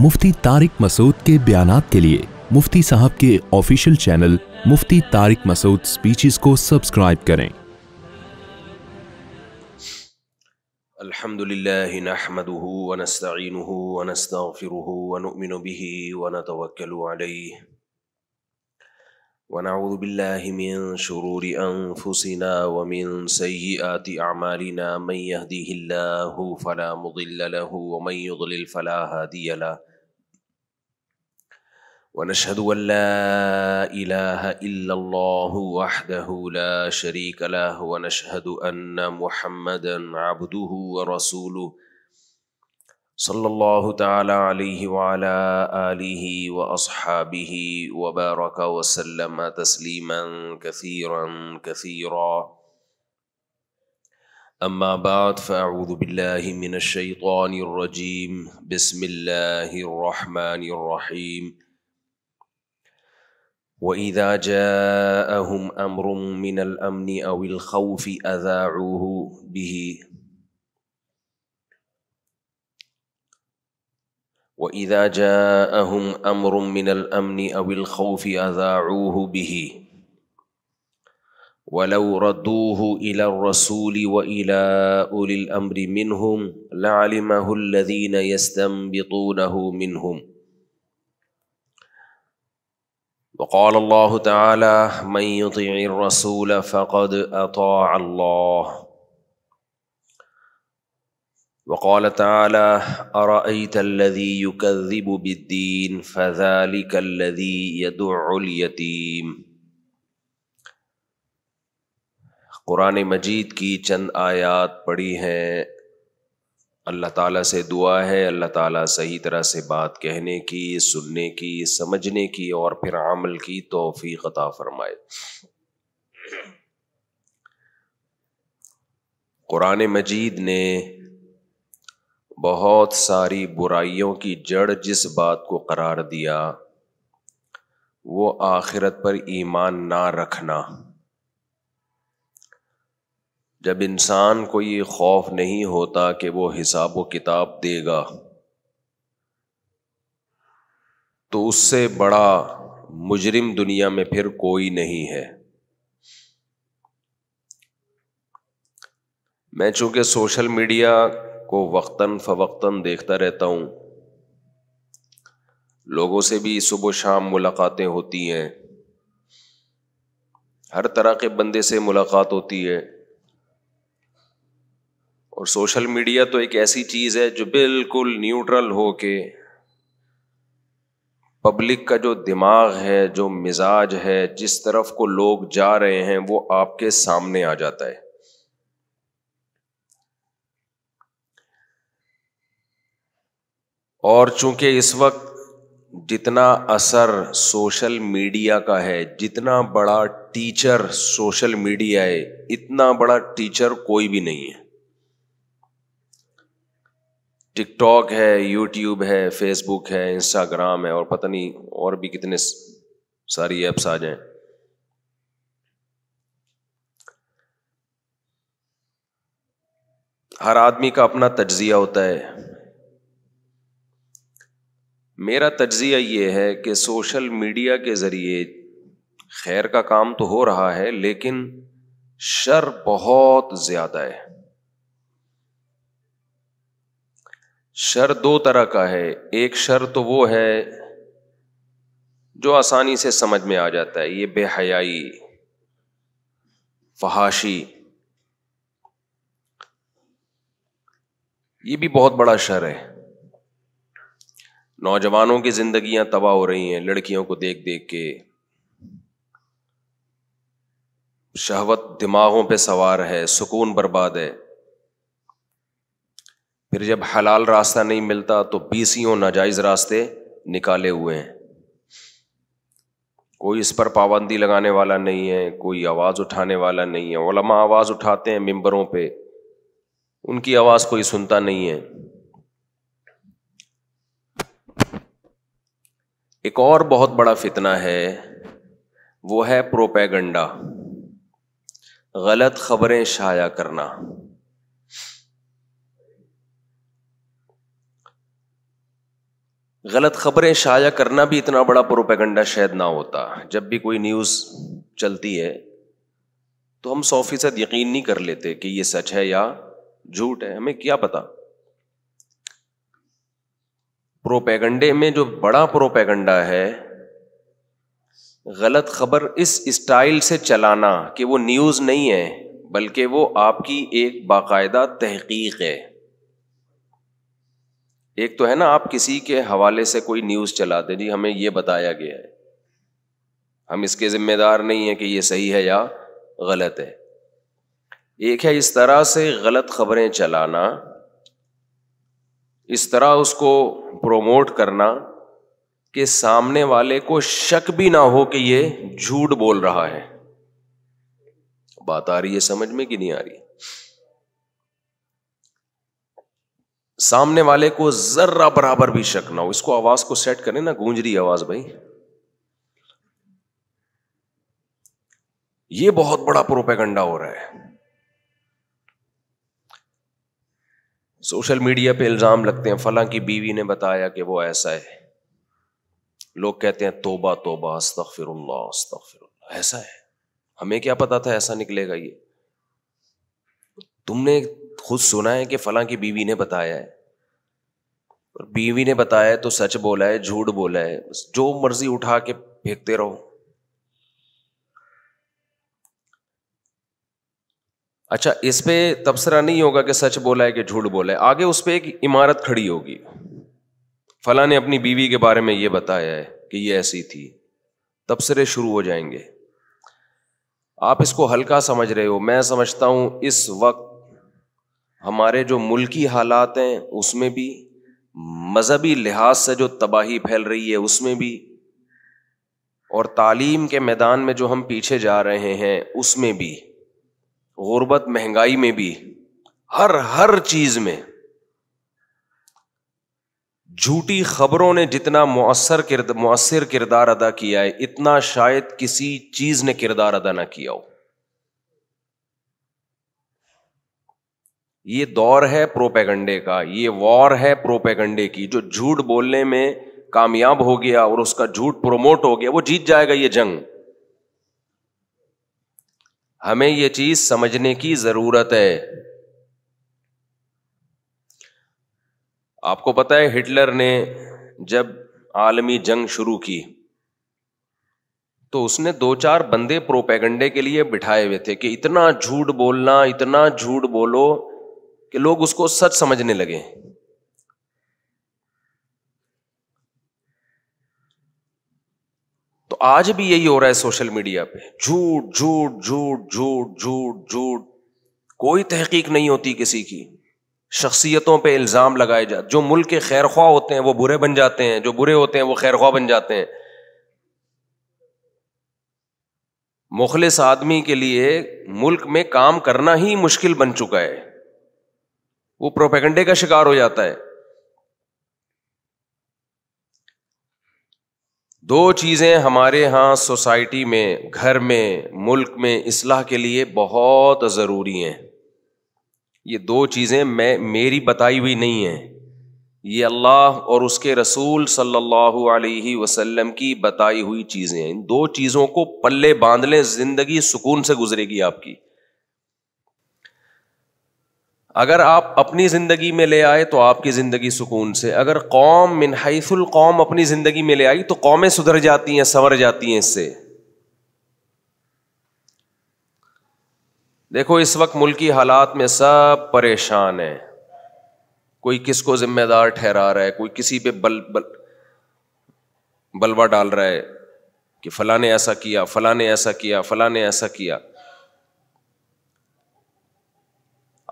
मुफ्ती तारिक मसूद के बयान के लिए मुफ्ती साहब के official channel Mufti Tariq Masood speeches को सब्सक्राइब करें الحمد لله نحمده ونستعينه ونستغفره ونؤمن به ونتوكل عليه ونعوذ بالله من شرور أنفسنا ومن سيئات أعمالنا من يهديه الله فلا مضل له ومن يضلل فلا هادي له ونشهد أن لا إله إلا الله وحده لا شريك له ونشهد أن محمدا عبده ورسوله صلى الله تعالى عليه وعلى آله وأصحابه وبارك وسلم تسليما كثيرا كثيرا أما بعد فأعوذ بالله من الشيطان الرجيم بسم الله الرحمن الرحيم وإذا جاءهم أمر من الأمن أو الخوف أذاعوه به واذا جاءهم امر من الامن او الخوف اذاعوه به ولو ردوه الى الرسول والى اولي الامر منهم لعلمه الذين يستنبطونه منهم وقال الله تعالى من يطع الرسول فقد اطاع الله وقال تعالى ارايت الذي يكذب بالدين فذلك الذي يدع اليتيم कुरान मजीद की चंद आयत पढ़ी हैं अल्लाह ताला से दुआ है अल्लाह ताला सही तरह से बात कहने की सुनने की समझने की और फिर अमल की तोफ़ी अता फरमाए कुरान मजीद ने बहुत सारी बुराइयों की जड़ जिस बात को करार दिया वो आखिरत पर ईमान ना रखना जब इंसान को ये खौफ नहीं होता कि वो हिसाब व किताब देगा तो उससे बड़ा मुजरिम दुनिया में फिर कोई नहीं है मैं चूंकि सोशल मीडिया को वक्ता फ़वक्ता देखता रहता हूँ लोगों से भी सुबह शाम मुलाकातें होती हैं हर तरह के बंदे से मुलाकात होती है और सोशल मीडिया तो एक ऐसी चीज़ है जो बिल्कुल न्यूट्रल हो के पब्लिक का जो दिमाग है जो मिजाज है जिस तरफ को लोग जा रहे हैं वो आपके सामने आ जाता है और चूंकि इस वक्त जितना असर सोशल मीडिया का है जितना बड़ा टीचर सोशल मीडिया है इतना बड़ा टीचर कोई भी नहीं है टिकटॉक है यूट्यूब है फेसबुक है इंस्टाग्राम है और पता नहीं और भी कितने सारी ऐप्स आ जाए हर आदमी का अपना तजिया होता है मेरा तजिया ये है कि सोशल मीडिया के ज़रिए खैर का काम तो हो रहा है लेकिन शर बहुत ज़्यादा है शर दो तरह का है एक शर तो वो है जो आसानी से समझ में आ जाता है ये बेहयाई फहाशी ये भी बहुत बड़ा शर है नौजवानों की जिंदगियां तबाह हो रही हैं लड़कियों को देख देख के शहवत दिमागों पे सवार है सुकून बर्बाद है फिर जब हलाल रास्ता नहीं मिलता तो बीसियों नाजायज रास्ते निकाले हुए हैं कोई इस पर पाबंदी लगाने वाला नहीं है कोई आवाज़ उठाने वाला नहीं है ओलमा आवाज़ उठाते हैं मेम्बरों पर उनकी आवाज़ कोई सुनता नहीं है एक और बहुत बड़ा फितना है वो है प्रोपेगंडा गलत खबरें शाया करना गलत खबरें शाया करना भी इतना बड़ा प्रोपेगंडा शायद ना होता जब भी कोई न्यूज़ चलती है तो हम सौ फीसद यकीन नहीं कर लेते कि ये सच है या झूठ है हमें क्या पता प्रोपेगंडे में जो बड़ा प्रोपेगंडा है गलत खबर इस स्टाइल से चलाना कि वो न्यूज़ नहीं है बल्कि वो आपकी एक बाकायदा तहकीक है एक तो है ना आप किसी के हवाले से कोई न्यूज़ चला दें जी हमें ये बताया गया है हम इसके ज़िम्मेदार नहीं हैं कि ये सही है या गलत है एक है इस तरह से गलत खबरें चलाना इस तरह उसको प्रोमोट करना कि सामने वाले को शक भी ना हो कि ये झूठ बोल रहा है बात आ रही है समझ में कि नहीं आ रही सामने वाले को जर्रा बराबर भी शक ना हो इसको आवाज को सेट करें ना गूंज रही आवाज भाई ये बहुत बड़ा प्रोपेगंडा हो रहा है सोशल मीडिया पे इल्ज़ाम लगते हैं फला की बीवी ने बताया कि वो ऐसा है लोग कहते हैं तोबा तोबा अस्त फिर अस्त फिर ऐसा है हमें क्या पता था ऐसा निकलेगा ये तुमने खुद सुना है कि फला की बीवी ने बताया है और बीवी ने बताया है तो सच बोला है झूठ बोला है जो मर्जी उठा के फेंकते रहो अच्छा इस पर तबसरा नहीं होगा कि सच बोला है कि झूठ बोला है आगे उस पर एक इमारत खड़ी होगी फला ने अपनी बीवी के बारे में ये बताया है कि ये ऐसी थी तबसरे शुरू हो जाएंगे आप इसको हल्का समझ रहे हो मैं समझता हूं इस वक्त हमारे जो मुल्की हालात हैं उसमें भी मजहबी लिहाज से जो तबाही फैल रही है उसमें भी और तालीम के मैदान में जो हम पीछे जा रहे हैं उसमें भी गुर्बत महंगाई में भी हर हर चीज में झूठी खबरों ने जितना मौसर किरद मौसर किरदार अदा किया है इतना शायद किसी चीज ने किरदार अदा ना किया हो ये दौर है प्रोपेगंडे का ये वॉर है प्रोपेगंडे की जो झूठ बोलने में कामयाब हो गया और उसका झूठ प्रोमोट हो गया वो जीत जाएगा ये जंग हमें यह चीज समझने की जरूरत है आपको पता है हिटलर ने जब आलमी जंग शुरू की तो उसने दो चार बंदे प्रोपेगंडे के लिए बिठाए हुए थे कि इतना झूठ बोलना इतना झूठ बोलो कि लोग उसको सच समझने लगे तो आज भी यही हो रहा है सोशल मीडिया पे झूठ झूठ झूठ झूठ झूठ झूठ कोई तहकीक नहीं होती किसी की शख्सियतों पे इल्ज़ाम लगाए जाते जो मुल्क के खैर ख्वाह होते हैं वो बुरे बन जाते हैं जो बुरे होते हैं वो खैर ख्वाह बन जाते हैं मुखलिस आदमी के लिए मुल्क में काम करना ही मुश्किल बन चुका है वो प्रोपेगंडे का शिकार हो जाता है दो चीज़ें हमारे यहाँ सोसाइटी में घर में मुल्क में इसलाह के लिए बहुत ज़रूरी हैं ये दो चीज़ें मैं मेरी बताई हुई नहीं हैं ये अल्लाह और उसके रसूल सल्लल्लाहु अलैहि वसल्लम की बताई हुई चीज़ें हैं इन दो चीज़ों को पल्ले बांध लें ज़िंदगी सुकून से गुजरेगी आपकी अगर आप अपनी ज़िंदगी में ले आए तो आपकी ज़िंदगी सुकून से अगर कौम मिन कौम अपनी ज़िंदगी में ले आई तो कौमें सुधर जाती हैं संवर जाती हैं इससे देखो इस वक्त मुल्की हालात में सब परेशान हैं कोई किस को जिम्मेदार ठहरा रहा है कोई किसी पे बल, बल बलवा डाल रहा है कि फला ने ऐसा किया फला ने ऐसा किया फला ने ऐसा किया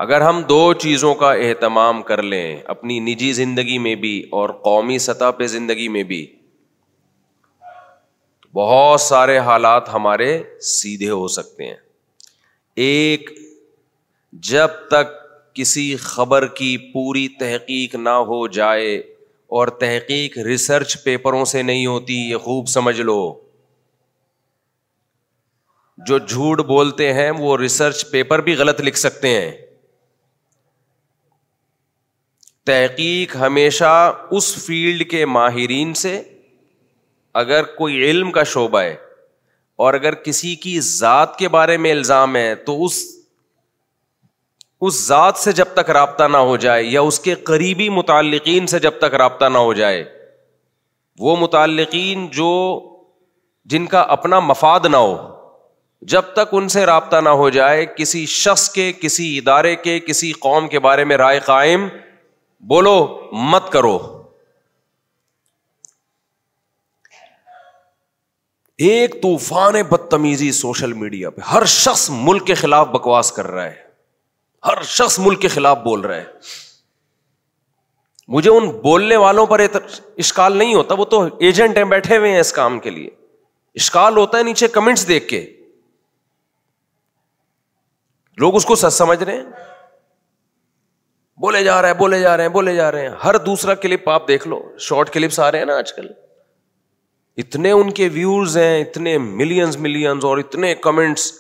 अगर हम दो चीज़ों का अहतमाम कर लें अपनी निजी ज़िंदगी में भी और कौमी सतह पर ज़िंदगी में भी बहुत सारे हालात हमारे सीधे हो सकते हैं एक जब तक किसी खबर की पूरी तहकीक ना हो जाए और तहकीक रिसर्च पेपरों से नहीं होती ये खूब समझ लो जो झूठ बोलते हैं वो रिसर्च पेपर भी गलत लिख सकते हैं तहकीक हमेशा उस फील्ड के माहरीन से अगर कोई इल्म का शोबा है और अगर किसी की ज़ात के बारे में इल्ज़ाम है तो उस उस ज़ात से जब तक रबता ना हो जाए या उसके करीबी मुतलकिन से जब तक रबता ना हो जाए वो मुतलकिन जो जिनका अपना मफाद ना हो जब तक उनसे रबता ना हो जाए किसी शख्स के किसी इदारे के किसी कौम के बारे में राय कायम बोलो मत करो एक तूफान बदतमीजी सोशल मीडिया पे हर शख्स मुल्क के खिलाफ बकवास कर रहा है हर शख्स मुल्क के खिलाफ बोल रहा है मुझे उन बोलने वालों पर इश्काल नहीं होता वो तो एजेंट हैं बैठे हुए हैं इस काम के लिए इश्काल होता है नीचे कमेंट्स देख के लोग उसको सच समझ रहे हैं बोले जा रहे हैं बोले जा रहे हैं बोले जा रहे हैं हर दूसरा क्लिप आप देख लो शॉर्ट क्लिप्स आ रहे हैं ना आजकल इतने उनके व्यूज हैं इतने मिलियंस मिलियंस और इतने कमेंट्स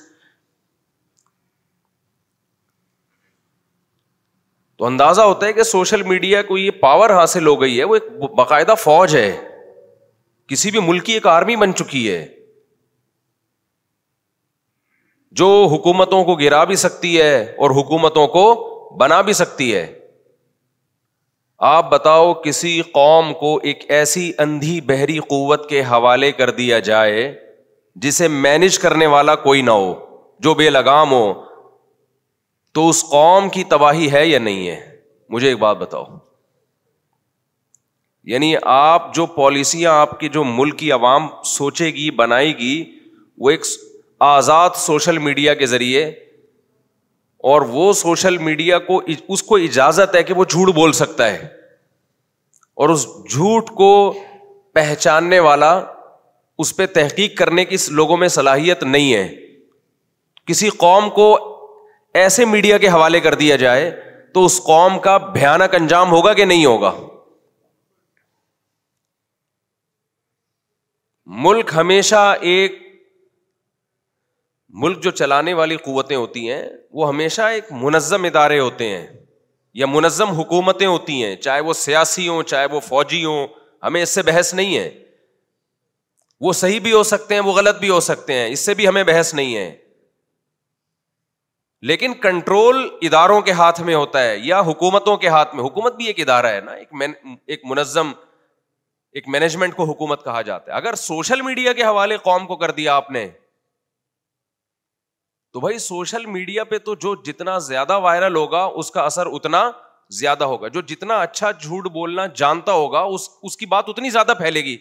तो अंदाजा होता है कि सोशल मीडिया को ये पावर हासिल हो गई है वो एक बाकायदा फौज है किसी भी मुल्क की एक आर्मी बन चुकी है जो हुकूमतों को गिरा भी सकती है और हुकूमतों को बना भी सकती है आप बताओ किसी कौम को एक ऐसी अंधी बहरी कुवत के हवाले कर दिया जाए जिसे मैनेज करने वाला कोई ना हो जो बेलगाम हो तो उस कौम की तबाही है या नहीं है मुझे एक बात बताओ यानी आप जो पॉलिसियां आपके जो मुल्क की आवाम सोचेगी बनाएगी वो एक आज़ाद सोशल मीडिया के ज़रिए और वो सोशल मीडिया को उसको इजाजत है कि वो झूठ बोल सकता है और उस झूठ को पहचानने वाला उस पर तहकीक करने की लोगों में सलाहियत नहीं है किसी कौम को ऐसे मीडिया के हवाले कर दिया जाए तो उस कौम का भयानक अंजाम होगा कि नहीं होगा मुल्क हमेशा एक मुल्क जो चलाने वाली क़वतें होती हैं वो हमेशा एक मुनज़म इदारे होते हैं या मुनज़म हुकूमतें होती हैं चाहे वो सियासी हों चाहे वो फौजी हों हमें इससे बहस नहीं है वो सही भी हो सकते हैं वो गलत भी हो सकते हैं इससे भी हमें बहस नहीं है लेकिन कंट्रोल इदारों के हाथ में होता है या हुकूमतों के हाथ में हुकूमत भी एक इदारा है ना एक मैन, एक मुनज़म एक मैनेजमेंट को हुकूमत कहा जाता है अगर सोशल मीडिया के हवाले कौम को कर दिया आपने तो भाई सोशल मीडिया पे तो जो जितना ज्यादा वायरल होगा उसका असर उतना ज्यादा होगा जो जितना अच्छा झूठ बोलना जानता होगा उस उसकी बात उतनी ज्यादा फैलेगी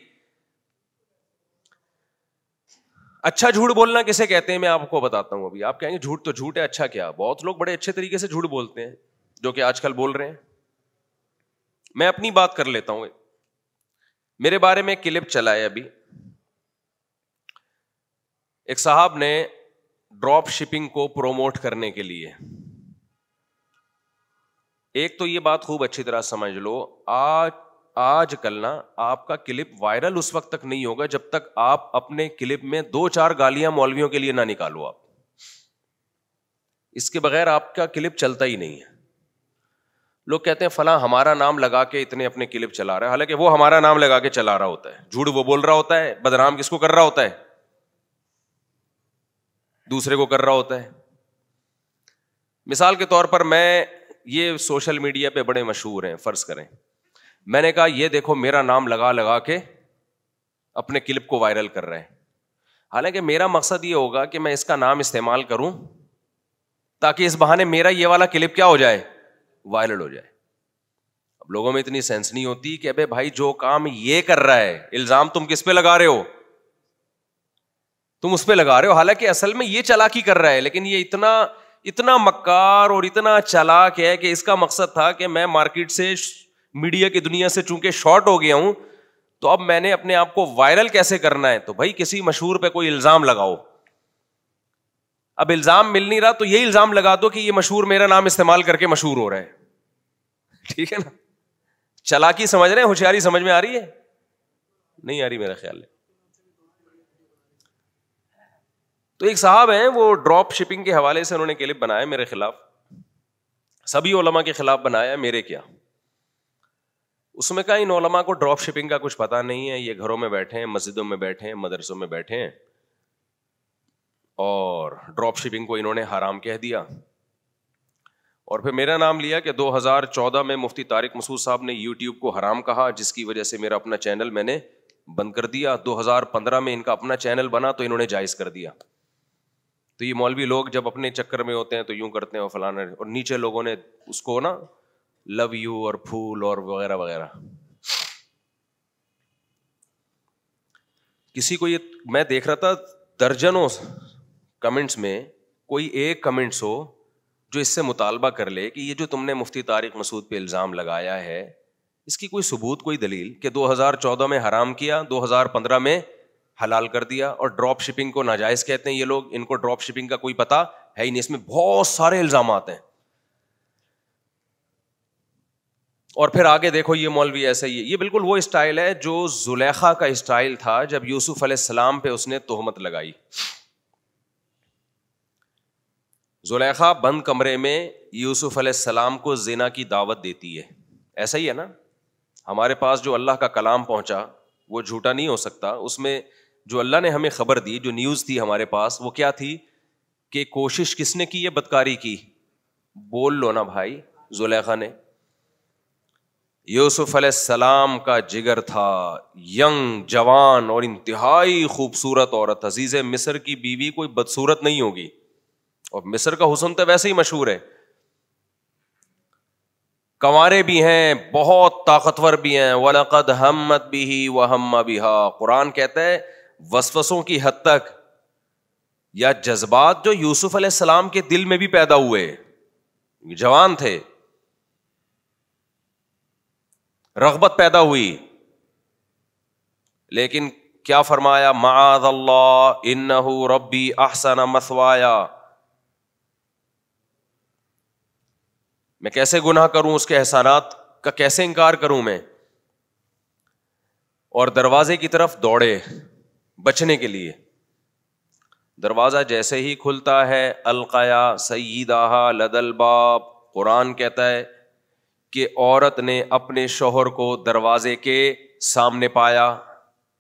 अच्छा झूठ बोलना किसे कहते हैं मैं आपको बताता हूं अभी आप कहेंगे झूठ तो झूठ है अच्छा क्या बहुत लोग बड़े अच्छे तरीके से झूठ बोलते हैं जो कि आजकल बोल रहे हैं मैं अपनी बात कर लेता हूं मेरे बारे में क्लिप चला है अभी एक साहब ने ड्रॉप शिपिंग को प्रोमोट करने के लिए एक तो ये बात खूब अच्छी तरह समझ लो आज आज कल ना आपका क्लिप वायरल उस वक्त तक नहीं होगा जब तक आप अपने क्लिप में दो चार गालियां मौलवियों के लिए ना निकालो आप इसके बगैर आपका क्लिप चलता ही नहीं है लोग कहते हैं फला हमारा नाम लगा के इतने अपने क्लिप चला रहे हैं हालांकि वो हमारा नाम लगा के चला रहा होता है झूठ वो बोल रहा होता है बदनाम किसको कर रहा होता है दूसरे को कर रहा होता है मिसाल के तौर पर मैं ये सोशल मीडिया पे बड़े मशहूर हैं फर्ज करें मैंने कहा ये देखो मेरा नाम लगा लगा के अपने क्लिप को वायरल कर रहे हैं हालांकि मेरा मकसद ये होगा कि मैं इसका नाम इस्तेमाल करूं ताकि इस बहाने मेरा ये वाला क्लिप क्या हो जाए वायरल हो जाए अब लोगों में इतनी सेंस नहीं होती कि अबे भाई जो काम ये कर रहा है इल्जाम तुम किस पे लगा रहे हो तुम उस पर लगा रहे हो हालांकि असल में ये चालाकी कर रहा है लेकिन ये इतना इतना मक्कार और इतना चलाक है कि इसका मकसद था कि मैं मार्केट से मीडिया की दुनिया से चूंकि शॉर्ट हो गया हूं तो अब मैंने अपने आप को वायरल कैसे करना है तो भाई किसी मशहूर पे कोई इल्जाम लगाओ अब इल्जाम मिल नहीं रहा तो ये इल्जाम लगा दो कि ये मशहूर मेरा नाम इस्तेमाल करके मशहूर हो रहा है ठीक है ना चलाकी समझ रहे हैं होशियारी समझ में आ रही है नहीं आ रही मेरा ख्याल है तो एक साहब हैं वो ड्रॉप शिपिंग के हवाले से उन्होंने क्लिप बनाया मेरे खिलाफ सभी ओलमा के खिलाफ बनाया मेरे क्या उसमें कहा इन ओलमा को ड्रॉप शिपिंग का कुछ पता नहीं है ये घरों में बैठे हैं मस्जिदों में बैठे हैं मदरसों में बैठे हैं और ड्रॉप शिपिंग को इन्होंने हराम कह दिया और फिर मेरा नाम लिया कि 2014 में मुफ्ती तारिक मसूद साहब ने यूट्यूब को हराम कहा जिसकी वजह से मेरा अपना चैनल मैंने बंद कर दिया 2015 में इनका अपना चैनल बना तो इन्होंने जायज़ कर दिया तो ये मौलवी लोग जब अपने चक्कर में होते हैं तो यूं करते हैं और फलाना और नीचे लोगों ने उसको ना लव यू और फूल और वगैरह वगैरह किसी को ये मैं देख रहा था दर्जनों कमेंट्स में कोई एक कमेंट्स हो जो इससे मुतालबा कर ले कि ये जो तुमने मुफ्ती तारिक मसूद पे इल्ज़ाम लगाया है इसकी कोई सबूत कोई दलील कि 2014 में हराम किया 2015 में हलाल कर दिया और ड्रॉप शिपिंग को नाजायज़ कहते हैं ये लोग इनको ड्रॉप शिपिंग का कोई पता है ही नहीं इसमें बहुत सारे इल्ज़ाम आते हैं और फिर आगे देखो ये मौलवी ऐसा ही है ये बिल्कुल वो स्टाइल है जो जुलेखा का स्टाइल था जब यूसुफ अलैहिस्सलाम पे उसने तोहमत लगाई जुलेखा बंद कमरे में यूसुफ अलैहिस्सलाम को जीना की दावत देती है ऐसा ही है ना हमारे पास जो अल्लाह का कलाम पहुंचा वो झूठा नहीं हो सकता उसमें जो अल्लाह ने हमें खबर दी जो न्यूज़ थी हमारे पास वो क्या थी कि कोशिश किसने की है बदकारी की बोल लो ना भाई जुलेखा ने यूसुफ सलाम का जिगर था यंग जवान और इंतहाई खूबसूरत औरत अजीज़ मिस्र की बीवी कोई बदसूरत नहीं होगी और मिस्र का हुसन तो वैसे ही मशहूर है कंवारे भी हैं बहुत ताकतवर भी हैं वलकद हम्मत भी ही भी हा कुरान कहता है वसवसों की हद तक या जज्बात जो यूसुफ अलैहिस्सलाम के दिल में भी पैदा हुए जवान थे रगबत पैदा हुई लेकिन क्या फरमाया माद अल्लाह इन्नहु रब्बी अहसन मसवाया मैं कैसे गुनाह करूं उसके एहसानात का कैसे इनकार करूं मैं और दरवाजे की तरफ दौड़े बचने के लिए दरवाज़ा जैसे ही खुलता है अलकाया सईदाहा लदल बाप कुरान कहता है कि औरत ने अपने शोहर को दरवाजे के सामने पाया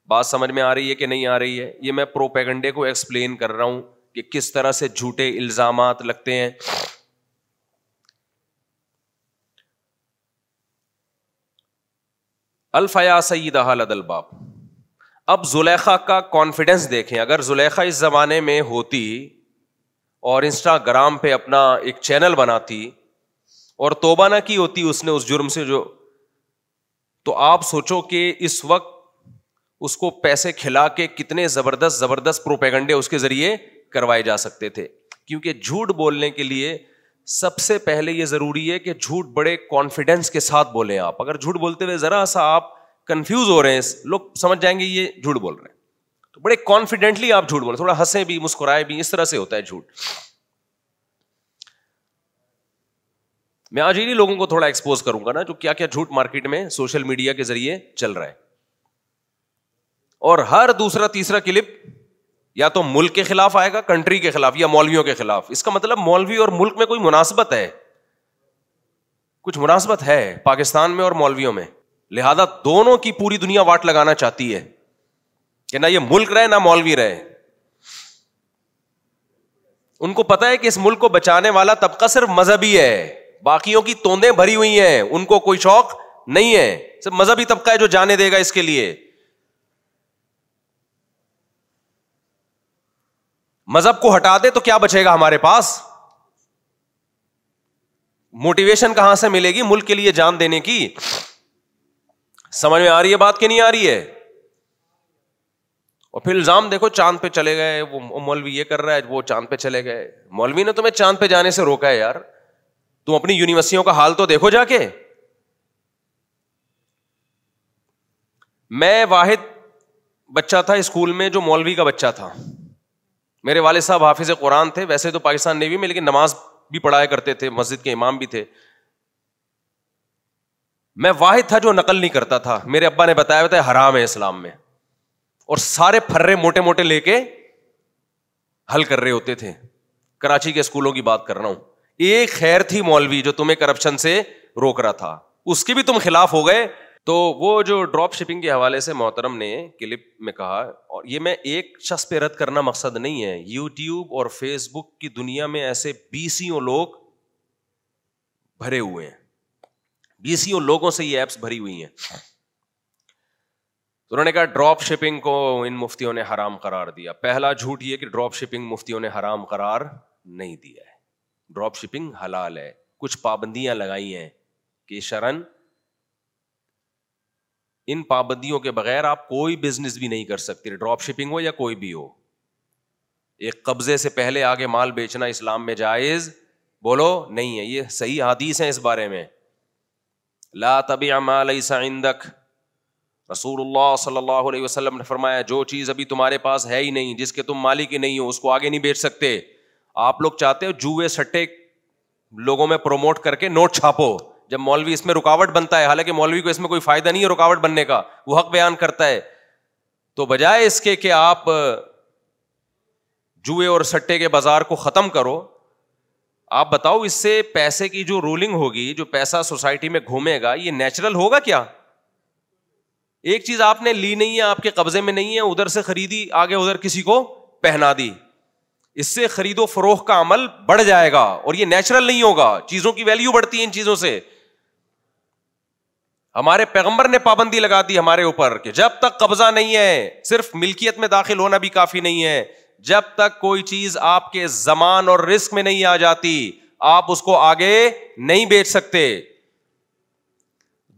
बात समझ में आ रही है कि नहीं आ रही है ये मैं प्रोपेगंडे को एक्सप्लेन कर रहा हूं कि किस तरह से झूठे इल्जाम लगते हैं अल्फया सईद लदल बाप अब जुलेखा का कॉन्फिडेंस देखें अगर जुलेखा इस ज़माने में होती और इंस्टाग्राम पे अपना एक चैनल बनाती और तोबा ना की होती उसने उस जुर्म से जो तो आप सोचो कि इस वक्त उसको पैसे खिला के कितने ज़बरदस्त ज़बरदस्त प्रोपेगंडे उसके ज़रिए करवाए जा सकते थे क्योंकि झूठ बोलने के लिए सबसे पहले ये ज़रूरी है कि झूठ बड़े कॉन्फिडेंस के साथ बोलें आप अगर झूठ बोलते हुए ज़रा सा आप कंफ्यूज हो रहे हैं लोग समझ जाएंगे ये झूठ बोल रहे हैं तो बड़े कॉन्फिडेंटली आप झूठ बोल रहे थोड़ा हंसे भी मुस्कुराए भी इस तरह से होता है झूठ मैं आज इन्हीं लोगों को थोड़ा एक्सपोज करूंगा ना जो क्या क्या झूठ मार्केट में सोशल मीडिया के जरिए चल रहा है और हर दूसरा तीसरा क्लिप या तो मुल्क के खिलाफ आएगा कंट्री के खिलाफ या मौलवियों के खिलाफ इसका मतलब मौलवी और मुल्क में कोई मुनासबत है कुछ मुनासबत है पाकिस्तान में और मौलवियों में लिहाजा दोनों की पूरी दुनिया वाट लगाना चाहती है कि ना ये मुल्क रहे ना मौलवी रहे उनको पता है कि इस मुल्क को बचाने वाला तबका सिर्फ मजहबी है बाकियों की तोंदे भरी हुई हैं उनको कोई शौक नहीं है सिर्फ मजहबी तबका है जो जाने देगा इसके लिए मजहब को हटा दे तो क्या बचेगा हमारे पास मोटिवेशन कहां से मिलेगी मुल्क के लिए जान देने की समझ में आ रही है बात कि नहीं आ रही है और फिर इल्जाम देखो चांद पे चले गए वो मौलवी ये कर रहा है वो चांद पे चले गए मौलवी ने तुम्हें चांद पे जाने से रोका है यार तुम अपनी यूनिवर्सिटियों का हाल तो देखो जाके मैं वाहिद बच्चा था स्कूल में जो मौलवी का बच्चा था मेरे वाले साहब हाफिज कुरान थे वैसे तो पाकिस्तान नेवी में लेकिन नमाज भी पढ़ाया करते थे मस्जिद के इमाम भी थे मैं वाहिद था जो नकल नहीं करता था मेरे अब्बा ने बताया बताया हराम है इस्लाम में और सारे फर्रे मोटे मोटे लेके हल कर रहे होते थे कराची के स्कूलों की बात कर रहा हूं एक खैर थी मौलवी जो तुम्हें करप्शन से रोक रहा था उसकी भी तुम खिलाफ हो गए तो वो जो ड्रॉप शिपिंग के हवाले से मोहतरम ने क्लिप में कहा और ये मैं एक शख्स पे रद्द करना मकसद नहीं है यूट्यूब और फेसबुक की दुनिया में ऐसे बीसियों लोग भरे हुए हैं बीसीओ लोगों से ये एप्स भरी हुई हैं तो उन्होंने कहा ड्रॉप शिपिंग को इन मुफ्तियों ने हराम करार दिया पहला झूठ ये कि ड्रॉप शिपिंग मुफ्तियों ने हराम करार नहीं दिया है ड्रॉप शिपिंग हलाल है कुछ पाबंदियां लगाई हैं कि शरण इन पाबंदियों के बगैर आप कोई बिजनेस भी नहीं कर सकते ड्रॉप शिपिंग हो या कोई भी हो एक कब्जे से पहले आगे माल बेचना इस्लाम में जायज बोलो नहीं है ये सही आदीस है इस बारे में ला तबी मालसंदक रसूलुल्लाह सल्लल्लाहु अलैहि वसल्लम ने फरमाया जो चीज़ अभी तुम्हारे पास है ही नहीं जिसके तुम मालिक ही नहीं हो उसको आगे नहीं बेच सकते आप लोग चाहते हो जुए सट्टे लोगों में प्रमोट करके नोट छापो जब मौलवी इसमें रुकावट बनता है हालांकि मौलवी को इसमें कोई फायदा नहीं है रुकावट बनने का वो हक बयान करता है तो बजाय इसके कि आप जुए और सट्टे के बाजार को खत्म करो आप बताओ इससे पैसे की जो रूलिंग होगी जो पैसा सोसाइटी में घूमेगा ये नेचुरल होगा क्या एक चीज आपने ली नहीं है आपके कब्जे में नहीं है उधर से खरीदी आगे उधर किसी को पहना दी इससे खरीदो फरोख का अमल बढ़ जाएगा और ये नेचुरल नहीं होगा चीजों की वैल्यू बढ़ती है इन चीजों से हमारे पैगंबर ने पाबंदी लगा दी हमारे ऊपर कि जब तक कब्जा नहीं है सिर्फ मिल्कियत में दाखिल होना भी काफी नहीं है जब तक कोई चीज आपके जमान और रिस्क में नहीं आ जाती आप उसको आगे नहीं बेच सकते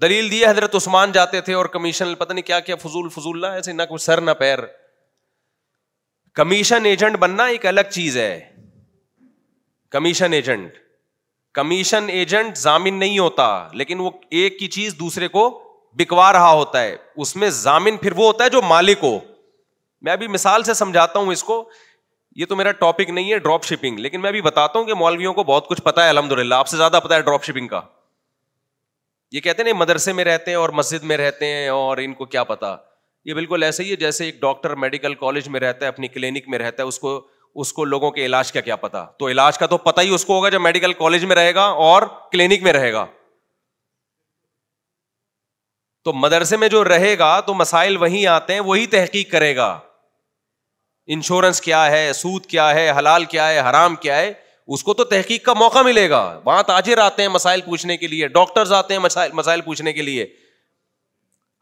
दलील दी हजरत उस्मान जाते थे और कमीशन पता नहीं क्या क्या फजूल फजूल ना ऐसे ना कुछ सर ना पैर कमीशन एजेंट बनना एक अलग चीज है कमीशन एजेंट कमीशन एजेंट जामिन नहीं होता लेकिन वो एक की चीज दूसरे को बिकवा रहा होता है उसमें जामिन फिर वो होता है जो मालिक हो मैं अभी मिसाल से समझाता हूं इसको ये तो मेरा टॉपिक नहीं है ड्रॉप शिपिंग लेकिन मैं अभी बताता हूं कि मौलवियों को बहुत कुछ पता है अलहमदुल्ला आपसे ज्यादा पता है ड्रॉप शिपिंग का ये कहते हैं मदरसे में रहते हैं और मस्जिद में रहते हैं और इनको क्या पता ये बिल्कुल ऐसे ही है जैसे एक डॉक्टर मेडिकल कॉलेज में रहता है अपनी क्लिनिक में रहता है उसको उसको लोगों के इलाज का क्या पता तो इलाज का तो पता ही उसको होगा जब मेडिकल कॉलेज में रहेगा और क्लिनिक में रहेगा तो मदरसे में जो रहेगा तो मसाइल वहीं आते हैं वही तहकीक करेगा इंश्योरेंस क्या है सूद क्या है हलाल क्या है हराम क्या है उसको तो तहकीक का मौका मिलेगा वहां ताजिर आते हैं मसाइल पूछने के लिए डॉक्टर्स आते हैं मसाइल मसाइल पूछने के लिए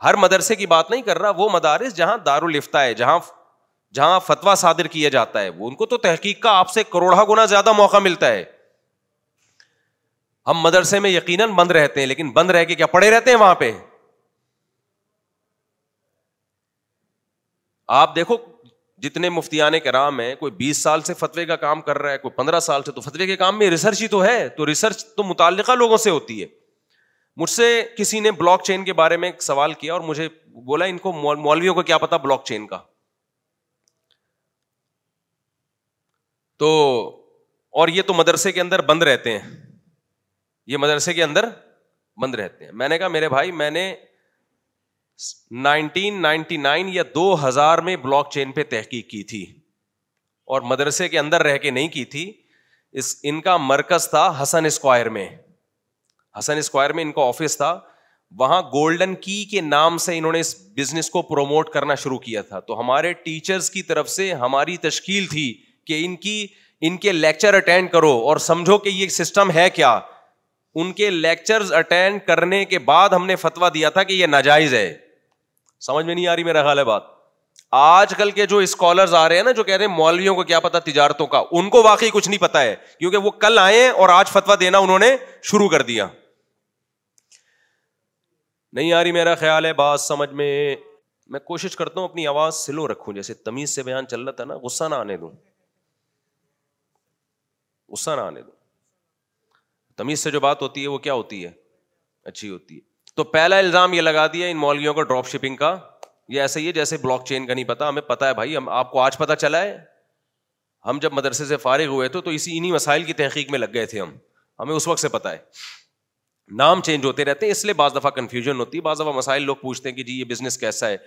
हर मदरसे की बात नहीं कर रहा वो मदारस जहां दारुल इफ्ता है जहां जहां फतवा सादिर किया जाता है वो उनको तो तहकीक का आपसे करोड़ा गुना ज्यादा मौका मिलता है हम मदरसे में यकीन बंद रहते हैं लेकिन बंद रह के क्या पड़े रहते हैं वहां पे आप देखो जितने मुफ्तियान कराम है कोई बीस साल से फतवे का काम कर रहा है कोई पंद्रह साल से तो फतवे के काम में रिसर्च ही तो है तो रिसर्च तो मुतल लोगों से होती है मुझसे किसी ने ब्लॉक चेन के बारे में सवाल किया और मुझे बोला इनको मौलवियों को क्या पता ब्लॉक चेन का तो और ये तो मदरसे के अंदर बंद रहते हैं ये मदरसे के अंदर बंद रहते हैं मैंने कहा मेरे भाई मैंने 1999 या 2000 में ब्लॉकचेन पे तहकीक की थी और मदरसे के अंदर रह के नहीं की थी इस इनका मरकज था हसन स्क्वायर में हसन स्क्वायर में इनका ऑफिस था वहां गोल्डन की के नाम से इन्होंने इस बिजनेस को प्रोमोट करना शुरू किया था तो हमारे टीचर्स की तरफ से हमारी तश्कील थी कि इनकी इनके लेक्चर अटेंड करो और समझो कि ये सिस्टम है क्या उनके लेक्चर्स अटेंड करने के बाद हमने फतवा दिया था कि ये नाजायज़ है समझ में नहीं आ रही मेरा ख्याल है बात आजकल के जो स्कॉलर्स आ रहे हैं ना जो कह रहे हैं मौलवियों को क्या पता तिजारतों का उनको वाकई कुछ नहीं पता है क्योंकि वो कल आए और आज फतवा देना उन्होंने शुरू कर दिया नहीं आ रही मेरा ख्याल है बात समझ में मैं कोशिश करता हूं अपनी आवाज स्लो रखूं जैसे तमीज से बयान चल रहा था ना गुस्सा ना आने दो गुस्सा ना आने दो तमीज से जो बात होती है वो क्या होती है अच्छी होती है तो पहला इल्ज़ाम ये लगा दिया इन मौलवियों का ड्रॉप शिपिंग का ये ऐसा ही है जैसे ब्लॉक चेन का नहीं पता हमें पता है भाई हम आपको आज पता चला है हम जब मदरसे से फारिग हुए थे तो इसी इन्हीं मसाइल की तहकीक में लग गए थे हम हमें उस वक्त से पता है नाम चेंज होते रहते हैं इसलिए बाज़ दफ़ा कन्फ्यूजन होती है बाज़ दफ़ा मसाइल लोग पूछते हैं कि जी ये बिज़नेस कैसा है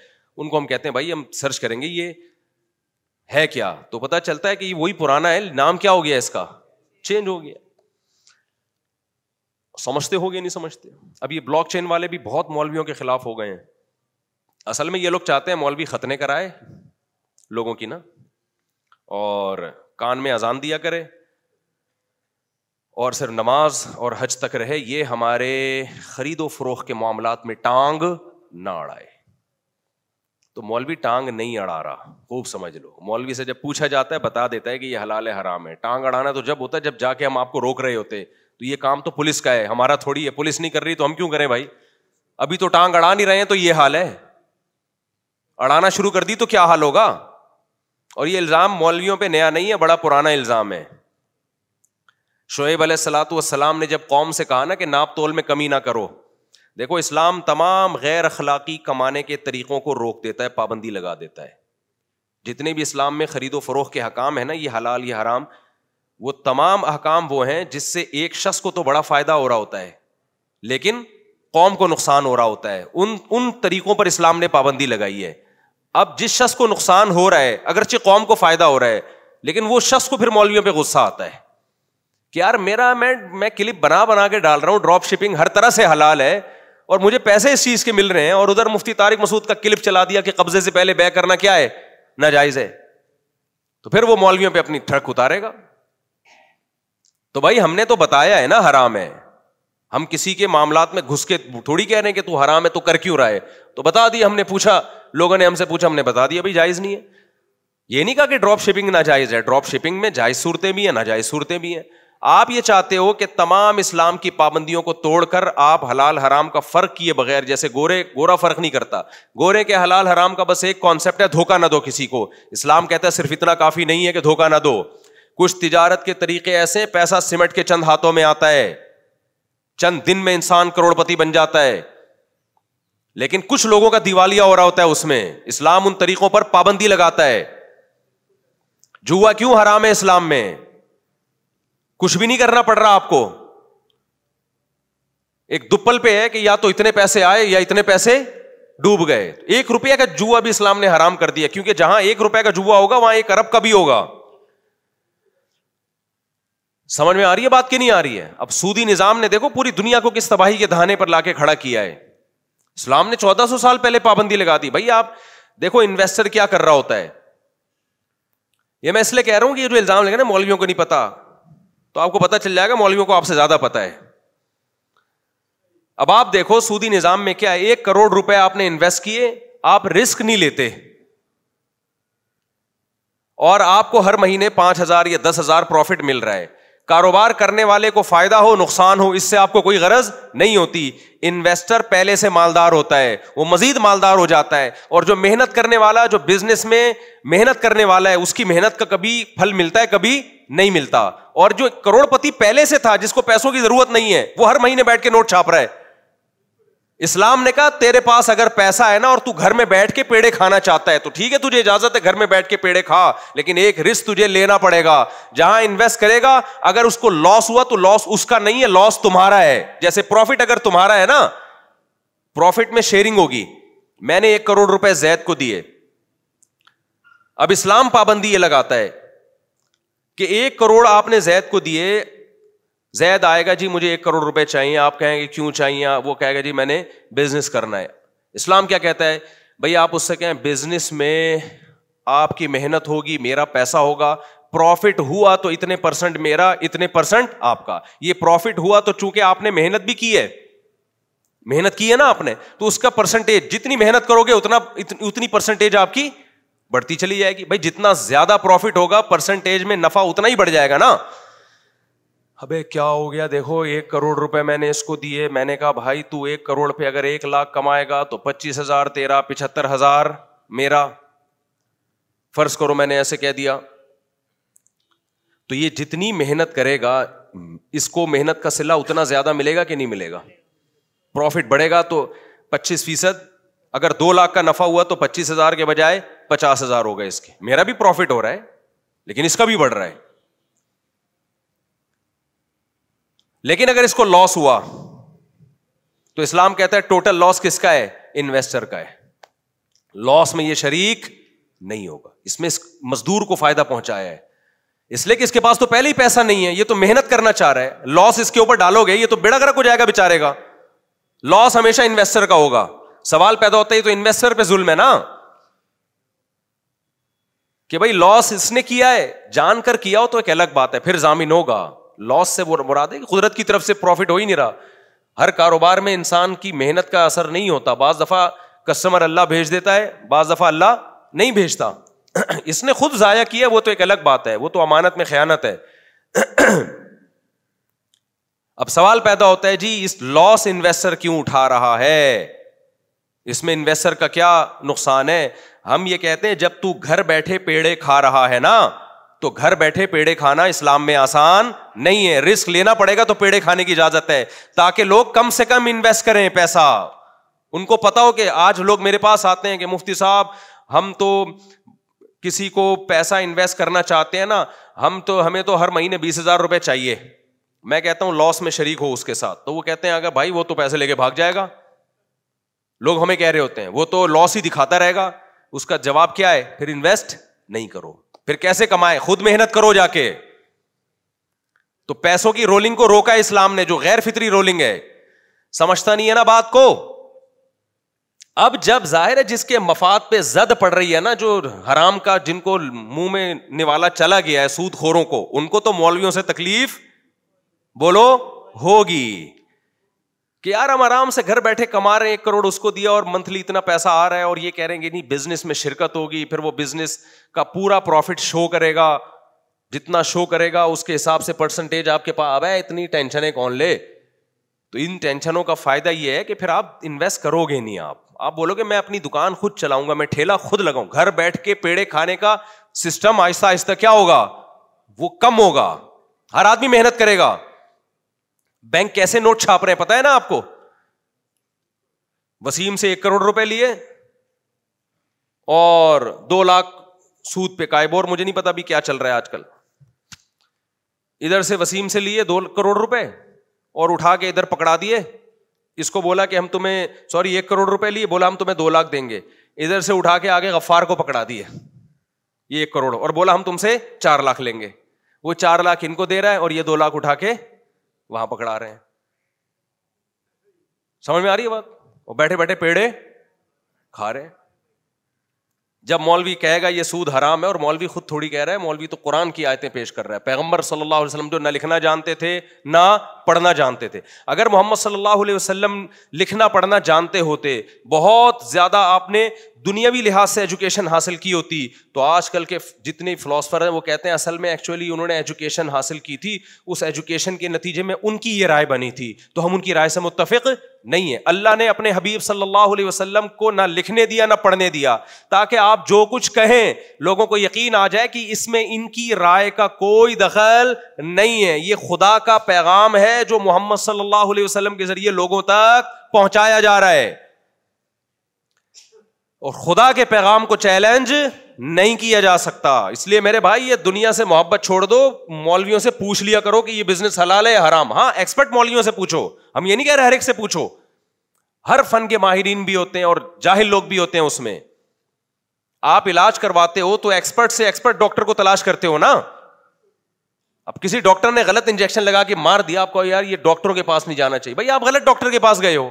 उनको हम कहते हैं भाई हम सर्च करेंगे ये है क्या तो पता चलता है कि वही पुराना है नाम क्या हो गया इसका चेंज हो गया समझते हो गए नहीं समझते अब ये ब्लॉक चेन वाले भी बहुत मौलवियों के खिलाफ हो गए हैं असल में ये लोग चाहते हैं मौलवी खतने कराए लोगों की ना और कान में अजान दिया करे और सिर्फ नमाज और हज तक रहे ये हमारे खरीदो फरोख के मामला में टांग ना अड़ाए तो मौलवी टांग नहीं अड़ा रहा खूब समझ लो मौलवी से जब पूछा जाता है बता देता है कि ये हलाल है हराम है टांग अड़ाना तो जब होता है जब जाके हम आपको रोक रहे होते तो ये काम तो पुलिस का है हमारा थोड़ी है पुलिस नहीं कर रही तो हम क्यों करें भाई अभी तो टांग अड़ा नहीं रहे हैं तो ये हाल है अड़ाना शुरू कर दी तो क्या हाल होगा और ये इल्ज़ाम मौलवियों पे नया नहीं है बड़ा पुराना इल्ज़ाम है शोएब सलाम ने जब कौम से कहा ना कि नाप तोल में कमी ना करो देखो इस्लाम तमाम गैर अखलाकी कमाने के तरीक़ों को रोक देता है पाबंदी लगा देता है जितने भी इस्लाम में ख़रीदो फरोख के हकाम है ना ये हलाल ये हराम वो तमाम अहकाम वो हैं जिससे एक शख्स को तो बड़ा फायदा हो रहा होता है लेकिन कौम को नुकसान हो रहा होता है उन उन तरीकों पर इस्लाम ने पाबंदी लगाई है अब जिस शख्स को नुकसान हो रहा है अगरचे कौम को फायदा हो रहा है लेकिन वो शख्स को फिर मौलवियों पे गुस्सा आता है कि यार मेरा मैं मैं क्लिप बना बना के डाल रहा हूँ ड्रॉप शिपिंग हर तरह से हलाल है और मुझे पैसे इस चीज के मिल रहे हैं और उधर मुफ्ती तारिक मसूद का क्लिप चला दिया कि कब्जे से पहले बै करना क्या है नाजायज है तो फिर वो मौलवियों पे अपनी ठड़क उतारेगा तो भाई हमने तो बताया है ना हराम है हम किसी के मामलात में घुस के थोड़ी कह रहे हैं कि तू हराम है तो कर क्यों रहा है तो बता दिया हमने पूछा लोगों ने हमसे पूछा हमने बता दिया भाई जायज नहीं है ये नहीं कहा कि ड्रॉप शिपिंग ना जायज है ड्रॉप शिपिंग में जायज सूरतें भी है ना जायज सूरतें भी हैं आप ये चाहते हो कि तमाम इस्लाम की पाबंदियों को तोड़कर आप हलाल हराम का फर्क किए बगैर जैसे गोरे गोरा फर्क नहीं करता गोरे के हलाल हराम का बस एक कॉन्सेप्ट है धोखा ना दो किसी को इस्लाम कहता है सिर्फ इतना काफी नहीं है कि धोखा ना दो कुछ तिजारत के तरीके ऐसे पैसा सिमट के चंद हाथों में आता है चंद दिन में इंसान करोड़पति बन जाता है लेकिन कुछ लोगों का दिवालिया हो रहा होता है उसमें इस्लाम उन तरीकों पर पाबंदी लगाता है जुआ क्यों हराम है इस्लाम में कुछ भी नहीं करना पड़ रहा आपको एक दुप्पल पे है कि या तो इतने पैसे आए या इतने पैसे डूब गए एक रुपया का जुआ भी इस्लाम ने हराम कर दिया क्योंकि जहां एक रुपए का जुआ होगा वहां एक अरब का भी होगा समझ में आ रही है बात की नहीं आ रही है अब सूदी निजाम ने देखो पूरी दुनिया को किस तबाही के धाने पर लाके खड़ा किया है इस्लाम ने 1400 साल पहले पाबंदी लगा दी भाई आप देखो इन्वेस्टर क्या कर रहा होता है ये मैं इसलिए कह रहा हूं कि जो इल्जाम लगे ना मौलवियों को नहीं पता तो आपको पता चल जाएगा मौलवियों को आपसे ज्यादा पता है अब आप देखो सूदी निजाम में क्या है एक करोड़ रुपए आपने इन्वेस्ट किए आप रिस्क नहीं लेते और आपको हर महीने पांच हजार या दस हजार प्रॉफिट मिल रहा है कारोबार करने वाले को फायदा हो नुकसान हो इससे आपको कोई गरज नहीं होती इन्वेस्टर पहले से मालदार होता है वो मजीद मालदार हो जाता है और जो मेहनत करने वाला जो बिजनेस में मेहनत करने वाला है उसकी मेहनत का कभी फल मिलता है कभी नहीं मिलता और जो करोड़पति पहले से था जिसको पैसों की जरूरत नहीं है वो हर महीने बैठ के नोट छाप रहा है इस्लाम ने कहा तेरे पास अगर पैसा है ना और तू घर में बैठ के पेड़े खाना चाहता है तो ठीक है तुझे इजाजत है घर में बैठ के पेड़े खा लेकिन एक रिस्क तुझे लेना पड़ेगा जहां इन्वेस्ट करेगा अगर उसको लॉस हुआ तो लॉस उसका नहीं है लॉस तुम्हारा है जैसे प्रॉफिट अगर तुम्हारा है ना प्रॉफिट में शेयरिंग होगी मैंने एक करोड़ रुपए जैद को दिए अब इस्लाम पाबंदी यह लगाता है कि एक करोड़ आपने जैद को दिए जैद आएगा जी मुझे एक करोड़ रुपए चाहिए आप कहेंगे क्यों चाहिए वो कहेगा जी मैंने बिजनेस करना है इस्लाम क्या कहता है भाई आप उससे कहें बिजनेस में आपकी मेहनत होगी मेरा पैसा होगा प्रॉफिट हुआ तो इतने परसेंट मेरा इतने परसेंट आपका ये प्रॉफिट हुआ तो चूंकि आपने मेहनत भी की है मेहनत की है ना आपने तो उसका परसेंटेज जितनी मेहनत करोगे उतना इत, उतनी परसेंटेज आपकी बढ़ती चली जाएगी भाई जितना ज्यादा प्रॉफिट होगा परसेंटेज में नफा उतना ही बढ़ जाएगा ना अबे क्या हो गया देखो एक करोड़ रुपए मैंने इसको दिए मैंने कहा भाई तू एक करोड़ पे अगर एक लाख कमाएगा तो पच्चीस हजार तेरा पिछहत्तर हजार मेरा फर्ज करो मैंने ऐसे कह दिया तो ये जितनी मेहनत करेगा इसको मेहनत का सिला उतना ज्यादा मिलेगा कि नहीं मिलेगा प्रॉफिट बढ़ेगा तो पच्चीस फीसद अगर दो लाख का नफा हुआ तो पच्चीस हजार के बजाय पचास हजार होगा इसके मेरा भी प्रॉफिट हो रहा है लेकिन इसका भी बढ़ रहा है लेकिन अगर इसको लॉस हुआ तो इस्लाम कहता है टोटल लॉस किसका है इन्वेस्टर का है लॉस में यह शरीक नहीं होगा इसमें इस मजदूर को फायदा पहुंचाया है इसलिए कि इसके पास तो पहले ही पैसा नहीं है ये तो मेहनत करना चाह रहा है लॉस इसके ऊपर डालोगे ये तो बेड़ागरक हो जाएगा बेचारे का लॉस हमेशा इन्वेस्टर का होगा सवाल पैदा होता है तो इन्वेस्टर पर जुल्म है ना कि भाई लॉस इसने किया है जानकर किया हो तो एक अलग बात है फिर जामिन होगा लॉस से मुराद है कि कुदरत की तरफ से प्रॉफिट हो ही नहीं रहा हर कारोबार में इंसान की मेहनत का असर नहीं होता बाज़ दफ़ा कस्टमर अल्लाह भेज देता है बाज़ दफ़ा अल्लाह नहीं भेजता इसने खुद ज़ाया किया वो तो एक अलग बात है वो तो अमानत में ख़यानत है अब सवाल पैदा होता है जी इस लॉस इन्वेस्टर क्यों उठा रहा है इसमें इन्वेस्टर का क्या नुकसान है हम ये कहते हैं जब तू घर बैठे पेड़े खा रहा है ना तो घर बैठे पेड़े खाना इस्लाम में आसान नहीं है रिस्क लेना पड़ेगा तो पेड़े खाने की इजाजत है ताकि लोग कम से कम इन्वेस्ट करें पैसा उनको पता हो कि आज लोग मेरे पास आते हैं कि मुफ्ती साहब हम तो किसी को पैसा इन्वेस्ट करना चाहते हैं ना हम तो हमें तो हर महीने बीस हजार रुपए चाहिए मैं कहता हूं लॉस में शरीक हो उसके साथ तो वो कहते हैं अगर भाई वो तो पैसे लेके भाग जाएगा लोग हमें कह रहे होते हैं वो तो लॉस ही दिखाता रहेगा उसका जवाब क्या है फिर इन्वेस्ट नहीं करो फिर कैसे कमाए खुद मेहनत करो जाके तो पैसों की रोलिंग को रोका इस्लाम ने जो गैर फित्री रोलिंग है समझता नहीं है ना बात को अब जब जाहिर है जिसके मफाद पे जद पड़ रही है ना जो हराम का जिनको मुंह में निवाला चला गया है सूदखोरों को उनको तो मौलवियों से तकलीफ बोलो होगी कि यार हम आराम से घर बैठे कमा रहे हैं एक करोड़ उसको दिया और मंथली इतना पैसा आ रहा है और ये कह रहे हैं कि नहीं बिजनेस में शिरकत होगी फिर वो बिजनेस का पूरा प्रॉफिट शो करेगा जितना शो करेगा उसके हिसाब से परसेंटेज आपके पास अब है इतनी टेंशन है कौन ले तो इन टेंशनों का फायदा यह है कि फिर आप इन्वेस्ट करोगे नहीं आप आप बोलोगे मैं अपनी दुकान खुद चलाऊंगा मैं ठेला खुद लगाऊ घर बैठ के पेड़े खाने का सिस्टम आहिस्ता आहिस्ता क्या होगा वो कम होगा हर आदमी मेहनत करेगा बैंक कैसे नोट छाप रहे हैं पता है ना आपको वसीम से एक करोड़ रुपए लिए और दो लाख सूद पे कायबोर मुझे नहीं पता भी क्या चल रहा है आजकल इधर से वसीम से लिए दो करोड़ रुपए और उठा के इधर पकड़ा दिए इसको बोला कि हम तुम्हें सॉरी एक करोड़ रुपए लिए बोला हम तुम्हें दो लाख देंगे इधर से उठा के आगे गफ्फार को पकड़ा दिए ये एक करोड़ और बोला हम तुमसे चार लाख लेंगे वो चार लाख इनको दे रहा है और ये दो लाख उठा के वहां पकड़ा रहे हैं समझ में आ रही है बात और बैठे बैठे पेड़े खा रहे जब मौलवी कहेगा ये सूद हराम है और मौलवी खुद थोड़ी कह रहा है मौलवी तो कुरान की आयतें पेश कर रहा है पैगंबर सल्लल्लाहु अलैहि वसल्लम जो ना लिखना जानते थे ना पढ़ना जानते थे अगर मोहम्मद सल्लल्लाहु अलैहि वसल्लम लिखना पढ़ना जानते होते बहुत ज़्यादा आपने दुनियावी लिहाज से एजुकेशन हासिल की होती तो आजकल के जितने फ़िलासफ़र हैं वो कहते हैं असल में एक्चुअली उन्होंने एजुकेशन हासिल की थी उस एजुकेशन के नतीजे में उनकी ये राय बनी थी तो हम उनकी राय से मुतफिक नहीं है अल्लाह ने अपने हबीब सल्लल्लाहु अलैहि वसल्लम को ना लिखने दिया ना पढ़ने दिया ताकि आप जो कुछ कहें लोगों को यकीन आ जाए कि इसमें इनकी राय का कोई दखल नहीं है ये खुदा का पैगाम है है जो मोहम्मद सल्लल्लाहु अलैहि वसल्लम के जरिए लोगों तक पहुंचाया जा रहा है और खुदा के पैगाम को चैलेंज नहीं किया जा सकता इसलिए मेरे भाई ये दुनिया से मोहब्बत छोड़ दो मौलवियों से पूछ लिया करो कि ये बिजनेस हलाल है हराम हाँ एक्सपर्ट मौलवियों से पूछो हम ये नहीं कह रहे हर एक से पूछो हर फन के माहरीन भी होते हैं और जाहिल लोग भी होते हैं उसमें आप इलाज करवाते हो तो एक्सपर्ट से एक्सपर्ट डॉक्टर को तलाश करते हो ना अब किसी डॉक्टर ने गलत इंजेक्शन लगा के मार दिया आपको यार ये डॉक्टरों के पास नहीं जाना चाहिए भाई आप गलत डॉक्टर के पास गए हो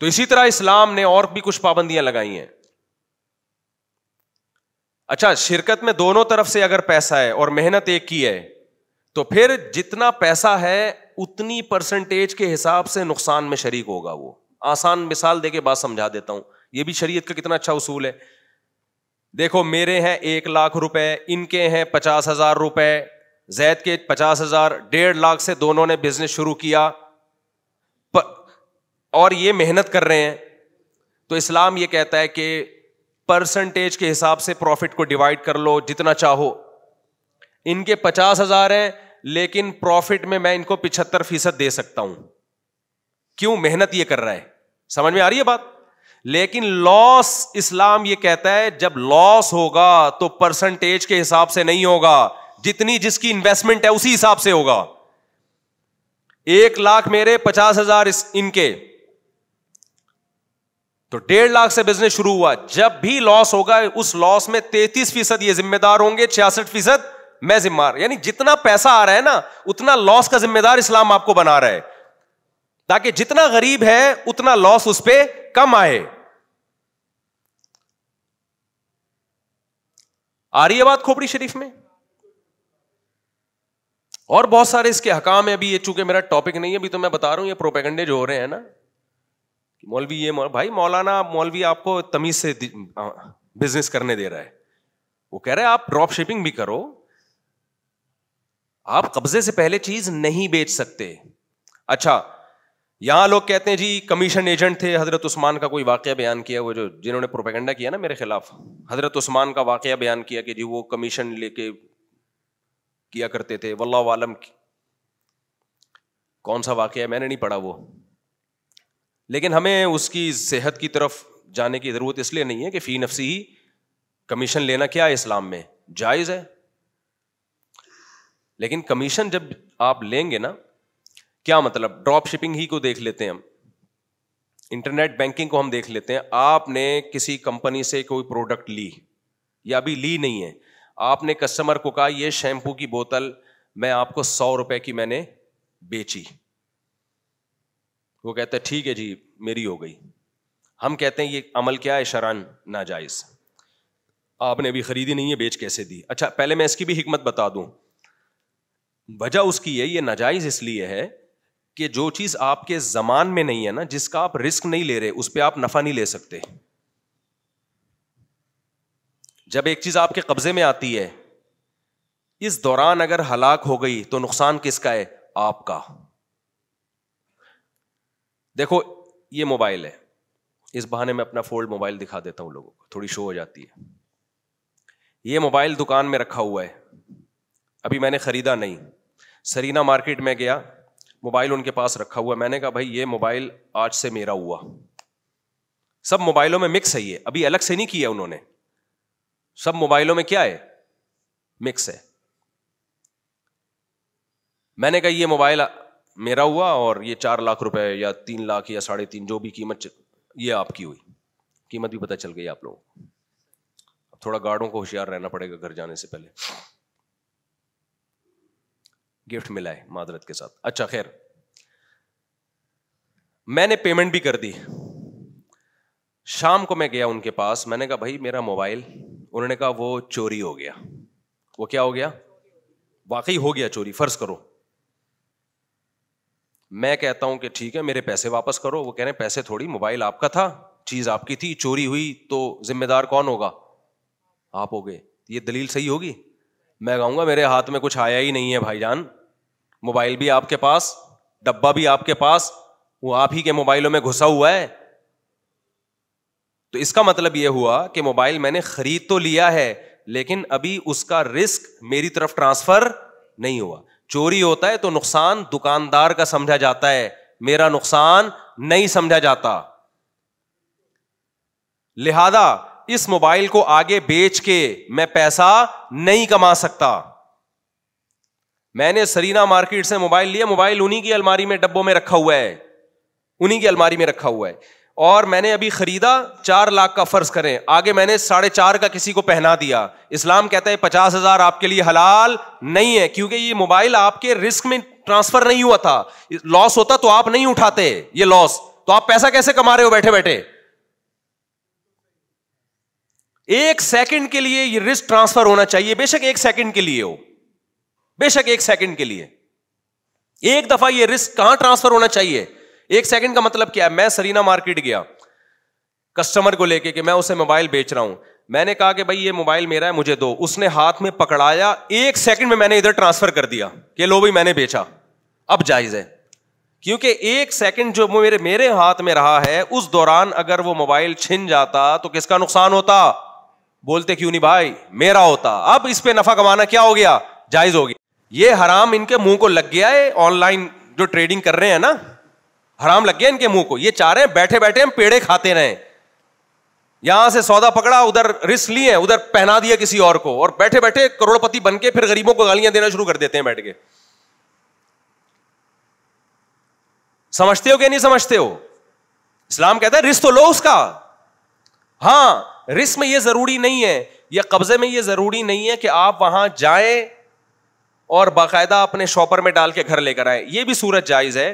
तो इसी तरह इस्लाम ने और भी कुछ पाबंदियां लगाई हैं अच्छा शिरकत में दोनों तरफ से अगर पैसा है और मेहनत एक की है तो फिर जितना पैसा है उतनी परसेंटेज के हिसाब से नुकसान में शरीक होगा वो आसान मिसाल देके बात समझा देता हूं ये भी शरीयत का कितना अच्छा उसूल है देखो मेरे हैं एक लाख रुपए इनके हैं पचास हजार रुपए जैद के पचास हजार डेढ़ लाख से दोनों ने बिजनेस शुरू किया पर, और ये मेहनत कर रहे हैं तो इस्लाम ये कहता है कि परसेंटेज के हिसाब से प्रॉफिट को डिवाइड कर लो जितना चाहो इनके पचास हजार है लेकिन प्रॉफिट में मैं इनको पिछहत्तर फीसद दे सकता हूं क्यों मेहनत ये कर रहा है समझ में आ रही है बात लेकिन लॉस इस्लाम ये कहता है जब लॉस होगा तो परसेंटेज के हिसाब से नहीं होगा जितनी जिसकी इन्वेस्टमेंट है उसी हिसाब से होगा एक लाख मेरे पचास हजार इनके तो डेढ़ लाख से बिजनेस शुरू हुआ जब भी लॉस होगा उस लॉस में तैतीस फीसद ये जिम्मेदार होंगे छियासठ फीसद मैं जिम्मेदार यानी जितना पैसा आ रहा है ना उतना लॉस का जिम्मेदार इस्लाम आपको बना रहा है ताकि जितना गरीब है उतना लॉस उस पर कम आए आ रही है बात खोपड़ी शरीफ में और बहुत सारे इसके हकाम है अभी ये चूंकि मेरा टॉपिक नहीं है अभी तो मैं बता रहा हूं ये प्रोपेगंडे जो हो रहे हैं ना कि मौलवी ये मौल, भाई मौलाना मौलवी आपको तमीज से बिजनेस करने दे रहा है वो कह रहे हैं आप ड्रॉप शिपिंग भी करो आप कब्जे से पहले चीज नहीं बेच सकते अच्छा यहां लोग कहते हैं जी कमीशन एजेंट थे हजरत उस्मान का कोई वाक़ बयान किया वो जो जिन्होंने प्रोपेगेंडा किया ना मेरे खिलाफ हजरत उस्मान का वाकया बयान किया कि जी वो कमीशन लेके किया करते थे वल्ला आलम कौन सा वाकया मैंने नहीं पढ़ा वो लेकिन हमें उसकी सेहत की तरफ जाने की ज़रूरत इसलिए नहीं है कि फ़ी नफसी ही कमीशन लेना क्या है इस्लाम में जायज़ है लेकिन कमीशन जब आप लेंगे ना क्या मतलब ड्रॉप शिपिंग ही को देख लेते हैं हम इंटरनेट बैंकिंग को हम देख लेते हैं आपने किसी कंपनी से कोई प्रोडक्ट ली या अभी ली नहीं है आपने कस्टमर को कहा यह शैंपू की बोतल मैं आपको सौ रुपए की मैंने बेची वो कहते है ठीक है जी मेरी हो गई हम कहते हैं ये अमल क्या है शरान नाजायज आपने अभी खरीदी नहीं है बेच कैसे दी अच्छा पहले मैं इसकी भी हिकमत बता दूं वजह उसकी है ये नाजायज इसलिए है कि जो चीज़ आपके ज़मान में नहीं है ना जिसका आप रिस्क नहीं ले रहे उस पर आप नफ़ा नहीं ले सकते जब एक चीज़ आपके कब्ज़े में आती है इस दौरान अगर हलाक हो गई तो नुकसान किसका है आपका देखो ये मोबाइल है इस बहाने में अपना फोल्ड मोबाइल दिखा देता हूं लोगों को थोड़ी शो हो जाती है ये मोबाइल दुकान में रखा हुआ है अभी मैंने खरीदा नहीं सरीना मार्केट में गया मोबाइल उनके पास रखा हुआ मैंने कहा भाई ये मोबाइल आज से मेरा हुआ सब मोबाइलों में मिक्स है ये अभी अलग से नहीं किया उन्होंने सब मोबाइलों में क्या है मिक्स है मैंने कहा ये मोबाइल मेरा हुआ और ये चार लाख रुपए या तीन लाख या साढ़े तीन जो भी कीमत ये आपकी हुई कीमत भी पता चल गई आप लोगों को थोड़ा गार्डों को होशियार रहना पड़ेगा घर जाने से पहले गिफ्ट मिला है मादरत के साथ अच्छा खैर मैंने पेमेंट भी कर दी शाम को मैं गया उनके पास मैंने कहा भाई मेरा मोबाइल उन्होंने कहा वो चोरी हो गया वो क्या हो गया वाकई हो गया चोरी फर्ज करो मैं कहता हूं कि ठीक है मेरे पैसे वापस करो वो कह रहे हैं पैसे थोड़ी मोबाइल आपका था चीज आपकी थी चोरी हुई तो जिम्मेदार कौन होगा आप हो गए ये दलील सही होगी मैं कहूँगा मेरे हाथ में कुछ आया ही नहीं है भाईजान मोबाइल भी आपके पास डब्बा भी आपके पास वो आप ही के मोबाइलों में घुसा हुआ है तो इसका मतलब यह हुआ कि मोबाइल मैंने खरीद तो लिया है लेकिन अभी उसका रिस्क मेरी तरफ ट्रांसफर नहीं हुआ चोरी होता है तो नुकसान दुकानदार का समझा जाता है मेरा नुकसान नहीं समझा जाता लिहाजा इस मोबाइल को आगे बेच के मैं पैसा नहीं कमा सकता मैंने सरीना मार्केट से मोबाइल लिया मोबाइल उन्हीं की अलमारी में डब्बों में रखा हुआ है उन्हीं की अलमारी में रखा हुआ है और मैंने अभी खरीदा चार लाख का फर्ज करें आगे मैंने साढ़े चार का किसी को पहना दिया इस्लाम कहता है पचास हजार आपके लिए हलाल नहीं है क्योंकि ये मोबाइल आपके रिस्क में ट्रांसफर नहीं हुआ था लॉस होता तो आप नहीं उठाते ये लॉस तो आप पैसा कैसे कमा रहे हो बैठे बैठे एक सेकंड के लिए ये रिस्क ट्रांसफर होना चाहिए बेशक एक सेकंड के लिए हो बेशक एक सेकंड के लिए एक दफा ये रिस्क कहां ट्रांसफर होना चाहिए एक सेकंड का मतलब क्या है मैं सरीना मार्केट गया कस्टमर को लेके कि मैं उसे मोबाइल बेच रहा हूं मैंने कहा कि भाई ये मोबाइल मेरा है मुझे दो उसने हाथ में पकड़ाया एक सेकंड में मैंने इधर ट्रांसफर कर दिया कि लो भाई मैंने बेचा अब जायज है क्योंकि एक सेकंड जो मेरे मेरे हाथ में रहा है उस दौरान अगर वो मोबाइल छिन जाता तो किसका नुकसान होता बोलते क्यों नहीं भाई मेरा होता अब इस पे नफा कमाना क्या हो गया जायज हो गया ये हराम इनके मुंह को लग गया है ऑनलाइन जो ट्रेडिंग कर रहे हैं ना हराम लग गया इनके मुंह को ये चाह बैठे बैठे हम पेड़े खाते रहे यहां से सौदा पकड़ा उधर रिस्क लिए उधर पहना दिया किसी और को और बैठे बैठे करोड़पति बन के फिर गरीबों को गालियां देना शुरू कर देते हैं बैठ के समझते हो कि नहीं समझते हो इस्लाम कहता है रिस्क तो लो उसका हाँ रिस्क में यह जरूरी नहीं है या कब्जे में यह जरूरी नहीं है कि आप वहां जाएं और बाकायदा अपने शॉपर में डाल के घर लेकर आए ये भी सूरत जायज़ है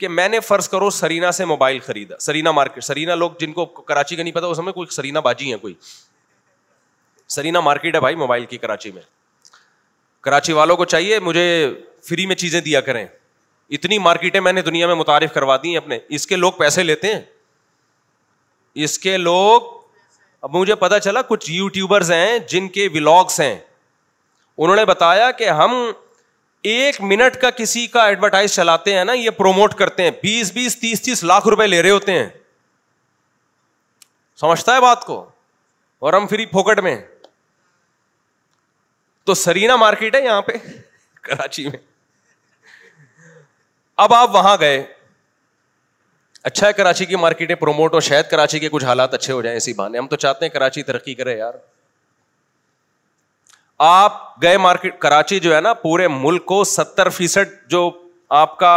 कि मैंने फर्ज करो सरीना से मोबाइल खरीदा सरीना मार्केट सरीना लोग जिनको कराची का नहीं पता उस समय कोई सरीना बाजी है कोई सरीना मार्केट है भाई मोबाइल की कराची में कराची वालों को चाहिए मुझे फ्री में चीज़ें दिया करें इतनी मार्केटें मैंने दुनिया में मुतारफ करवा दी हैं अपने इसके लोग पैसे लेते हैं इसके लोग अब मुझे पता चला कुछ यूट्यूबर्स हैं जिनके व्लॉग्स हैं उन्होंने बताया कि हम एक मिनट का किसी का एडवर्टाइज चलाते हैं ना ये प्रोमोट करते हैं बीस बीस तीस तीस लाख रुपए ले रहे होते हैं समझता है बात को और हम फ्री फोकट में तो सरीना मार्केट है यहां पे कराची में अब आप वहां गए अच्छा है कराची की मार्केटें प्रोमोट और शायद कराची के कुछ हालात अच्छे हो जाए इसी बहाने हम तो चाहते हैं कराची तरक्की करे यार आप गए मार्केट कराची जो है ना पूरे मुल्क को सत्तर फीसद जो आपका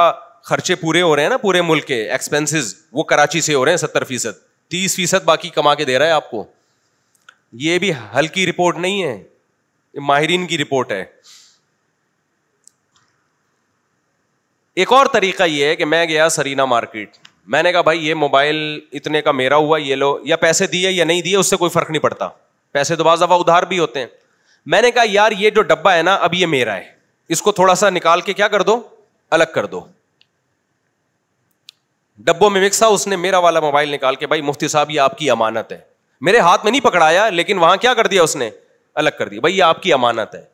खर्चे पूरे हो रहे हैं ना पूरे मुल्क के एक्सपेंसिस वो कराची से हो रहे हैं सत्तर फीसद तीस फीसद बाकी कमा के दे रहा है आपको ये भी हल्की रिपोर्ट नहीं है ये माहरीन की रिपोर्ट है एक और तरीका यह है कि मैं गया सरीना मार्केट मैंने कहा भाई ये मोबाइल इतने का मेरा हुआ ये लो या पैसे दिए या नहीं दिए उससे कोई फर्क नहीं पड़ता पैसे तो बाज दफा उधार भी होते हैं मैंने कहा यार ये जो डब्बा है ना अब ये मेरा है इसको थोड़ा सा निकाल के क्या कर दो अलग कर दो डब्बों में मिक्स था उसने मेरा वाला मोबाइल निकाल के भाई मुफ्ती साहब ये आपकी अमानत है मेरे हाथ में नहीं पकड़ाया लेकिन वहां क्या कर दिया उसने अलग कर दिया भाई ये आपकी अमानत है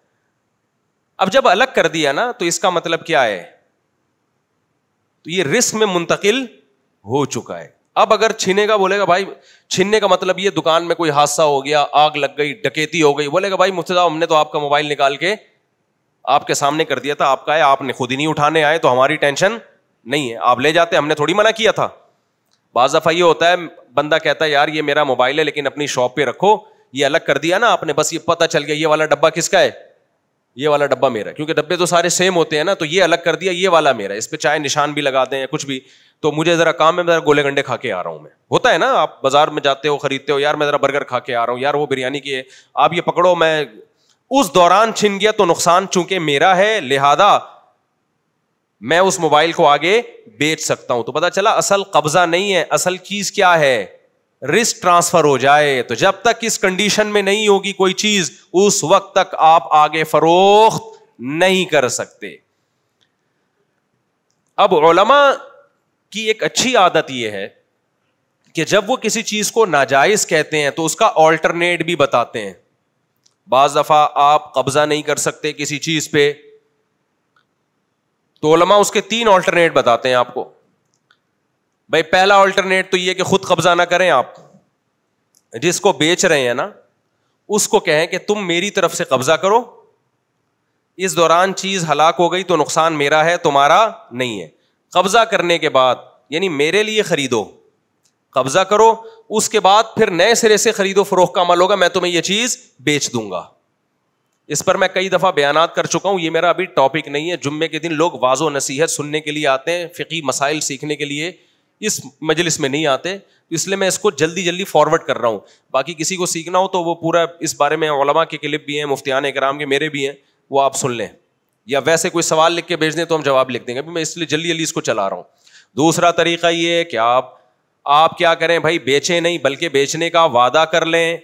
अब जब अलग कर दिया ना तो इसका मतलब क्या है तो ये रिस्क में मुंतकिल हो चुका है अब अगर छीनेगा बोलेगा भाई छीनने का मतलब ये दुकान में कोई हादसा हो गया आग लग गई डकेती हो गई बोलेगा भाई मुफ्त हमने तो आपका मोबाइल निकाल के आपके सामने कर दिया था आपका है आपने खुद ही नहीं उठाने आए तो हमारी टेंशन नहीं है आप ले जाते हमने थोड़ी मना किया था बाज दफ़ा ये होता है बंदा कहता है यार ये मेरा मोबाइल है लेकिन अपनी शॉप पे रखो ये अलग कर दिया ना आपने बस ये पता चल गया ये वाला डब्बा किसका है ये वाला डब्बा मेरा है क्योंकि डब्बे तो सारे सेम होते हैं ना तो ये अलग कर दिया ये वाला मेरा इस पर चाहे निशान भी लगा दें या कुछ भी तो मुझे ज़रा काम है मैं ज़रा गोले गंडे खा के आ रहा हूँ मैं होता है ना आप बाजार में जाते हो खरीदते हो यार मैं ज़रा बर्गर खा के आ रहा हूँ यार वो बिरयानी की है आप ये पकड़ो मैं उस दौरान छिन गया तो नुकसान चूंकि मेरा है लिहाजा मैं उस मोबाइल को आगे बेच सकता हूं तो पता चला असल कब्जा नहीं है असल चीज क्या है रिस्क ट्रांसफर हो जाए तो जब तक इस कंडीशन में नहीं होगी कोई चीज उस वक्त तक आप आगे फरोख्त नहीं कर सकते अब ओलमा की एक अच्छी आदत यह है कि जब वो किसी चीज को नाजायज कहते हैं तो उसका ऑल्टरनेट भी बताते हैं बाज दफा आप कब्जा नहीं कर सकते किसी चीज पे तो ओलमा उसके तीन ऑल्टरनेट बताते हैं आपको भाई पहला ऑल्टरनेट तो ये कि खुद कब्जा ना करें आप जिसको बेच रहे हैं ना उसको कहें कि तुम मेरी तरफ से कब्जा करो इस दौरान चीज हलाक हो गई तो नुकसान मेरा है तुम्हारा नहीं है कब्जा करने के बाद यानी मेरे लिए खरीदो कब्जा करो उसके बाद फिर नए सिरे से खरीदो फरोख का अमल होगा मैं तुम्हें यह चीज बेच दूंगा इस पर मैं कई दफा बयान कर चुका हूं यह मेरा अभी टॉपिक नहीं है जुम्मे के दिन लोग वाजो नसीहत सुनने के लिए आते हैं फिकी मसाइल सीखने के लिए इस मजलिस में नहीं आते तो इसलिए मैं इसको जल्दी जल्दी फॉरवर्ड कर रहा हूँ बाकी किसी को सीखना हो तो वो पूरा इस बारे में ओलमा के क्लिप भी हैं मुफ्तियान कराम के मेरे भी हैं वो आप सुन लें या वैसे कोई सवाल लिख के भेज दें तो हम जवाब लिख देंगे अभी मैं इसलिए जल्दी जल्दी इसको चला रहा हूँ दूसरा तरीका ये है कि आप आप क्या करें भाई बेचें नहीं बल्कि बेचने का वादा कर लें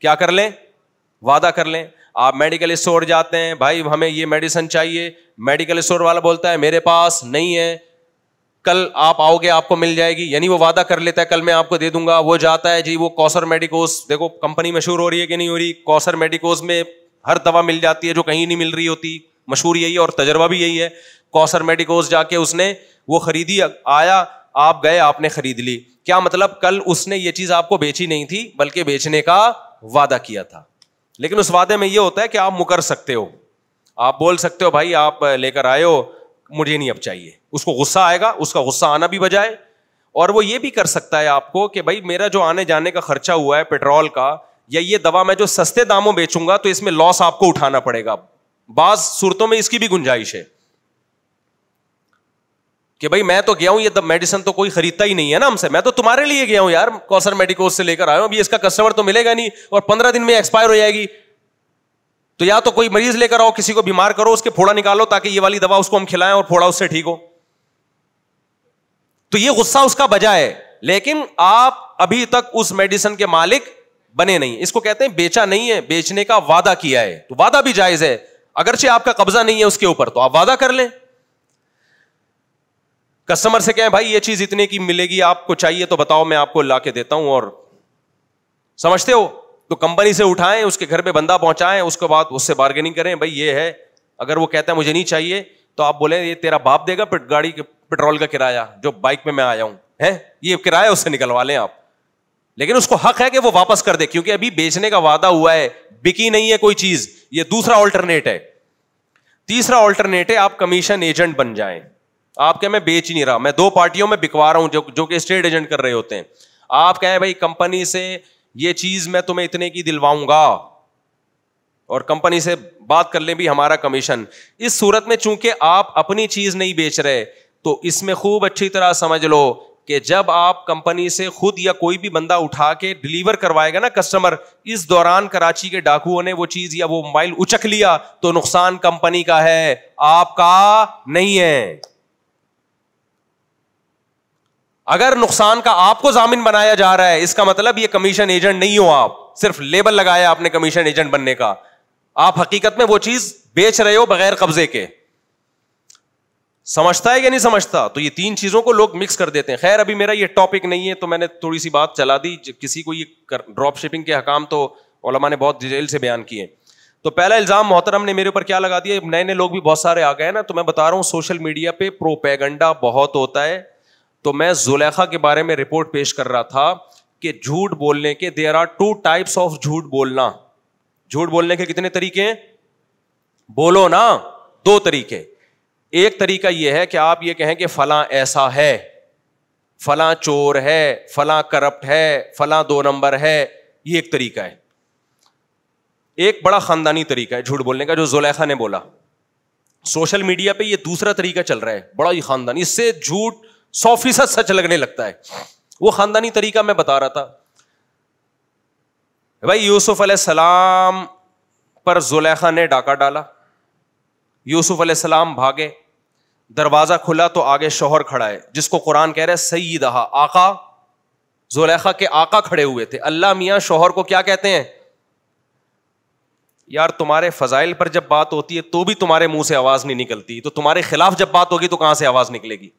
क्या कर लें वादा कर लें आप मेडिकल स्टोर जाते हैं भाई हमें ये मेडिसिन चाहिए मेडिकल स्टोर वाला बोलता है मेरे पास नहीं है कल आप आओगे आपको मिल जाएगी यानी वो वादा कर लेता है कल मैं आपको दे दूंगा वो जाता है जी वो कौसर मेडिकोस देखो कंपनी मशहूर हो रही है कि नहीं हो रही कौसर मेडिकोज में हर दवा मिल जाती है जो कहीं नहीं मिल रही होती मशहूर यही है और तजर्बा भी यही है कौसर मेडिकोस जाके उसने वो खरीदी आया आप गए आपने खरीद ली क्या मतलब कल उसने ये चीज आपको बेची नहीं थी बल्कि बेचने का वादा किया था लेकिन उस वादे में यह होता है कि आप मुकर सकते हो आप बोल सकते हो भाई आप लेकर आयो मुझे नहीं अब चाहिए उसको गुस्सा आएगा उसका गुस्सा आना भी बजाय और वो ये भी कर सकता है आपको कि भाई मेरा जो आने जाने का खर्चा हुआ है पेट्रोल का या ये दवा मैं जो सस्ते दामों बेचूंगा तो इसमें लॉस आपको उठाना पड़ेगा बाज सूरतों में इसकी भी गुंजाइश है कि भाई मैं तो गया हूं ये मेडिसिन तो कोई खरीदता ही नहीं है ना हमसे मैं तो तुम्हारे लिए गया हूं यार कौशल मेडिकोस से लेकर आया हूं अभी इसका कस्टमर तो मिलेगा नहीं और पंद्रह दिन में एक्सपायर हो जाएगी तो या तो कोई मरीज लेकर आओ किसी को बीमार करो उसके फोड़ा निकालो ताकि ये वाली दवा उसको हम खिलाएं और फोड़ा उससे ठीक हो तो ये गुस्सा उसका बजा है लेकिन आप अभी तक उस मेडिसिन के मालिक बने नहीं इसको कहते हैं बेचा नहीं है बेचने का वादा किया है तो वादा भी जायज है अगर से आपका कब्जा नहीं है उसके ऊपर तो आप वादा कर लें कस्टमर से कहें भाई ये चीज इतने की मिलेगी आपको चाहिए तो बताओ मैं आपको ला देता हूं और समझते हो तो कंपनी से उठाएं उसके घर पे बंदा पहुंचाएं उसके बाद उससे बार्गेनिंग करें भाई ये है अगर वो कहता है मुझे नहीं चाहिए तो आप बोले ये तेरा बाप देगा गाड़ी के पेट्रोल का किराया जो बाइक में मैं आया हूं है ये किराया उससे निकलवा लें आप लेकिन उसको हक है कि वो वापस कर दे क्योंकि अभी बेचने का वादा हुआ है बिकी नहीं है कोई चीज ये दूसरा ऑल्टरनेट है तीसरा ऑल्टरनेट है आप कमीशन एजेंट बन जाए आप क्या मैं बेच नहीं रहा मैं दो पार्टियों में बिकवा रहा हूं जो जो कि स्टेट एजेंट कर रहे होते हैं आप कहें भाई कंपनी से ये चीज मैं तुम्हें इतने की दिलवाऊंगा और कंपनी से बात कर ले भी हमारा कमीशन इस सूरत में चूंकि आप अपनी चीज नहीं बेच रहे तो इसमें खूब अच्छी तरह समझ लो कि जब आप कंपनी से खुद या कोई भी बंदा उठा के डिलीवर करवाएगा ना कस्टमर इस दौरान कराची के डाकुओं ने वो चीज या वो मोबाइल उचक लिया तो नुकसान कंपनी का है आपका नहीं है अगर नुकसान का आपको जामिन बनाया जा रहा है इसका मतलब ये कमीशन एजेंट नहीं हो आप सिर्फ लेबल लगाया आपने कमीशन एजेंट बनने का आप हकीकत में वो चीज बेच रहे हो बगैर कब्जे के समझता है या नहीं समझता तो ये तीन चीजों को लोग मिक्स कर देते हैं खैर अभी मेरा ये टॉपिक नहीं है तो मैंने थोड़ी सी बात चला दी किसी को ये ड्रॉप शिपिंग के हकाम तो ओलमा ने बहुत डिटेल से बयान किए तो पहला इल्ज़ाम मोहतरम ने मेरे ऊपर क्या लगा दिया नए नए लोग भी बहुत सारे आ गए ना तो मैं बता रहा हूँ सोशल मीडिया पे प्रोपेगंडा बहुत होता है तो मैं जुलेखा के बारे में रिपोर्ट पेश कर रहा था कि झूठ बोलने के there are two types of झूठ बोलना झूठ बोलने के कितने तरीके हैं बोलो ना दो तरीके एक तरीका यह है कि आप ये कहें कि फला ऐसा है फला चोर है फला करप्ट है फला दो नंबर है ये एक तरीका है एक बड़ा खानदानी तरीका है झूठ बोलने का जो जुलेखा ने बोला सोशल मीडिया पे ये दूसरा तरीका चल रहा है बड़ा ही खानदानी इससे झूठ सौ फीसद सच लगने लगता है वो खानदानी तरीका मैं बता रहा था भाई यूसुफ सलाम पर जुलेखा ने डाका डाला यूसुफ सलाम भागे दरवाज़ा खुला तो आगे शोहर खड़ा है जिसको कुरान कह रहा है सईद आका जुलेखा के आका खड़े हुए थे अल्लाह मियाँ शोहर को क्या कहते हैं यार तुम्हारे फजाइल पर जब बात होती है तो भी तुम्हारे मुंह से आवाज़ नहीं निकलती तो तुम्हारे खिलाफ जब बात होगी तो कहाँ से आवाज़ निकलेगी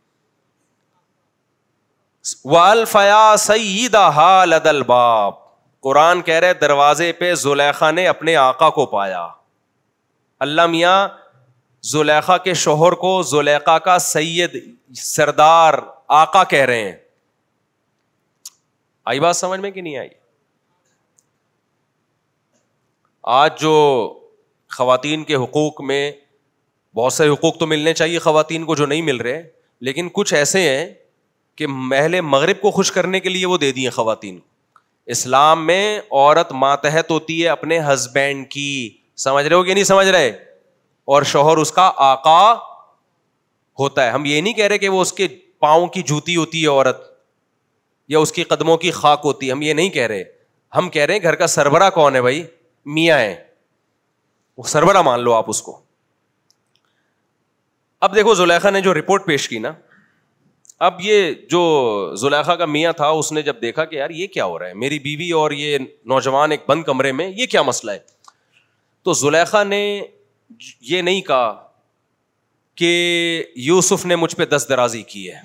वालफया सईदा बाप कुरान कह रहे दरवाजे पे जुलेखा ने अपने आका को पाया अल्लाह मियाँ जुलेखा के शोहर को जुलेखा का सैयद सरदार आका कह रहे हैं आई बात समझ में कि नहीं आई आज जो खातन के हकूक़ में बहुत से हकूक़ तो मिलने चाहिए ख़वान को जो नहीं मिल रहे लेकिन कुछ ऐसे हैं कि महल मगरब को खुश करने के लिए वो दे दिए खातन इस्लाम में औरत मातहत होती है अपने हसबैंड की समझ रहे हो कि नहीं समझ रहे और शोहर उसका आका होता है हम ये नहीं कह रहे कि वो उसके पाँव की जूती होती है औरत या उसकी कदमों की खाक होती है हम ये नहीं कह रहे हम कह रहे हैं घर का सरबरा कौन है भाई मियाँ है वो सरबरा मान लो आप उसको अब देखो जुलेखा ने जो रिपोर्ट पेश की ना अब ये जो जुलेखा का मियाँ था उसने जब देखा कि यार ये क्या हो रहा है मेरी बीवी और ये नौजवान एक बंद कमरे में ये क्या मसला है तो जुलेखा ने ये नहीं कहा कि यूसुफ ने मुझ पर दस दराजी की है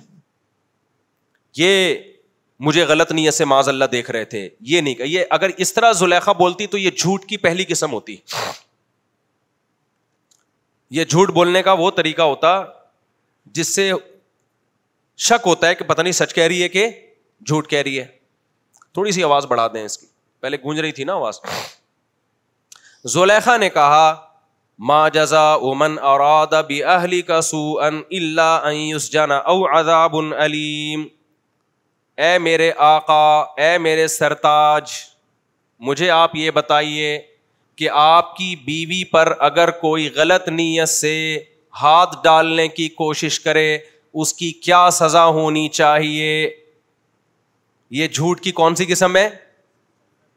ये मुझे गलत नीयत से माजल्ला देख रहे थे ये नहीं कहा ये अगर इस तरह जुलेखा बोलती तो ये झूठ की पहली किस्म होती ये झूठ बोलने का वो तरीका होता जिससे शक होता है कि पता नहीं सच कह रही है कि झूठ कह रही है थोड़ी सी आवाज बढ़ा दें इसकी पहले गूंज रही थी ना आवाज जुलेखा ने कहा मा जजा उमन और बी ए मेरे आका ए मेरे सरताज मुझे आप ये बताइए कि आपकी बीवी पर अगर कोई गलत नीयत से हाथ डालने की कोशिश करे उसकी क्या सजा होनी चाहिए यह झूठ की कौन सी किस्म है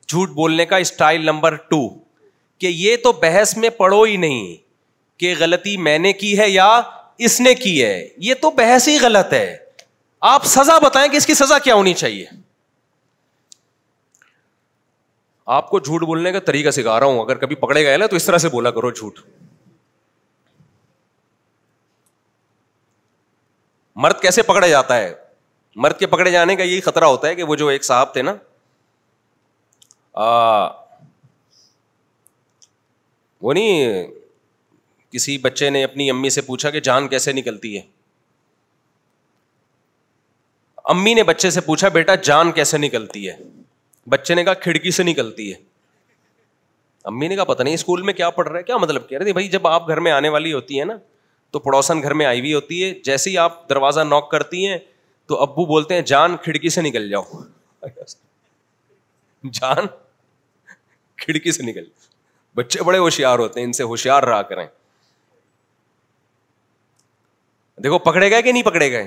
झूठ बोलने का स्टाइल नंबर टू कि ये तो बहस में पड़ो ही नहीं कि गलती मैंने की है या इसने की है ये तो बहस ही गलत है आप सजा बताएं कि इसकी सजा क्या होनी चाहिए आपको झूठ बोलने का तरीका सिखा रहा हूं अगर कभी पकड़े गए ना तो इस तरह से बोला करो झूठ मर्द कैसे पकड़ा जाता है मर्द के पकड़े जाने का यही खतरा होता है कि वो जो एक साहब थे ना आ, वो नहीं किसी बच्चे ने अपनी अम्मी से पूछा कि जान कैसे निकलती है अम्मी ने बच्चे से पूछा बेटा जान कैसे निकलती है बच्चे ने कहा खिड़की से निकलती है अम्मी ने कहा पता नहीं स्कूल में क्या पढ़ रहा है क्या मतलब कह रहे थे भाई जब आप घर में आने वाली होती है ना तो पड़ोसन घर में आई हुई होती है जैसे ही आप दरवाज़ा नॉक करती हैं तो अबू बोलते हैं जान खिड़की से निकल जाओ जान खिड़की से निकल बच्चे बड़े होशियार होते हैं इनसे होशियार रहा करें देखो पकड़े गए कि नहीं पकड़े गए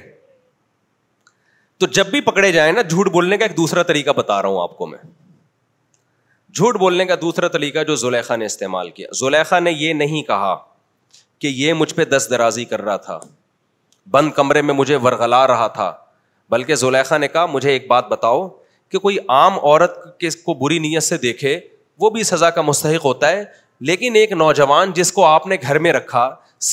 तो जब भी पकड़े जाए ना झूठ बोलने का एक दूसरा तरीका बता रहा हूं आपको मैं झूठ बोलने का दूसरा तरीका जो जुलेखा ने इस्तेमाल किया जुलेखा ने यह नहीं कहा कि ये मुझ पर दस दराजी कर रहा था बंद कमरे में मुझे वरगला रहा था बल्कि जुलेखा ने कहा मुझे एक बात बताओ कि कोई आम औरत के को बुरी नीयत से देखे वो भी सज़ा का मुस्तक होता है लेकिन एक नौजवान जिसको आपने घर में रखा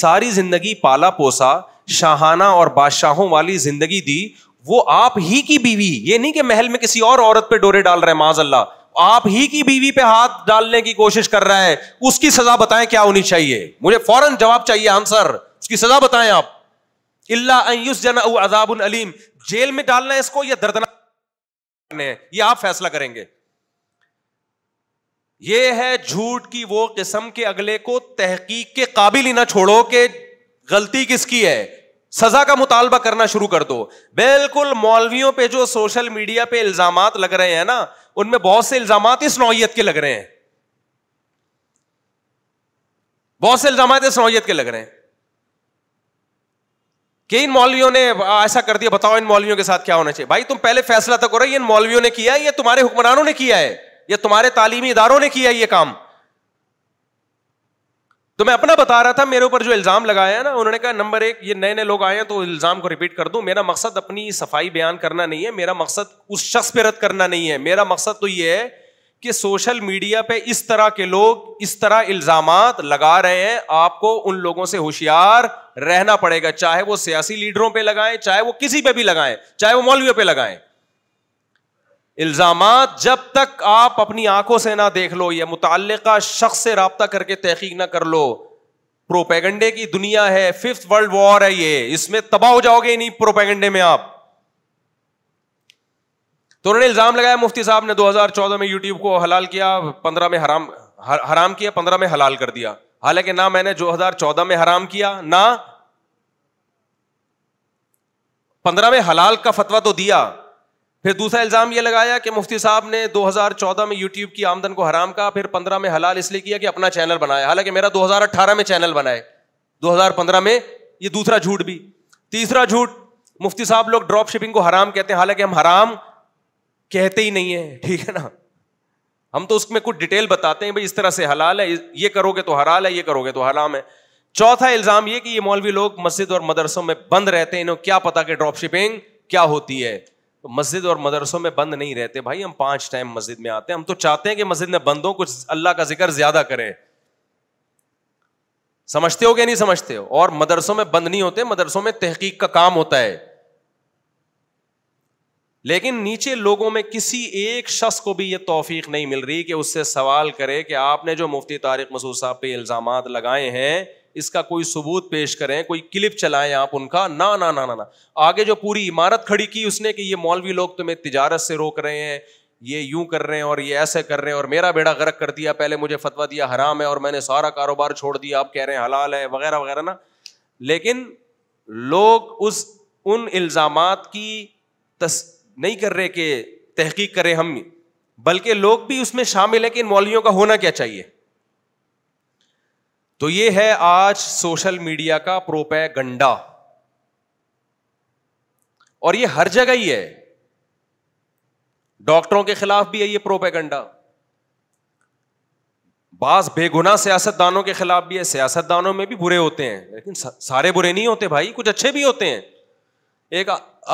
सारी ज़िंदगी पाला पोसा शाहाना और बादशाहों वाली ज़िंदगी दी वो आप ही की बीवी ये नहीं कि महल में किसी और औरत पे डोरे डाल रहे हैं माज अल्लाह आप ही की बीवी पे हाथ डालने की कोशिश कर रहा है उसकी सजा बताएं क्या होनी चाहिए मुझे फौरन जवाब चाहिए आंसर उसकी सजा बताएं आप इल्ला जना अजाबुल अलीम जेल में डालना है इसको या दर्दना ये आप फैसला करेंगे ये है झूठ की वो किस्म के अगले को तहकीक के काबिल ही ना छोड़ो कि गलती किसकी है सजा का मुतालबा करना शुरू कर दो बिल्कुल मौलवियों पे जो सोशल मीडिया पे इल्जामात लग रहे हैं ना उनमें बहुत से इल्जाम इस नौीयत के लग रहे हैं बहुत से इल्जाम इस नौीयत के लग रहे हैं कि इन मौलवियों ने ऐसा कर दिया बताओ इन मौलवियों के साथ क्या होना चाहिए भाई तुम पहले फैसला तो करो इन मौलवियों ने किया है या तुम्हारे हुक्मरानों ने किया है या तुम्हारे तालीमी इदारों ने किया है ये काम तो मैं अपना बता रहा था मेरे ऊपर जो इल्ज़ाम लगाया है ना उन्होंने कहा नंबर एक ये नए नए लोग आए हैं तो इल्ज़ाम को रिपीट कर दूं मेरा मकसद अपनी सफाई बयान करना नहीं है मेरा मकसद उस शख्स पे रद्द करना नहीं है मेरा मकसद तो ये है कि सोशल मीडिया पे इस तरह के लोग इस तरह इल्ज़ाम लगा रहे हैं आपको उन लोगों से होशियार रहना पड़ेगा चाहे वो सियासी लीडरों पर लगाएं चाहे वो किसी पर भी लगाएं चाहे वो मौलवियों पर लगाएं इल्ज़ाम जब तक आप अपनी आंखों से ना देख लो या मुतल शख्स से रबता करके तहकीक ना कर लो प्रोपेगंडे की दुनिया है फिफ्थ वर्ल्ड वॉर है ये इसमें तबाह हो जाओगे नहीं प्रोपेगंडे में आप तो उन्होंने इल्ज़ाम लगाया मुफ्ती साहब ने 2014 में यूट्यूब को हलाल किया 15 में हराम हर, हराम किया 15 में हलाल कर दिया हालांकि ना मैंने 2014 में हराम किया ना 15 में हलाल का फतवा तो दिया फिर दूसरा इल्ज़ाम यह लगाया कि मुफ्ती साहब ने 2014 में यूट्यूब की आमदन को हराम कहा फिर 15 में हलाल इसलिए किया कि अपना चैनल बनाया हालांकि मेरा 2018 में चैनल बनाए 2015 में ये दूसरा झूठ भी तीसरा झूठ मुफ्ती साहब लोग ड्रॉप शिपिंग को हराम कहते हैं हालांकि हम हराम कहते ही नहीं है ठीक है ना हम तो उसमें कुछ डिटेल बताते हैं भाई इस तरह से हलाल है ये करोगे तो हराल है ये करोगे तो हराम है चौथा इल्ज़ाम ये कि ये मौलवी लोग मस्जिद और मदरसों में बंद रहते हैं इन्हें क्या पता कि ड्रॉप शिपिंग क्या होती है तो मस्जिद और मदरसों में बंद नहीं रहते भाई हम पांच टाइम मस्जिद में आते हैं हम तो चाहते हैं कि मस्जिद में बंद हो कुछ अल्लाह का जिक्र ज्यादा करें समझते हो क्या नहीं समझते हो और मदरसों में बंद नहीं होते मदरसों में तहकीक का काम होता है लेकिन नीचे लोगों में किसी एक शख्स को भी यह तोफीक नहीं मिल रही कि उससे सवाल करे कि आपने जो मुफ्ती तारिक मसूद साहब पे इल्ज़ाम लगाए हैं इसका कोई सबूत पेश करें कोई क्लिप चलाएं आप उनका ना ना ना ना ना आगे जो पूरी इमारत खड़ी की उसने कि ये मौलवी लोग तुम्हें तिजारत से रोक रहे हैं ये यूं कर रहे हैं और ये ऐसे कर रहे हैं और मेरा बेड़ा गर्क कर दिया पहले मुझे फतवा दिया हराम है और मैंने सारा कारोबार छोड़ दिया आप कह रहे हैं हलाल है वगैरह वगैरह ना लेकिन लोग उस उन इल्ज़ाम की तस नहीं कर रहे कि तहकीक करें हम बल्कि लोग भी उसमें शामिल है कि इन मौलियों का होना क्या चाहिए तो ये है आज सोशल मीडिया का प्रोपैगंडा और ये हर जगह ही है डॉक्टरों के खिलाफ भी है ये प्रोपैगंडा बास बेगुना सियासतदानों के खिलाफ भी है सियासतदानों में भी बुरे होते हैं लेकिन सारे बुरे नहीं होते भाई कुछ अच्छे भी होते हैं एक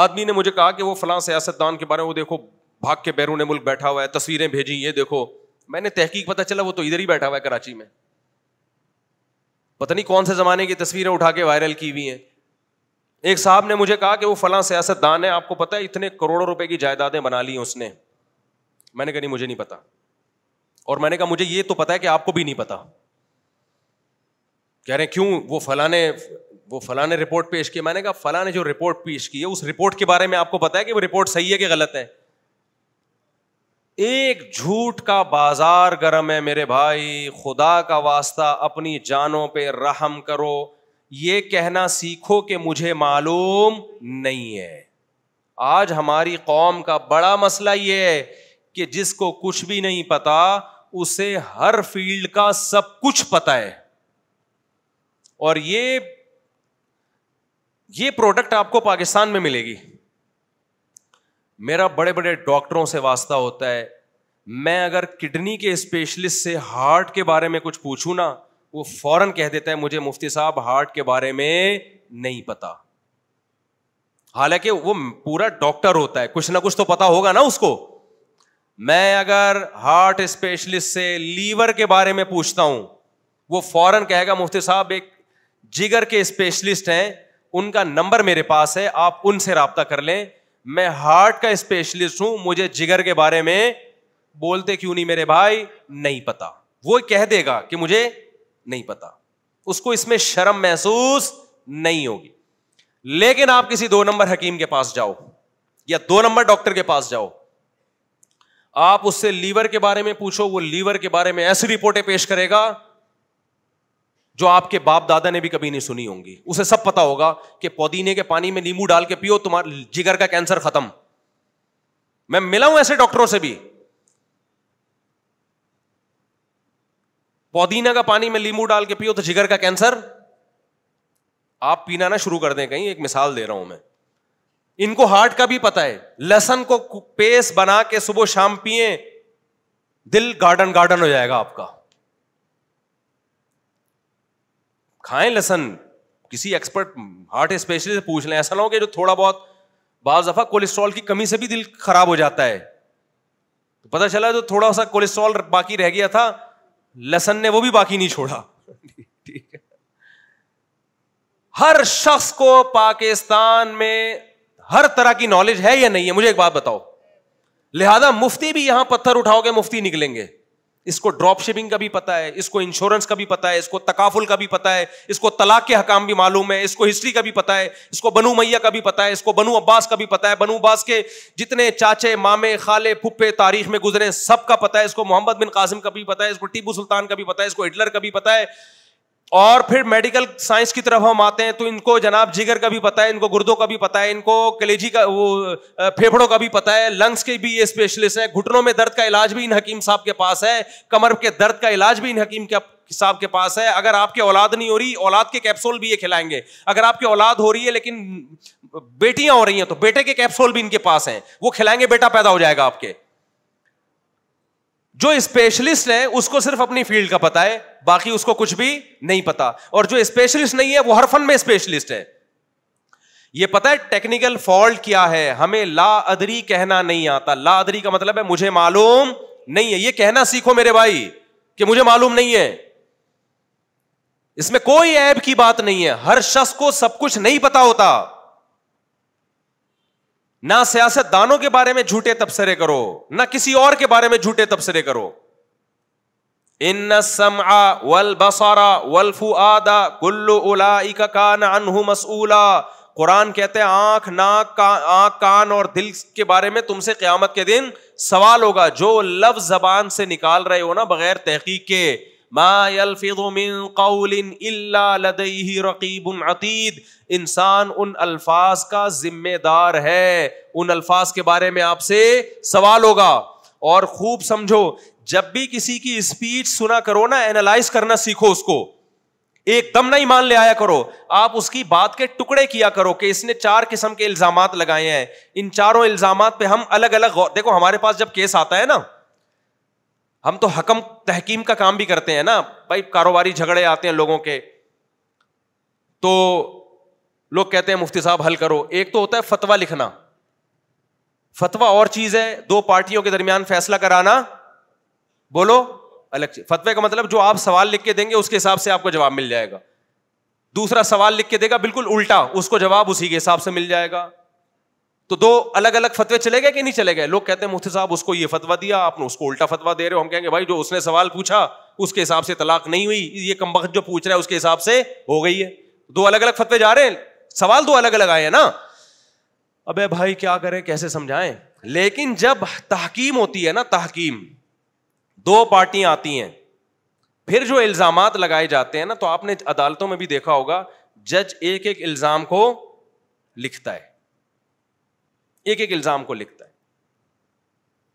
आदमी ने मुझे कहा कि वो फलां सियासतदान के बारे में वो देखो भाग के बैरून मुल्क बैठा हुआ है तस्वीरें भेजी ये देखो मैंने तहकीक पता चला वो तो इधर ही बैठा हुआ है कराची में पता नहीं कौन से ज़माने की तस्वीरें उठा के वायरल की हुई है एक साहब ने मुझे कहा कि वो फला सियासतदान है आपको पता है इतने करोड़ों रुपए की जायदादें बना ली उसने मैंने कहा नहीं मुझे नहीं पता और मैंने कहा मुझे ये तो पता है कि आपको भी नहीं पता कह रहे क्यों वो फलाने वो फला ने रिपोर्ट पेश की मैंने कहा फला ने जो रिपोर्ट पेश की है उस रिपोर्ट के बारे में आपको पता है कि वो रिपोर्ट सही है कि गलत है एक झूठ का बाजार गर्म है मेरे भाई खुदा का वास्ता अपनी जानों पे रहम करो ये कहना सीखो कि मुझे मालूम नहीं है आज हमारी कौम का बड़ा मसला ये है कि जिसको कुछ भी नहीं पता उसे हर फील्ड का सब कुछ पता है और ये ये प्रोडक्ट आपको पाकिस्तान में मिलेगी मेरा बड़े बड़े डॉक्टरों से वास्ता होता है मैं अगर किडनी के स्पेशलिस्ट से हार्ट के बारे में कुछ पूछूँ ना वो फौरन कह देता है मुझे मुफ्ती साहब हार्ट के बारे में नहीं पता हालांकि वो पूरा डॉक्टर होता है कुछ ना कुछ तो पता होगा ना उसको मैं अगर हार्ट स्पेशलिस्ट से लीवर के बारे में पूछता हूं वो फौरन कहेगा मुफ्ती साहब एक जिगर के स्पेशलिस्ट हैं उनका नंबर मेरे पास है आप उनसे रबता कर लें मैं हार्ट का स्पेशलिस्ट हूं मुझे जिगर के बारे में बोलते क्यों नहीं मेरे भाई नहीं पता वो कह देगा कि मुझे नहीं पता उसको इसमें शर्म महसूस नहीं होगी लेकिन आप किसी दो नंबर हकीम के पास जाओ या दो नंबर डॉक्टर के पास जाओ आप उससे लीवर के बारे में पूछो वो लीवर के बारे में ऐसी रिपोर्टें पेश करेगा जो आपके बाप दादा ने भी कभी नहीं सुनी होंगी उसे सब पता होगा कि पुदीने के पानी में नींबू डाल के पियो तुम्हारे जिगर का कैंसर खत्म मैं मिला हूं ऐसे डॉक्टरों से भी पुदीना का पानी में नींबू डाल के पियो तो जिगर का कैंसर आप पीना ना शुरू कर दें कहीं एक मिसाल दे रहा हूं मैं इनको हार्ट का भी पता है लहसन को पेस्ट बना के सुबह शाम पिए दिल गार्डन गार्डन हो जाएगा आपका खाएं लहसन किसी एक्सपर्ट हार्ट स्पेशलिस्ट से पूछ लें ऐसा ना हो कि जो थोड़ा बहुत बाज़ दफ़ा कोलेस्ट्रॉल की कमी से भी दिल खराब हो जाता है तो पता चला जो थोड़ा सा कोलेस्ट्रॉल बाकी रह गया था लसन ने वो भी बाकी नहीं छोड़ा ठीक है हर शख्स को पाकिस्तान में हर तरह की नॉलेज है या नहीं है मुझे एक बात बताओ लिहाजा मुफ्ती भी यहां पत्थर उठाओगे मुफ्ती निकलेंगे इसको ड्रॉप शिपिंग का भी पता है इसको इंश्योरेंस का भी पता है इसको तकाफुल का भी पता है इसको तलाक के हकाम भी मालूम है इसको हिस्ट्री का भी पता है इसको बनु मैया का भी पता है इसको बनु अब्बास का भी पता है बनु अब्बास के जितने चाचे मामे खाले पुप्पे तारीख में गुजरे सबका पता है इसको मोहम्मद बिन कासिम का भी पता है इसको टीबू सुल्तान का भी पता है इसको हिटलर का भी पता है और फिर मेडिकल साइंस की तरफ हम आते हैं तो इनको जनाब जिगर का भी पता है इनको गुर्दों का भी पता है इनको कलेजी का वो फेफड़ों का भी पता है लंग्स के भी ये स्पेशलिस्ट हैं घुटनों में दर्द का इलाज भी इन हकीम साहब के पास है कमर के दर्द का इलाज भी इन हकीम के साहब के पास है अगर आपके औलाद नहीं हो रही औलाद के कैप्सोल भी ये खिलाएंगे अगर आपकी औलाद हो रही है लेकिन बेटियां हो रही हैं तो बेटे के कैप्सोल भी इनके पास हैं वो खिलाएंगे बेटा पैदा हो जाएगा आपके जो स्पेशलिस्ट है उसको सिर्फ अपनी फील्ड का पता है बाकी उसको कुछ भी नहीं पता और जो स्पेशलिस्ट नहीं है वो हर फन में स्पेशलिस्ट है ये पता है टेक्निकल फॉल्ट क्या है हमें ला अदरी कहना नहीं आता ला अदरी का मतलब है मुझे मालूम नहीं है ये कहना सीखो मेरे भाई कि मुझे मालूम नहीं है इसमें कोई ऐब की बात नहीं है हर शख्स को सब कुछ नहीं पता होता ना सियासतदानों के बारे में झूठे तबसरे करो ना किसी और के बारे में झूठे तबसरे करो इन समा वल बसारा वल फुआदा कुल्लु उलाइका कान अनहु मसूला कुरान कहते हैं आंख नाक का आंख कान और दिल के बारे में तुमसे क्यामत के दिन सवाल होगा जो लफ्ज जबान से निकाल रहे हो ना बगैर तहकीक के रकीब अतीद इंसान उन अल्फाज का जिम्मेदार है उन अल्फाज के बारे में आपसे सवाल होगा और खूब समझो जब भी किसी की स्पीच सुना करो ना एनालाइज करना सीखो उसको एकदम नहीं मान ले आया करो आप उसकी बात के टुकड़े किया करो कि इसने चार किस्म के इल्जाम लगाए हैं इन चारों इल्जाम पे हम अलग अलग देखो हमारे पास जब केस आता है ना हम तो हकम तहकीम का काम भी करते हैं ना भाई कारोबारी झगड़े आते हैं लोगों के तो लोग कहते हैं मुफ्ती साहब हल करो एक तो होता है फतवा लिखना फतवा और चीज है दो पार्टियों के दरमियान फैसला कराना बोलो अलग फतवे का मतलब जो आप सवाल लिख के देंगे उसके हिसाब से आपको जवाब मिल जाएगा दूसरा सवाल लिख के देगा बिल्कुल उल्टा उसको जवाब उसी के हिसाब से मिल जाएगा तो दो अलग अलग फतवे चले गए कि नहीं चले गए लोग कहते हैं मुफ्ती साहब उसको ये फतवा दिया आपने उसको उल्टा फतवा दे रहे हो हम कहेंगे भाई जो उसने सवाल पूछा उसके हिसाब से तलाक नहीं हुई ये कम जो पूछ रहा है उसके हिसाब से हो गई है दो अलग अलग फतवे जा रहे हैं सवाल दो अलग अलग आए हैं ना अब भाई क्या करें कैसे समझाए लेकिन जब तहकीम होती है ना तहकीम दो पार्टियां आती हैं फिर जो इल्जाम लगाए जाते हैं ना तो आपने अदालतों में भी देखा होगा जज एक एक इल्जाम को लिखता है एक एक इल्ज़ाम को लिखता है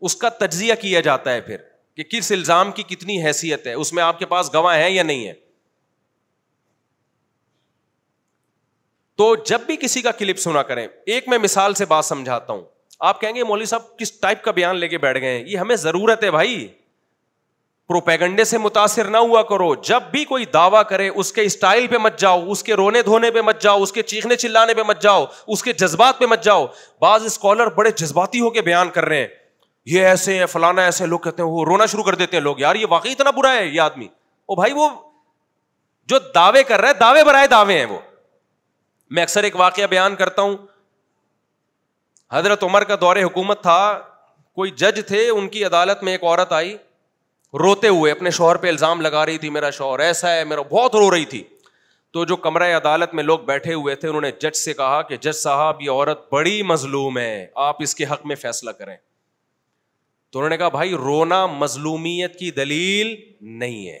उसका तजिया किया जाता है फिर कि किस इल्ज़ाम की कितनी हैसियत है उसमें आपके पास गवाह है या नहीं है तो जब भी किसी का क्लिप सुना करें एक मैं मिसाल से बात समझाता हूं आप कहेंगे मौली साहब किस टाइप का बयान लेके बैठ गए हैं ये हमें ज़रूरत है भाई प्रोपेगंडे से मुतासर ना हुआ करो जब भी कोई दावा करे उसके स्टाइल पे मत जाओ उसके रोने धोने पे मत जाओ उसके चीखने चिल्लाने पे मत जाओ उसके जज्बात पे मत जाओ बाज स्कॉलर बड़े जज्बाती होकर बयान कर रहे हैं ये ऐसे है फलाना ऐसे लोग कहते हैं वो रोना शुरू कर देते हैं लोग यार ये वाकई इतना बुरा है ये आदमी ओ भाई वो जो दावे कर रहा है दावे बराए दावे हैं वो मैं अक्सर एक वाक्य बयान करता हूं हजरत उमर का दौरे हुकूमत था कोई जज थे उनकी अदालत में एक औरत आई रोते हुए अपने शोहर पे इल्ज़ाम लगा रही थी मेरा शोहर ऐसा है मेरा बहुत रो रही थी तो जो कमरा अदालत में लोग बैठे हुए थे उन्होंने जज से कहा कि जज साहब ये औरत बड़ी मजलूम है आप इसके हक में फैसला करें तो उन्होंने कहा भाई रोना मजलूमियत की दलील नहीं है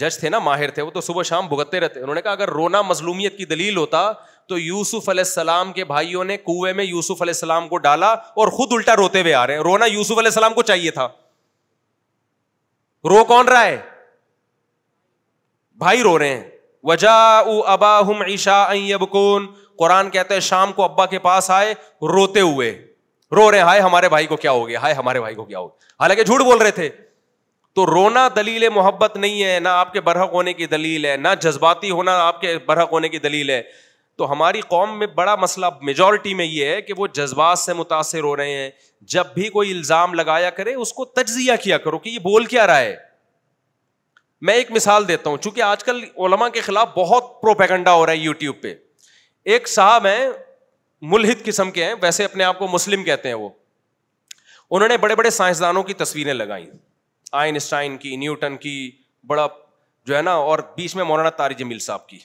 जज थे ना माहिर थे वो तो सुबह शाम भुगतते रहते उन्होंने कहा अगर रोना मजलूमियत की दलील होता तो यूसुफ अलैहिस्सलाम के भाइयों ने कुएं में यूसुफ अलैहिस्सलाम को डाला और खुद उल्टा रोते हुए आ रहे हैं रोना यूसुफ अलैहिस्सलाम को चाहिए था रो कौन रहा है भाई रो रहे हैं वजा उ अबा हम ईशा अबकून कुरान कहते हैं शाम को अब्बा के पास आए रोते हुए रो रहे हाय हमारे भाई को क्या हो गया हाय हमारे भाई को क्या हो गया हालांकि झूठ बोल रहे थे तो रोना दलील मोहब्बत नहीं है ना आपके बरहक होने की दलील है ना जज्बाती होना आपके बरहक होने की दलील है तो हमारी कौम में बड़ा मसला मेजोरिटी में यह है कि वो जज्बात से मुतासर हो रहे हैं जब भी कोई इल्ज़ाम लगाया करे उसको तजिया किया करो कि यह बोल क्या रहा है मैं एक मिसाल देता हूं चूंकि आजकल ओलमा के खिलाफ बहुत प्रोपेगेंडा हो रहा है यूट्यूब पे एक साहब हैं मुलहिद किस्म के हैं वैसे अपने आप को मुस्लिम कहते हैं वो उन्होंने बड़े बड़े साइंसदानों की तस्वीरें लगाई आइनस्टाइन की न्यूटन की बड़ा जो है ना और बीच में मौलाना तारी जमील साहब की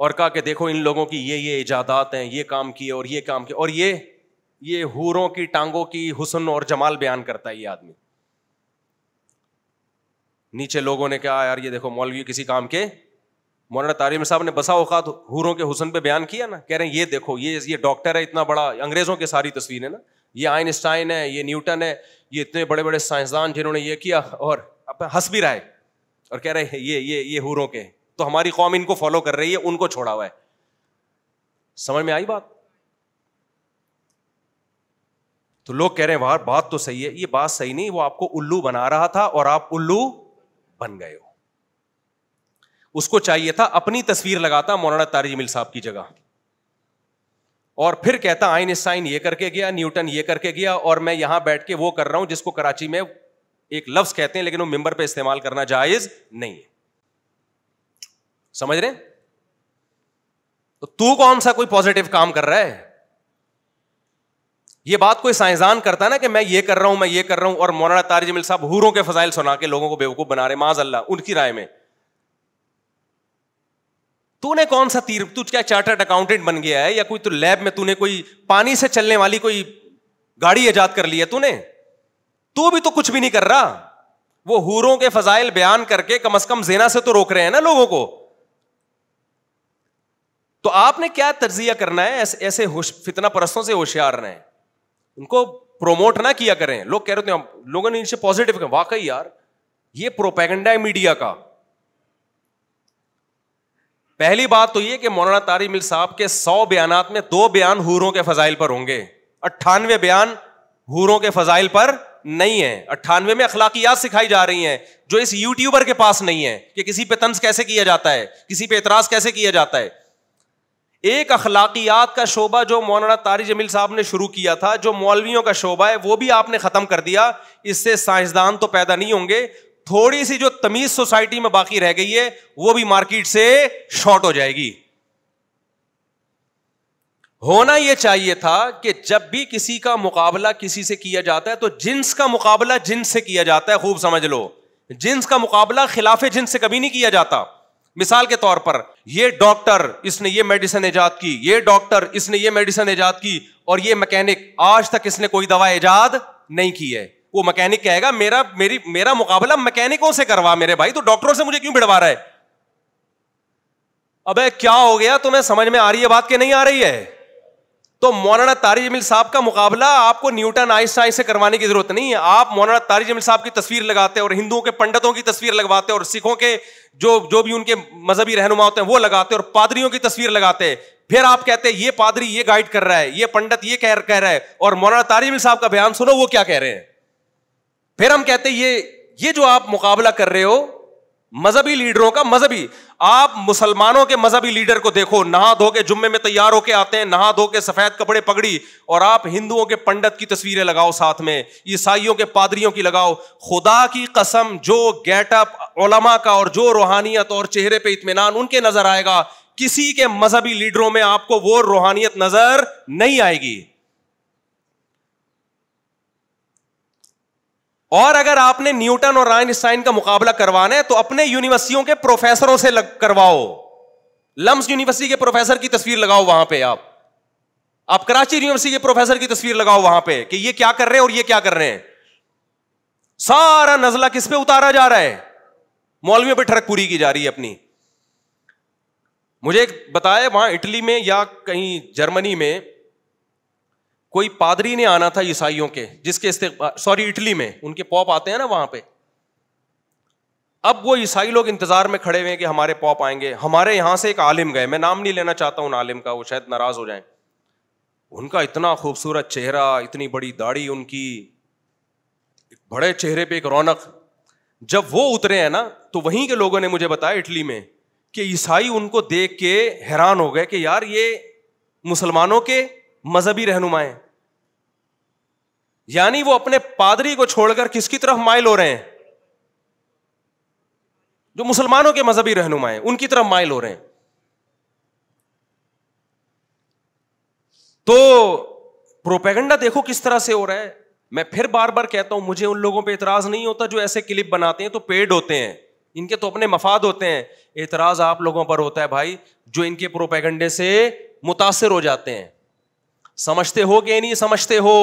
और कहा कि देखो इन लोगों की ये ये इजादात हैं ये काम किए और ये काम किए और ये ये हूरों की टांगों की हुसन और जमाल बयान करता है ये आदमी नीचे लोगों ने कहा यार ये देखो मौलवी किसी काम के मौलाना तारिम साहब ने बसा औकात हूरों के हुसन पे बयान किया ना कह रहे हैं ये देखो ये ये डॉक्टर है इतना बड़ा अंग्रेजों की सारी तस्वीर है ना ये आइनस्टाइन है ये न्यूटन है ये इतने बड़े बड़े साइंसदान जिन्होंने ये किया और हंस भी रहा है और कह रहे हैं ये ये ये हूरों के हैं तो हमारी कौम इनको फॉलो कर रही है उनको छोड़ा हुआ है समझ में आई बात तो लोग कह रहे हैं बाहर बात तो सही है ये बात सही नहीं वो आपको उल्लू बना रहा था और आप उल्लू बन गए हो उसको चाहिए था अपनी तस्वीर लगाता मौलाना तारी मिल साहब की जगह और फिर कहता आइन साइन ये करके गया न्यूटन ये करके गया और मैं यहां बैठ के वो कर रहा हूं जिसको कराची में एक लफ्ज कहते हैं लेकिन वो मेंबर पे इस्तेमाल करना जायज नहीं है समझ रहे तो तू कौन सा कोई पॉजिटिव काम कर रहा है ये बात कोई साइंसदान करता है ना कि मैं ये कर रहा हूं मैं ये कर रहा हूं और मौलाना तारिज मिल साहब हूरों के फजाइल सुना के लोगों को बेवकूफ बना रहे माज अल्लाह उनकी राय में तूने कौन सा तीर तू क्या चार्टर्ड अकाउंटेंट बन गया है या कोई तू तो लैब में तूने कोई पानी से चलने वाली कोई गाड़ी ईजाद कर लिया है तूने तू भी तो कुछ भी नहीं कर रहा वो हूरों के फजाइल बयान करके कम अज कम जेना से तो रोक रहे हैं ना लोगों को तो आपने क्या तर्जिया करना है ऐसे ऐसे फितना परस्तों से होशियार रहे है उनको प्रोमोट ना किया करें लोग कह रहे थे लोगों ने इनसे पॉजिटिव कहा वाकई यार ये प्रोपेगेंडा है मीडिया का पहली बात तो यह कि मौलाना तारी मिल साहब के सौ बयान में दो बयान हूरों के फजाइल पर होंगे अट्ठानवे बयान हूरों के फजाइल पर नहीं है अट्ठानवे में अखलाकियात सिखाई जा रही है जो इस यूट्यूबर के पास नहीं है कि किसी पे तंज कैसे किया जाता है किसी पे इतराज कैसे किया जाता है एक अखलाकियात का शोबा जो मौलाना तारी जमील साहब ने शुरू किया था जो मौलवियों का शोबा है वो भी आपने ख़त्म कर दिया इससे साइंसदान तो पैदा नहीं होंगे थोड़ी सी जो तमीज़ सोसाइटी में बाकी रह गई है वो भी मार्केट से शॉर्ट हो जाएगी होना यह चाहिए था कि जब भी किसी का मुकाबला किसी से किया जाता है तो जिन्स का मुकाबला जिन्स से किया जाता है खूब समझ लो जिन्स का मुकाबला खिलाफ जिन्स से कभी नहीं किया जाता मिसाल के तौर पर ये डॉक्टर इसने ये मेडिसिन ईजाद की ये डॉक्टर इसने ये मेडिसिन ईजाद की और ये मैकेनिक आज तक इसने कोई दवा ईजाद नहीं की है वो मैकेनिक कहेगा मेरा मेरी मेरा मुकाबला मैकेनिकों से करवा मेरे भाई तो डॉक्टरों से मुझे क्यों भिड़वा रहा है अबे क्या हो गया तुम्हें समझ में आ रही है बात के नहीं आ रही है तो मौलाना तारी जमील साहब का मुकाबला आपको न्यूटन आइंस्टाइन से करवाने की जरूरत नहीं है आप मौलाना तारी जमील साहब की तस्वीर लगाते हैं और हिंदुओं के पंडितों की तस्वीर लगवाते और सिखों के जो जो भी उनके मजहबी रहनुमा होते हैं वो लगाते और पादरियों की तस्वीर लगाते हैं फिर आप कहते हैं ये पादरी ये गाइड कर रहा है ये पंडित ये कह रहा है और मौलाना तारीमिल साहब का बयान सुनो वो क्या कह रहे हैं फिर हम कहते हैं ये ये जो आप मुकाबला कर रहे हो मजहबी लीडरों का मजहबी आप मुसलमानों के मजहबी लीडर को देखो नहा धो के जुम्मे में तैयार होके आते हैं नहा धो के सफेद कपड़े पगड़ी और आप हिंदुओं के पंडित की तस्वीरें लगाओ साथ में ईसाइयों के पादरियों की लगाओ खुदा की कसम जो गेटअप ओलमा का और जो रूहानियत और चेहरे पर इतमान उनके नजर आएगा किसी के मजहबी लीडरों में आपको वो रूहानियत नजर नहीं आएगी और अगर आपने न्यूटन और आइंस्टाइन का मुकाबला करवाना है तो अपने यूनिवर्सिटियों के प्रोफेसरों से करवाओ लम्स यूनिवर्सिटी के प्रोफेसर की तस्वीर लगाओ वहां पे आप आप कराची यूनिवर्सिटी के प्रोफेसर की तस्वीर लगाओ वहां पे कि ये क्या कर रहे हैं और ये क्या कर रहे हैं सारा नजला किस पे उतारा जा रहा है मौलवियों पर ठड़क पूरी की जा रही है अपनी मुझे बताया वहां इटली में या कहीं जर्मनी में कोई पादरी ने आना था ईसाइयों के जिसके सॉरी इटली में उनके पॉप आते हैं ना वहां पे अब वो ईसाई लोग इंतजार में खड़े हुए कि हमारे पॉप आएंगे हमारे यहां से एक आलिम गए मैं नाम नहीं लेना चाहता हूं आलिम का वो शायद नाराज हो जाए उनका इतना खूबसूरत चेहरा इतनी बड़ी दाढ़ी उनकी बड़े चेहरे पर एक रौनक जब वो उतरे हैं ना तो वहीं के लोगों ने मुझे बताया इटली में कि ईसाई उनको देख के हैरान हो गए कि यार ये मुसलमानों के मजहबी रहनुमाएं यानी वो अपने पादरी को छोड़कर किसकी तरफ माइल हो रहे हैं जो मुसलमानों के मजहबी रहनुमा उनकी तरफ माइल हो रहे हैं तो प्रोपेगेंडा देखो किस तरह से हो रहा है मैं फिर बार बार कहता हूं मुझे उन लोगों पे एतराज नहीं होता जो ऐसे क्लिप बनाते हैं तो पेड होते हैं इनके तो अपने मफाद होते हैं एतराज आप लोगों पर होता है भाई जो इनके प्रोपेगेंडे से मुतासर हो जाते हैं समझते हो कि नहीं समझते हो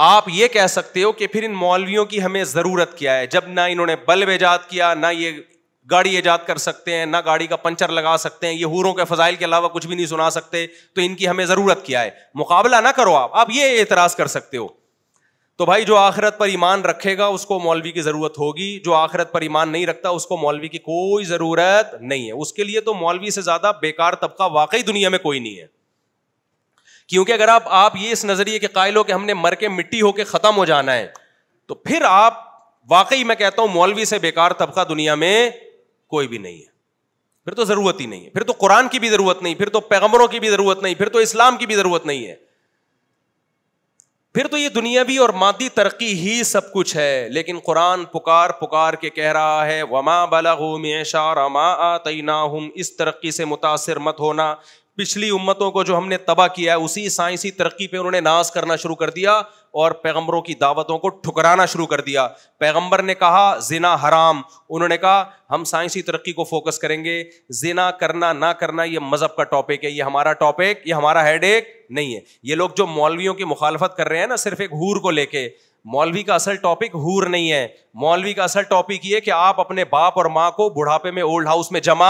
आप ये कह सकते हो कि फिर इन मौलवियों की हमें ज़रूरत क्या है जब ना इन्होंने बल्ब ईजाद किया ना ये गाड़ी ईजाद कर सकते हैं ना गाड़ी का पंचर लगा सकते हैं ये हूरों के फजाइल के अलावा कुछ भी नहीं सुना सकते तो इनकी हमें ज़रूरत क्या है मुकाबला ना करो आप आप ये एतराज़ कर सकते हो तो भाई जो आखिरत पर ईमान रखेगा उसको मौलवी की ज़रूरत होगी जो आखिरत पर ईमान नहीं रखता उसको मौलवी की कोई ज़रूरत नहीं है उसके लिए तो मौलवी से ज़्यादा बेकार तबका वाकई दुनिया में कोई नहीं है क्योंकि अगर आप आप ये इस नजरिए के कायल हो कि हमने मर के मिट्टी होकर ख़त्म हो जाना है तो फिर आप वाकई मैं कहता हूं मौलवी से बेकार तबका दुनिया में कोई भी नहीं है फिर तो ज़रूरत ही नहीं है फिर तो कुरान की भी ज़रूरत नहीं फिर तो पैगमरों की भी ज़रूरत नहीं फिर तो इस्लाम की भी ज़रूरत नहीं है फिर तो ये दुनियावी और मादी तरक्की ही सब कुछ है लेकिन कुरान पुकार पुकार के कह रहा है वमा बला शारा मा आतना इस तरक्की से मुतासर मत होना पिछली उम्मतों को जो हमने तबाह किया है उसी साइंसी तरक्की पे उन्होंने नाज करना शुरू कर दिया और पैगंबरों की दावतों को ठुकराना शुरू कर दिया पैगंबर ने कहा जिना हराम उन्होंने कहा हम साइंसी तरक्की को फोकस करेंगे जिना करना ना करना ये मज़हब का टॉपिक है ये हमारा टॉपिक ये हमारा हेड नहीं है ये लोग जो मौलवियों की मुखालफत कर रहे हैं ना सिर्फ एक हूर को लेके मौलवी का असल टॉपिक हूर नहीं है मौलवी का असल टॉपिक ये कि आप अपने बाप और माँ को बुढ़ापे में ओल्ड हाउस में जमा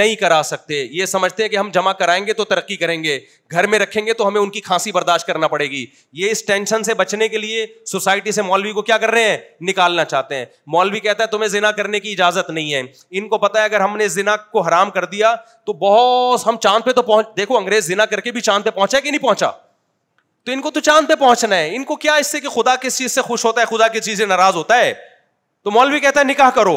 नहीं करा सकते ये समझते हैं कि हम जमा कराएंगे तो तरक्की करेंगे घर में रखेंगे तो हमें उनकी खांसी बर्दाश्त करना पड़ेगी ये इस टेंशन से बचने के लिए सोसाइटी से मौलवी को क्या कर रहे हैं निकालना चाहते हैं मौलवी कहता है तुम्हें जिना करने की इजाजत नहीं है इनको पता है अगर हमने जिना को हराम कर दिया तो बहुत हम चांद पे तो पहुंच देखो अंग्रेज जिना करके भी चांद पे पहुंचा कि नहीं पहुंचा तो इनको तो चांद पे पहुंचना है इनको क्या इससे कि खुदा किस चीज से खुश होता है खुदा किस चीज से नाराज होता है तो मौलवी कहता है निकाह करो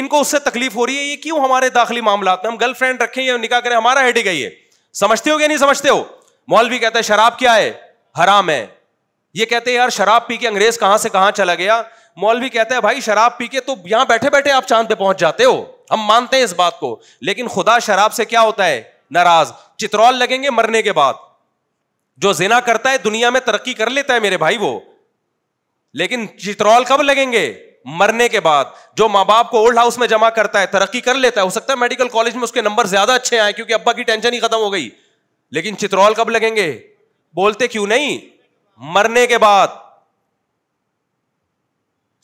इनको उससे तकलीफ हो रही है ये क्यों हमारे दाखिली मामला हम गर्लफ्रेंड रखें या निकाह करें हमारा हेडिक है समझते हो या नहीं समझते हो मौलवी कहता है शराब क्या है हराम है ये कहते हैं यार शराब पी के अंग्रेज कहां से कहां चला गया मौलवी कहता है भाई शराब पी के तो यहां बैठे बैठे आप चांद पे पहुंच जाते हो हम मानते हैं इस बात को लेकिन खुदा शराब से क्या होता है नाराज चित्रौल लगेंगे मरने के बाद जो जिना करता है दुनिया में तरक्की कर लेता है मेरे भाई वो लेकिन चित्रौल कब लगेंगे मरने के बाद जो माँ बाप को ओल्ड हाउस में जमा करता है तरक्की कर लेता है हो सकता है मेडिकल कॉलेज में उसके नंबर ज्यादा अच्छे आए क्योंकि अब्बा की टेंशन ही खत्म हो गई लेकिन चित्रौल कब लगेंगे बोलते क्यों नहीं मरने के बाद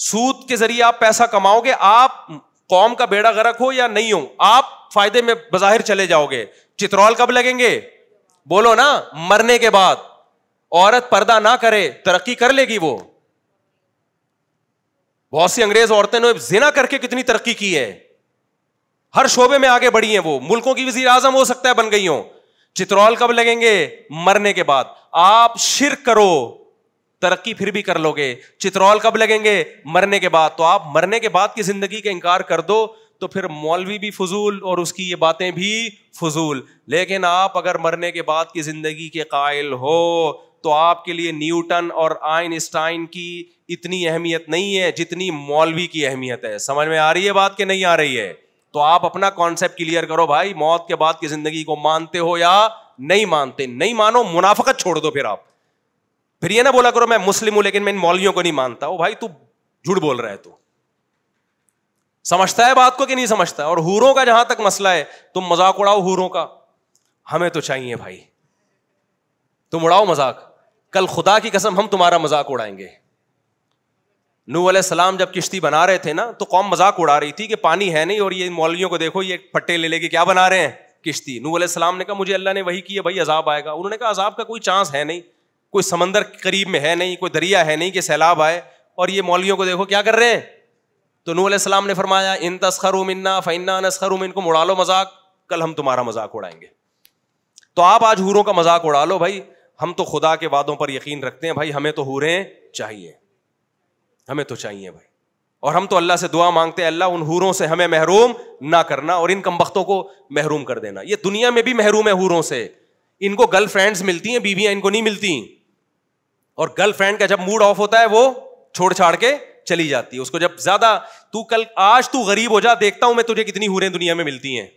सूद के जरिए आप पैसा कमाओगे आप कौम का बेड़ा गरक हो या नहीं हो आप फायदे में बाहिर चले जाओगे चित्रौल कब लगेंगे बोलो ना मरने के बाद औरत पर्दा ना करे तरक्की कर लेगी वो बहुत सी अंग्रेज औरतें ने जिना करके कितनी तरक्की की है हर शोबे में आगे बढ़ी है वो मुल्कों की वजीर आजम हो सकता है बन गई हो चित्रौल कब लगेंगे मरने के बाद आप शिर करो तरक्की फिर भी कर लोगे चित्रौल कब लगेंगे मरने के बाद तो आप मरने के बाद की जिंदगी का इंकार कर दो तो फिर मौलवी भी फजूल और उसकी ये बातें भी फजूल लेकिन आप अगर मरने के बाद की ज़िंदगी के कायल हो तो आपके लिए न्यूटन और आइनस्टाइन की इतनी अहमियत नहीं है जितनी मौलवी की अहमियत है समझ में आ रही है बात कि नहीं आ रही है तो आप अपना कॉन्सेप्ट क्लियर करो भाई मौत के बाद की ज़िंदगी को मानते हो या नहीं मानते नहीं मानो मुनाफकत छोड़ दो फिर आप फिर ये ना बोला करो मैं मुस्लिम हूं लेकिन मैं इन मौलवियों को नहीं मानता ओ भाई तू झूठ बोल रहा है तू समझता है बात को कि नहीं समझता और हूरों का जहां तक मसला है तुम मजाक उड़ाओ हूरों का हमें तो चाहिए भाई तुम उड़ाओ मजाक कल खुदा की कसम हम तुम्हारा मजाक उड़ाएंगे नू सलाम जब किश्ती बना रहे थे ना तो कौम मजाक उड़ा रही थी कि पानी है नहीं और ये मौलियों को देखो ये पट्टे ले लेके क्या बना रहे हैं किश्ती नू सलाम ने कहा मुझे अल्लाह ने वही किया भाई अजाब आएगा उन्होंने कहा अजाब का कोई चांस है नहीं कोई समंदर करीब में है नहीं कोई दरिया है नहीं कि सैलाब आए और ये मौलियों को देखो क्या कर रहे हैं तो नू सलाम ने फरमाया इन तस्खरू मिन्ना फ़ैन्ना उम इनको उड़ा लो मजाक कल हम तुम्हारा मजाक उड़ाएंगे तो आप आज हूरों का मजाक उड़ा लो भाई हम तो खुदा के वादों पर यकीन रखते हैं भाई हमें तो हूरें चाहिए हमें तो चाहिए भाई और हम तो अल्लाह से दुआ मांगते हैं अल्लाह उन हूरों से हमें महरूम ना करना और इन कम कमबख्तों को महरूम कर देना ये दुनिया में भी महरूम है हूरों से इनको गर्ल फ्रेंड्स मिलती हैं बीवियां इनको नहीं मिलती और गर्ल फ्रेंड का जब मूड ऑफ होता है वो छोड़ छाड़ के चली जाती है उसको जब ज्यादा तू कल आज तू गरीब हो जा देखता हूं मैं तुझे कितनी हूरें दुनिया में मिलती हैं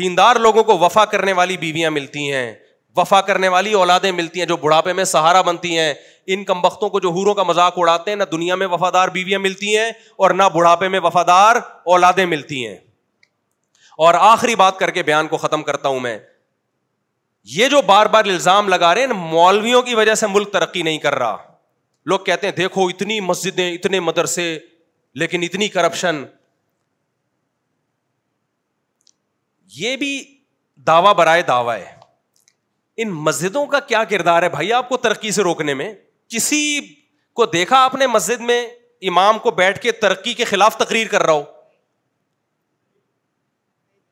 दीनदार लोगों को वफा करने वाली बीवियां मिलती हैं वफा करने वाली औलादें मिलती हैं जो बुढ़ापे में सहारा बनती हैं इन कमबख्तों को जो हूरों का मजाक उड़ाते हैं ना दुनिया में वफादार बीवियां मिलती हैं और ना बुढ़ापे में वफादार औलादें मिलती हैं और आखिरी बात करके बयान को खत्म करता हूं मैं ये जो बार बार इल्जाम लगा रहे हैं मौलवियों की वजह से मुल्क तरक्की नहीं कर रहा लोग कहते हैं देखो इतनी मस्जिदें इतने मदरसे लेकिन इतनी करप्शन ये भी दावा बराए दावा है इन मस्जिदों का क्या किरदार है भाई आपको तरक्की से रोकने में किसी को देखा आपने मस्जिद में इमाम को बैठ के तरक्की के खिलाफ तकरीर कर रहा हो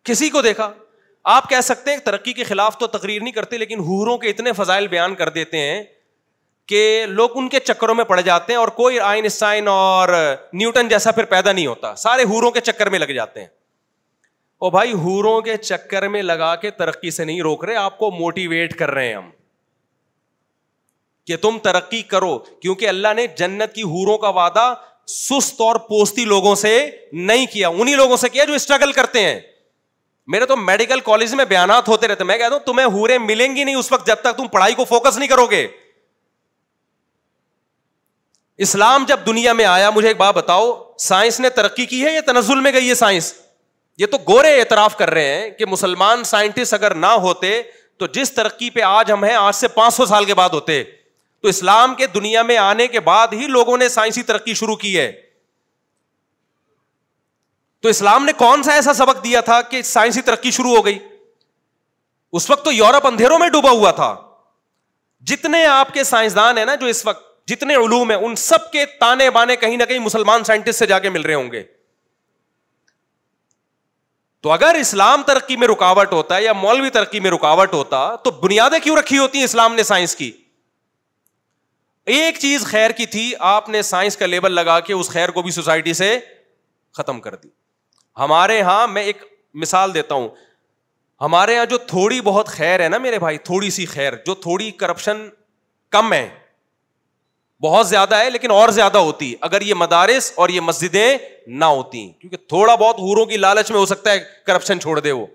किसी को देखा आप कह सकते हैं तरक्की के खिलाफ तो तकरीर नहीं करते लेकिन हूरों के इतने फजाइल बयान कर देते हैं कि लोग उनके चक्करों में पड़ जाते हैं और कोई आइनस्टाइन और न्यूटन जैसा फिर पैदा नहीं होता सारे हूरों के चक्कर में लग जाते हैं ओ भाई हूरों के चक्कर में लगा के तरक्की से नहीं रोक रहे आपको मोटिवेट कर रहे हैं हम कि तुम तरक्की करो क्योंकि अल्लाह ने जन्नत की हूरों का वादा सुस्त और पोस्ती लोगों से नहीं किया उन्हीं लोगों से किया जो स्ट्रगल करते हैं मेरे तो मेडिकल कॉलेज में बयानात होते रहते मैं कहता हूं तुम्हें हूरे मिलेंगी नहीं उस वक्त जब तक तुम पढ़ाई को फोकस नहीं करोगे इस्लाम जब दुनिया में आया मुझे एक बात बताओ साइंस ने तरक्की की है या तनजुल में गई है साइंस ये तो गोरे एतराफ कर रहे हैं कि मुसलमान साइंटिस्ट अगर ना होते तो जिस तरक्की पे आज हम हैं आज से 500 साल के बाद होते तो इस्लाम के दुनिया में आने के बाद ही लोगों ने साइंसी तरक्की शुरू की है तो इस्लाम ने कौन सा ऐसा सबक दिया था कि साइंसी तरक्की शुरू हो गई उस वक्त तो यूरोप अंधेरों में डूबा हुआ था जितने आपके साइंसदान है ना जो इस वक्त जितने उलूम है उन सबके ताने बाने कहीं ना कहीं मुसलमान साइंटिस्ट से जाके मिल रहे होंगे तो अगर इस्लाम तरक्की में रुकावट होता है या मौलवी तरक्की में रुकावट होता तो बुनियादें क्यों रखी होती हैं इस्लाम ने साइंस की एक चीज खैर की थी आपने साइंस का लेबल लगा के उस खैर को भी सोसाइटी से खत्म कर दी हमारे यहां मैं एक मिसाल देता हूं हमारे यहां जो थोड़ी बहुत खैर है ना मेरे भाई थोड़ी सी खैर जो थोड़ी करप्शन कम है बहुत ज्यादा है लेकिन और ज्यादा होती अगर ये मदारिस और ये मस्जिदें ना होती क्योंकि थोड़ा बहुत हूरों की लालच में हो सकता है करप्शन छोड़ दे वो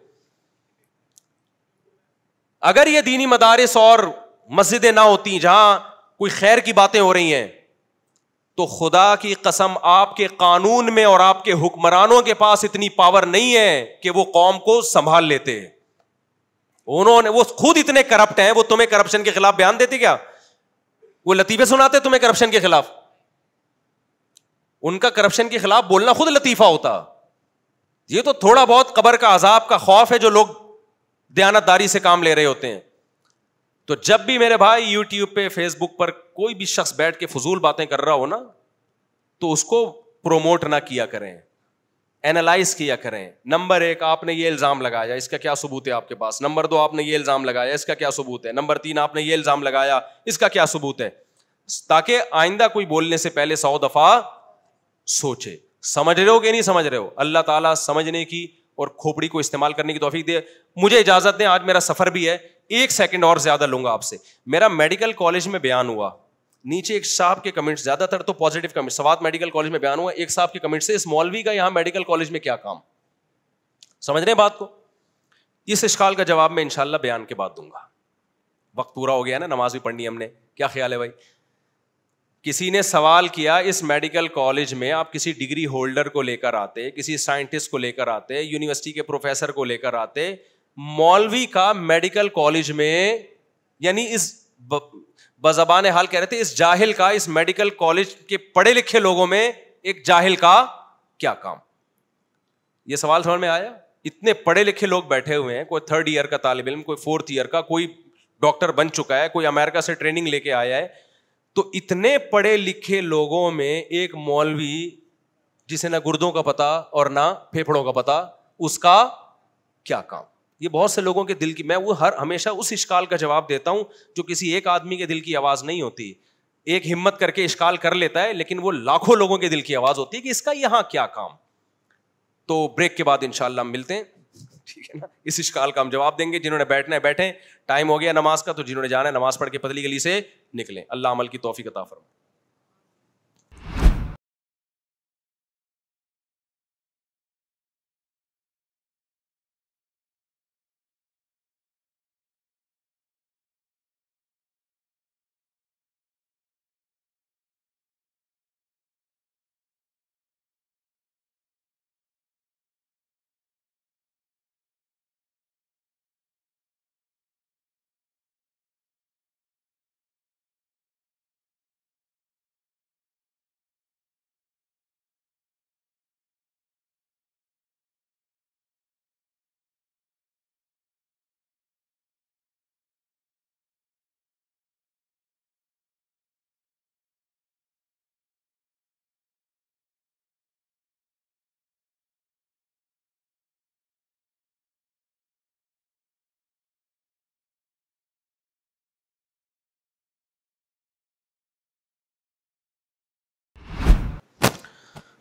अगर ये दीनी मदारिस और मस्जिदें ना होती जहां कोई खैर की बातें हो रही हैं तो खुदा की कसम आपके कानून में और आपके हुक्मरानों के पास इतनी पावर नहीं है कि वो कौम को संभाल लेते उन्होंने वो खुद इतने करप्ट हैं वो तुम्हें करप्शन के खिलाफ बयान देते क्या वो लतीफे सुनाते तुम्हें करप्शन के खिलाफ उनका करप्शन के खिलाफ बोलना खुद लतीफा होता ये तो थोड़ा बहुत कबर का अजाब का खौफ है जो लोग दयानतदारी से काम ले रहे होते हैं तो जब भी मेरे भाई यूट्यूब पे फेसबुक पर कोई भी शख्स बैठ के फजूल बातें कर रहा हो ना तो उसको प्रोमोट ना किया करें एनालाइज किया करें नंबर एक आपने ये इल्ज़ाम लगाया इसका क्या सबूत है आपके पास नंबर दो आपने ये इल्ज़ाम लगाया इसका क्या सबूत है नंबर तीन आपने ये इल्ज़ाम लगाया इसका क्या सबूत है ताकि आइंदा कोई बोलने से पहले सौ दफ़ा सोचे समझ रहे हो कि नहीं समझ रहे हो अल्लाह ताला समझने की और खोपड़ी को इस्तेमाल करने की तोफीक दे मुझे इजाज़त दें आज मेरा सफ़र भी है एक सेकेंड और ज़्यादा लूंगा आपसे मेरा मेडिकल कॉलेज में बयान हुआ नीचे एक साहब के कमेंट ज्यादातर तो positive comment Swat medical college में बयान हुआ एक साहब के कमेंट से स्मॉलवी का यहां मेडिकल कॉलेज में क्या काम समझ रहे बात को इस इश्काल का जवाब मैं इंशाला बयान के बाद दूंगा वक्त पूरा हो गया ना नमाज भी पढ़नी हमने क्या ख्याल है भाई किसी ने सवाल किया इस मेडिकल कॉलेज में आप किसी डिग्री होल्डर को लेकर आते किसी साइंटिस्ट को लेकर आते यूनिवर्सिटी के प्रोफेसर को लेकर आते मौलवी का मेडिकल कॉलेज में यानी इस बजबान हाल कह रहे थे इस जाहिल का इस मेडिकल कॉलेज के पढ़े लिखे लोगों में एक जाहिल का क्या काम ये सवाल समझ में आया इतने पढ़े लिखे लोग बैठे हुए हैं कोई थर्ड ईयर का तालब इलम कोई फोर्थ ईयर का कोई डॉक्टर बन चुका है कोई अमेरिका से ट्रेनिंग लेके आया है तो इतने पढ़े लिखे लोगों में एक मौलवी जिसे ना गुर्दों का पता और ना फेफड़ों का पता उसका क्या काम ये बहुत से लोगों के दिल की मैं वो हर हमेशा उस इश्काल का जवाब देता हूँ जो किसी एक आदमी के दिल की आवाज़ नहीं होती एक हिम्मत करके इश्काल कर लेता है लेकिन वो लाखों लोगों के दिल की आवाज़ होती है कि इसका यहाँ क्या काम तो ब्रेक के बाद हम मिलते हैं ठीक है ना इस इश्काल का हम जवाब देंगे जिन्होंने बैठना है बैठे टाइम हो गया नमाज का तो जिन्होंने जाना है नमाज पढ़ के पतली गली से निकले अल्लाह अमल की तोफ़ी का ताफरमा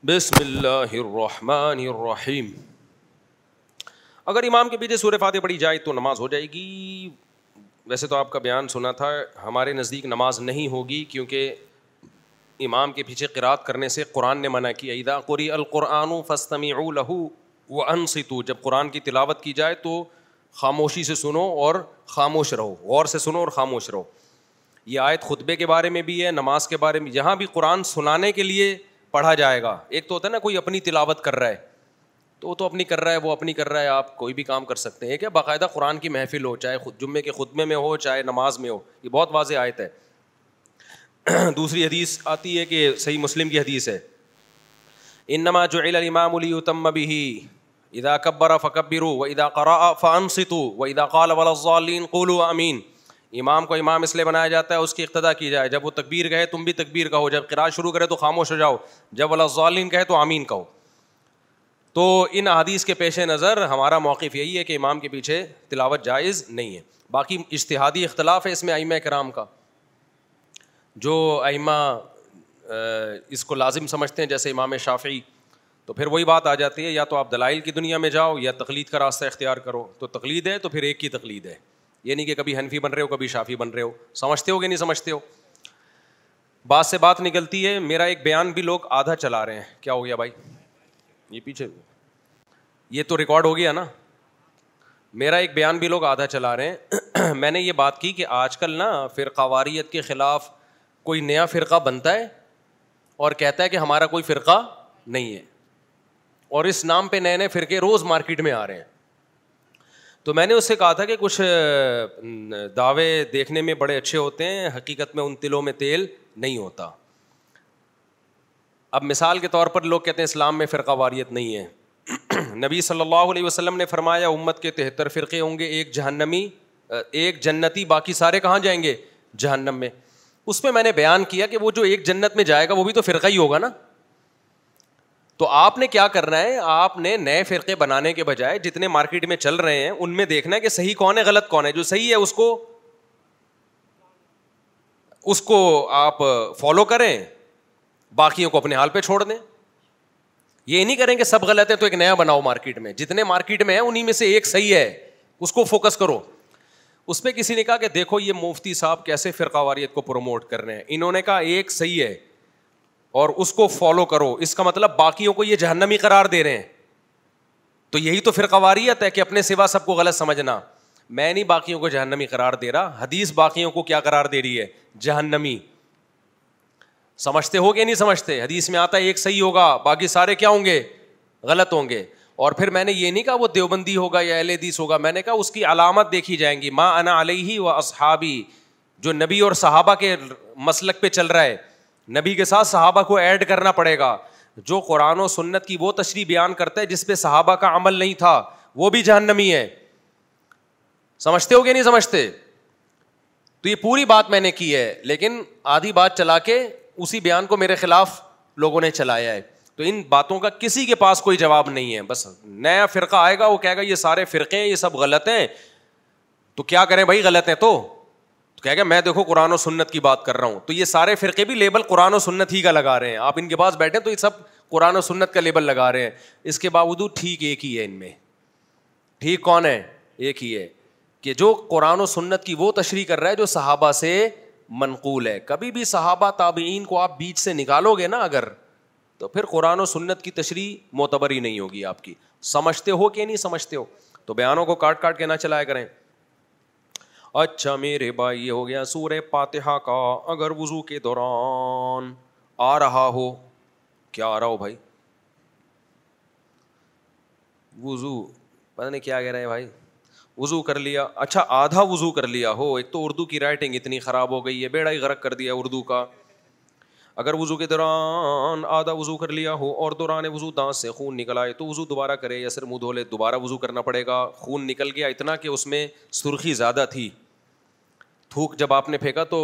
बिसमीम अगर इमाम के पीछे सूर्य फातह पढ़ी जाए तो नमाज़ हो जाएगी वैसे तो आपका बयान सुना था हमारे नज़दीक नमाज नहीं होगी क्योंकि इमाम के पीछे किरात करने से कुरान ने मना किया ईदा कुरी अलकुरान फ़स्तमी लहू व अनसितु जब कुरान की तिलावत की जाए तो खामोशी से सुनो और खामोश रहो गौर से सुनो और खामोश रहो ये आयत खुतबे के बारे में भी है नमाज के बारे में यहाँ भी कुरान सुनाने के लिए पढ़ा जाएगा एक तो होता है ना कोई अपनी तिलावत कर रहा है तो वो तो अपनी कर रहा है वो अपनी कर रहा है आप कोई भी काम कर सकते हैं क्या बाकायदा कुरान की महफिल हो चाहे खुद जुम्मे के खुदमे में हो चाहे नमाज में हो ये बहुत वाज आयत है दूसरी हदीस आती है कि सही मुस्लिम की हदीस है इनमा जोमाम भी इदा कब्बर फ़कबिर व इदा करा फ़ानसितु व इदा काल वलाज़ालीन कुल आमीन इमाम को इमाम इसलिए बनाया जाता है उसकी इक्तदा की जाए जब वो तकबीर कहे तुम भी तकबीर कहो जब किराज शुरू करे तो खामोश हो जाओ जब अलाजालिन कहे तो आमीन कहो तो इन अदीस के पेश नज़र हमारा मौक़ यही है कि इमाम के पीछे तिलावत जायज़ नहीं है बाकी इश्तहादी इख्तलाफ है इसमें आइमा कराम का जो आइमा इसको लाजिम समझते हैं जैसे इमाम शाफ़ी तो फिर वही बात आ जाती है या तो आप दलाइल की दुनिया में जाओ या तकलीद का रास्ता इख्तियार करो तो तकलीद है तो फिर एक की तकलीद है ये नहीं कि कभी हनफी बन रहे हो कभी शाफी बन रहे हो समझते हो कि नहीं समझते हो बात से बात निकलती है मेरा एक बयान भी लोग आधा चला रहे हैं क्या हो गया भाई ये पीछे ये तो रिकॉर्ड हो गया ना मेरा एक बयान भी लोग आधा चला रहे हैं मैंने ये बात की कि आजकल ना फिर वारीत के ख़िलाफ़ कोई नया फिर बनता है और कहता है कि हमारा कोई फिर नहीं है और इस नाम पे नए नए फ़िरके रोज़ मार्केट में आ रहे हैं तो मैंने उससे कहा था कि कुछ दावे देखने में बड़े अच्छे होते हैं हकीकत में उन तिलों में तेल नहीं होता अब मिसाल के तौर पर लोग कहते हैं इस्लाम में फ़िरका वारियत नहीं है नबी सल्लल्लाहु अलैहि वसल्लम ने फरमाया उम्मत के तिहत्तर फ़िरके होंगे एक जहन्नमी एक जन्नती बाकी सारे कहाँ जाएंगे जहन्नम में उस पर मैंने बयान किया कि वो जो एक जन्नत में जाएगा वो भी तो फ़िरका ही होगा ना तो आपने क्या करना है आपने नए फिरके बनाने के बजाय जितने मार्केट में चल रहे हैं उनमें देखना है कि सही कौन है गलत कौन है जो सही है उसको उसको आप फॉलो करें बाकियों को अपने हाल पे छोड़ दें ये नहीं करें कि सब गलत है तो एक नया बनाओ मार्केट में जितने मार्केट में है उन्हीं में से एक सही है उसको फोकस करो उस पर किसी ने कहा कि देखो ये मुफ्ती साहब कैसे फिरकावारियत को प्रमोट कर रहे हैं इन्होंने कहा एक सही है और उसको फॉलो करो इसका मतलब बाकियों को ये जहन्नमी करार दे रहे हैं तो यही तो फिर कवारीत है कि अपने सिवा सबको गलत समझना मैं नहीं बाकियों को जहन्नमी करार दे रहा हदीस बाकियों को क्या करार दे रही है जहन्नमी समझते हो कि नहीं समझते हदीस में आता है एक सही होगा बाकी सारे क्या होंगे गलत होंगे और फिर मैंने ये नहीं कहा वो देवबंदी होगा या एल हदीस होगा मैंने कहा उसकी अलामत देखी जाएंगी माँ अना अलही व असहाबी जो नबी और सहाबा के मसलक पे चल रहा है नबी के साथ सहाबा को ऐड करना पड़ेगा जो कुरान और सुन्नत की वो तशरी बयान करता है जिसपे सहाबा का अमल नहीं था वो भी जहन्नमी है समझते हो कि नहीं समझते तो ये पूरी बात मैंने की है लेकिन आधी बात चला के उसी बयान को मेरे खिलाफ लोगों ने चलाया है तो इन बातों का किसी के पास कोई जवाब नहीं है बस नया फिरका आएगा वो कहेगा ये सारे फिरके ये सब गलत हैं तो क्या करें भाई गलत हैं तो तो क्या क्या मैं देखो कुरान और सुन्नत की बात कर रहा हूँ तो ये सारे फ़िरके भी लेबल कुरान और सुन्नत ही का लगा रहे हैं आप इनके पास बैठे तो ये सब कुरान और सुन्नत का लेबल लगा रहे हैं इसके बावजूद ठीक एक ही है इनमें ठीक कौन है एक ही है कि जो कुरान और सुन्नत की वो तशरी कर रहा है जो सहाबा से मनकूल है कभी भी सहाबा ताबीन को आप बीच से निकालोगे ना अगर तो फिर कुरान और सुन्नत की तशरी मोतबर ही नहीं होगी आपकी समझते हो कि नहीं समझते हो तो बयानों को काट काट के ना चलाया करें अच्छा मेरे भाई ये हो गया सूर्य पातिहा का अगर वजू के दौरान आ रहा हो क्या आ रहा हो भाई वजू पता नहीं क्या कह रहे हैं भाई वज़ू कर लिया अच्छा आधा वज़ू कर लिया हो एक तो उर्दू की राइटिंग इतनी ख़राब हो गई है बेड़ा ही गर्क कर दिया उर्दू का अगर वज़ू के दौरान आधा वज़ू कर लिया हो और दौरान वज़ू दांत से खून निकल आए तो वज़ू दोबारा करे या सिर मुंह धो ले दोबारा वज़ू करना पड़ेगा खून निकल गया इतना कि उसमें सुर्खी ज़्यादा थी थूक जब आपने फेंका तो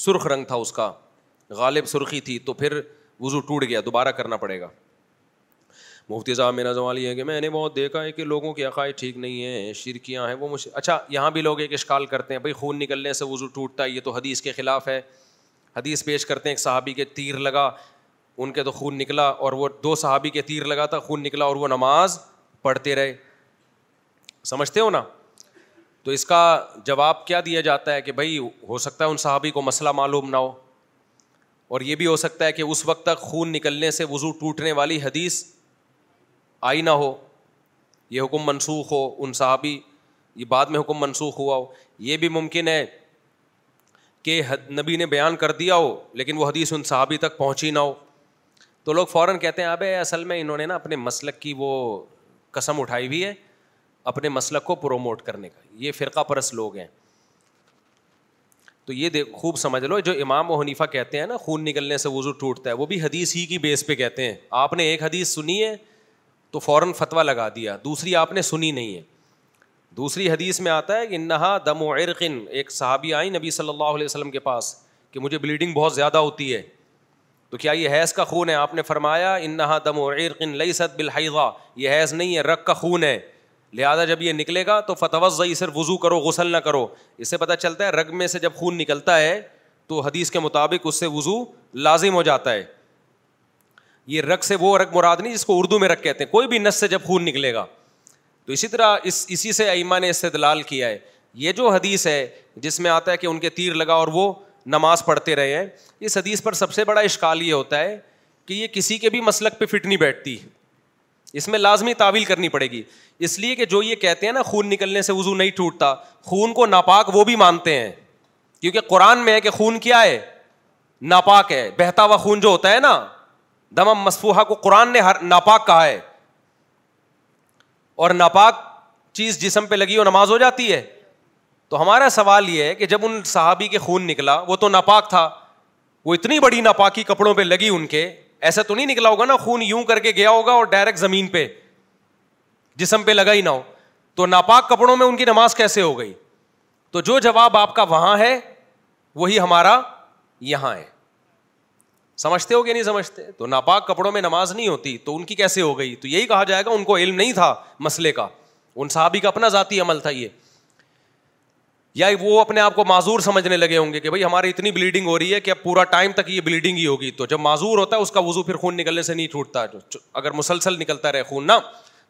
सुर्ख रंग था उसका गालिब सुर्खी थी तो फिर वज़ू टूट गया दोबारा करना पड़ेगा मुफ्ती साहब मेरा सवाल ये है कि मैंने बहुत देखा है कि लोगों की अकाएँ ठीक नहीं है शिरकियाँ हैं वो मुझ अच्छा यहाँ भी लोग एक इश्काल करते हैं भाई खून निकलने से वज़ू टूटता है ये तो हदीस के ख़िलाफ़ है हदीस पेश करते हैं एक सहाबी के तीर लगा उनके तो खून निकला और वो दो सहाबी के तीर लगा था खून निकला और वो नमाज पढ़ते रहे समझते हो ना तो इसका जवाब क्या दिया जाता है कि भाई हो सकता है उन सहाबी को मसला मालूम ना हो और ये भी हो सकता है कि उस वक्त तक खून निकलने से वज़ू टूटने वाली हदीस आई ना हो ये हुक्म मनसूख हो उन सहाबी ये बाद में हुक्म मनसूख हुआ हो ये भी मुमकिन है कि नबी ने बयान कर दिया हो लेकिन वो हदीस उन सहाबी तक पहुँची ना हो तो लोग फ़ौर कहते हैं अब असल में इन्होंने ना अपने मसलक की वो कसम उठाई हुई है अपने मसल को प्रोमोट करने का ये फ़िरका परस लोग हैं तो ये देख खूब समझ लो जो इमाम व हनीफा कहते हैं ना खून निकलने से वज़ू टूटता है वो भी हदीस ही की बेस पे कहते हैं आपने एक हदीस सुनी है तो फ़ौर फतवा लगा दिया दूसरी आपने सुनी नहीं है दूसरी हदीस में आता है कि नहा दम वर्किन एक साहबी आई नबी सल्लल्लाहु अलैहि के पास कि मुझे ब्लीडिंग बहुत ज़्यादा होती है तो क्या यह हैज़ का खून है आपने फरमाया इन्हा दम इरकिन लई सत बिलहैज़ा यह हैज़ नहीं है रग का खून है लिहाजा जब यह निकलेगा तो फतवज़ई सिर्फ वज़ू करो गसल ना करो इससे पता चलता है रग में से जब खून निकलता है तो हदीस के मुताबिक उससे वज़ू लाजिम हो जाता है ये रग से वो रग मुराद नहीं जिसको उर्दू में रग कहते हैं कोई भी नस से जब खून निकलेगा तो इसी तरह इस इसी से अमा ने इस्तलाल किया है ये जो हदीस है जिसमें आता है कि उनके तीर लगा और वो नमाज पढ़ते रहे हैं इस हदीस पर सबसे बड़ा इश्काल ये होता है कि ये किसी के भी मसलक पे फिट नहीं बैठती इसमें लाजमी तावील करनी पड़ेगी इसलिए कि जो ये कहते हैं ना खून निकलने से वज़ू नहीं टूटता खून को नापाक वो भी मानते हैं क्योंकि कुरान में है कि खून क्या है नापाक है बहता हुआ खून जो होता है ना दमम मसफूहा को कुरान ने हर नापाक कहा है और नापाक चीज़ जिसम पे लगी हो नमाज हो जाती है तो हमारा सवाल यह है कि जब उन सहाबी के खून निकला वो तो नापाक था वो इतनी बड़ी नापाकी कपड़ों पे लगी उनके ऐसा तो नहीं निकला होगा ना खून यूं करके गया होगा और डायरेक्ट जमीन पे जिसम पे लगा ही ना हो तो नापाक कपड़ों में उनकी नमाज कैसे हो गई तो जो जवाब आपका वहां है वही हमारा यहां है समझते हो कि नहीं समझते तो नापाक कपड़ों में नमाज नहीं होती तो उनकी कैसे हो गई तो यही कहा जाएगा उनको इल्म नहीं था मसले का उन साहबी का अपना जाती अमल था ये या वो अपने आप को माजूर समझने लगे होंगे कि भाई हमारी इतनी ब्लीडिंग हो रही है कि अब पूरा टाइम तक ये ब्लीडिंग ही होगी तो जब माजूर होता है उसका वजू फिर खून निकलने से नहीं टूटता अगर मुसलसल निकलता रहे खून ना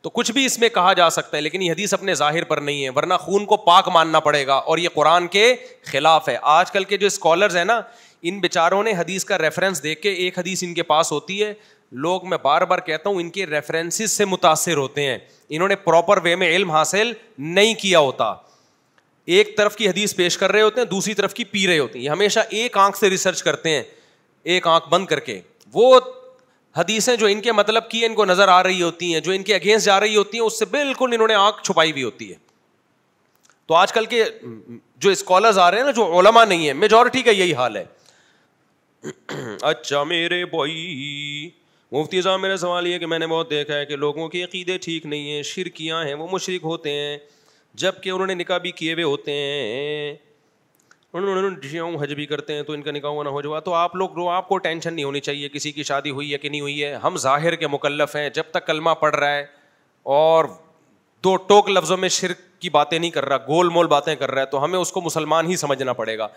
तो कुछ भी इसमें कहा जा सकता है लेकिन ये हदीस अपने जाहिर पर नहीं है वरना खून को पाक मानना पड़ेगा और ये कुरान के खिलाफ है आज कल के जो स्कॉलर्स हैं ना इन बेचारों ने हदीस का रेफरेंस देख के एक हदीस इनके पास होती है लोग मैं बार बार कहता हूँ इनके रेफरेंसेस से मुतासर होते हैं इन्होंने प्रॉपर वे में इल्म हासिल नहीं किया होता एक तरफ की हदीस पेश कर रहे होते हैं दूसरी तरफ की पी रहे होती हैं हमेशा एक आंख से रिसर्च करते हैं एक आंख बंद करके वो हदीसें जो इनके मतलब की इनको नज़र आ रही होती हैं जो इनके अगेंस्ट जा रही होती हैं उससे बिल्कुल इन्होंने आंख छुपाई हुई होती है तो आजकल के जो स्कॉलर्स आ रहे हैं ना जो ओलमा नहीं है मेजोरिटी का यही हाल है अच्छा मेरे बॉई मुफ्ती साहब मेरा सवाल ये कि मैंने बहुत देखा है कि लोगों के अकीदे ठीक नहीं हैं शिरकियाँ हैं वो मुशरक होते हैं जबकि उन्होंने निका भी किए हुए होते हैं उन्होंने हज भी करते हैं तो इनका निकाह ना हो जाए तो आप लोग रो आपको टेंशन नहीं होनी चाहिए किसी की शादी हुई है कि नहीं हुई है हम जाहिर के मुकलफ़ हैं जब तक कलमा पढ़ रहा है और दो टोक लफ्ज़ों में शिर की बातें नहीं कर रहा गोल मोल बातें कर रहा है तो हमें उसको मुसलमान ही समझना पड़ेगा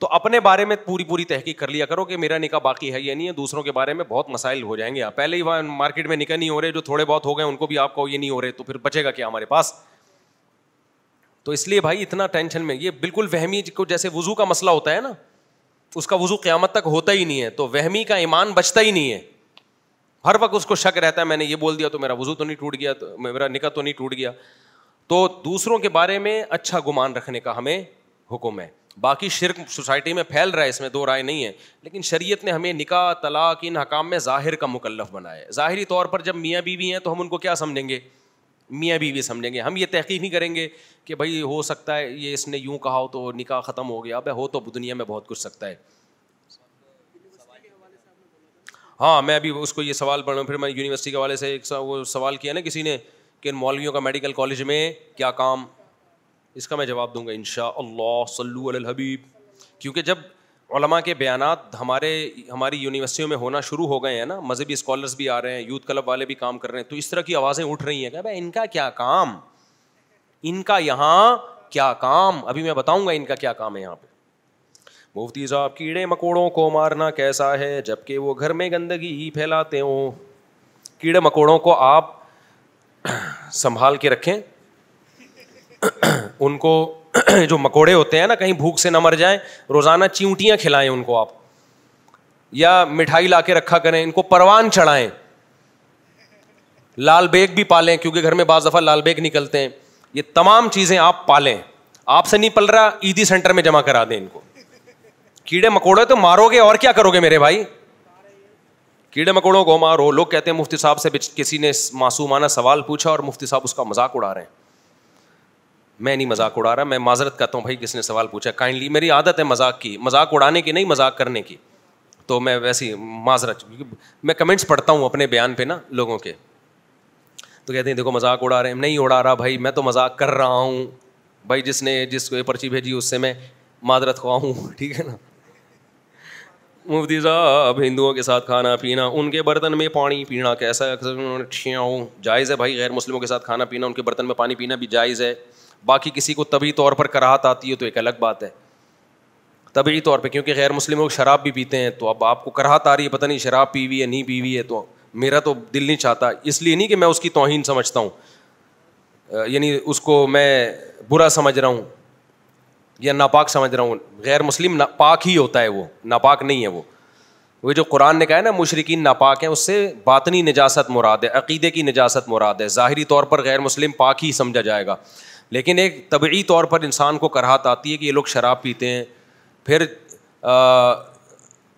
तो अपने बारे में पूरी पूरी तहकीक कर लिया करो कि मेरा निका बाकी है या नहीं है दूसरों के बारे में बहुत मसाइल हो जाएंगे पहले ही वहाँ मार्केट में निका नहीं हो रहे जो थोड़े बहुत हो गए उनको भी आपको ये नहीं हो रहे तो फिर बचेगा क्या हमारे पास तो इसलिए भाई इतना टेंशन में ये बिल्कुल वहमी को जैसे वजू का मसला होता है ना उसका वजू क़्यामत तक होता ही नहीं है तो वहमी का ईमान बचता ही नहीं है हर वक्त उसको शक रहता है मैंने ये बोल दिया तो मेरा वजू तो नहीं टूट गया तो मेरा निका तो नहीं टूट गया तो दूसरों के बारे में अच्छा गुमान रखने का हमें हुक्म है बाकी शिरक सोसाइटी में फैल रहा है इसमें दो राय नहीं है लेकिन शरीयत ने हमें निका तलाक इन हकाम में ज़ाहिर का मुकल्फ बनाया है ज़ाहरी तौर पर जब मियाँ बीवी हैं तो हम उनको क्या समझेंगे मियाँ बीवी समझेंगे हम ये तहकीक नहीं करेंगे कि भाई हो सकता है ये इसने यूँ कहा हो तो निकाह ख़त्म हो गया अब हो तो दुनिया में बहुत कुछ सकता है हाँ मैं अभी उसको ये सवाल पढ़ फिर मैं यूनिवर्सिटी के वाले से एक वो सवाल किया ना किसी ने कि इन मौलवियों का मेडिकल कॉलेज में क्या काम इसका मैं जवाब दूंगा इन शाह हबीब क्योंकि जब मा के बयान हमारे हमारी यूनिवर्सिटियों में होना शुरू हो गए हैं ना मजहबी स्कॉलर्स भी आ रहे हैं यूथ क्लब वाले भी काम कर रहे हैं तो इस तरह की आवाज़ें उठ रही हैं क्या भाई इनका क्या काम इनका यहाँ क्या काम अभी मैं बताऊंगा इनका क्या काम है यहाँ पे मुफ्ती साहब कीड़े मकोड़ों को मारना कैसा है जबकि वो घर में गंदगी ही फैलाते हो कीड़े मकोड़ों को आप संभाल के रखें उनको जो मकोड़े होते हैं ना कहीं भूख से ना मर जाए रोज़ाना चींटियाँ खिलाएं उनको आप या मिठाई लाके रखा करें इनको परवान चढ़ाएं लाल बेग भी पालें क्योंकि घर में बाज़ दफ़ा लाल बेग निकलते हैं ये तमाम चीज़ें आप पालें आपसे नहीं पल रहा ईदी सेंटर में जमा करा दें इनको कीड़े मकोड़े तो मारोगे और क्या करोगे मेरे भाई कीड़े मकोड़ों को मारो लोग कहते हैं मुफ्ती साहब से किसी ने मासूमाना सवाल पूछा और मुफ्ती साहब उसका मजाक उड़ा रहे हैं मैं नहीं मजाक उड़ा रहा मैं माजरत करता हूँ भाई किसने सवाल पूछा काइंडली मेरी आदत है मजाक की मजाक उड़ाने की नहीं मजाक करने की तो मैं वैसी माजरत मैं कमेंट्स पढ़ता हूँ अपने बयान पे ना लोगों के तो कहते हैं देखो मजाक उड़ा रहे हैं नहीं उड़ा रहा भाई मैं तो मजाक कर रहा हूँ भाई जिसने जिसको ये पर्ची भेजी उससे मैं माजरत खुआ हूँ ठीक है ना मुफ्ती साहब हिंदुओं के साथ खाना पीना उनके बर्तन में पानी पीना कैसा जायज़ है भाई गैर मुस्लिमों के साथ खाना पीना उनके बर्तन में पानी पीना भी जायज़ है बाकी किसी को तभी तौर पर कराहत आती है तो एक अलग बात है तभी तौर पर क्योंकि गैर मुस्लिम लोग शराब भी पीते हैं तो अब आपको कराहत आ रही है पता नहीं शराब पी हुई है नहीं पी हुई है तो मेरा तो दिल नहीं चाहता इसलिए नहीं कि मैं उसकी तोहन समझता हूँ यानी उसको मैं बुरा समझ रहा हूँ या नापाक समझ रहा हूँ गैर मुस्लिम पाक ही होता है वो नापाक नहीं है वो वो जो कुरान ने कहा है ना मुशरकिन नापाक है उससे बातनी निजात मुराद है अकीदे की निजात मुराद है ज़ाहरी तौर पर गैर मुस्लिम पाक ही समझा जाएगा लेकिन एक तबी तौर पर इंसान को कराहत आती है कि ये लोग शराब पीते हैं फिर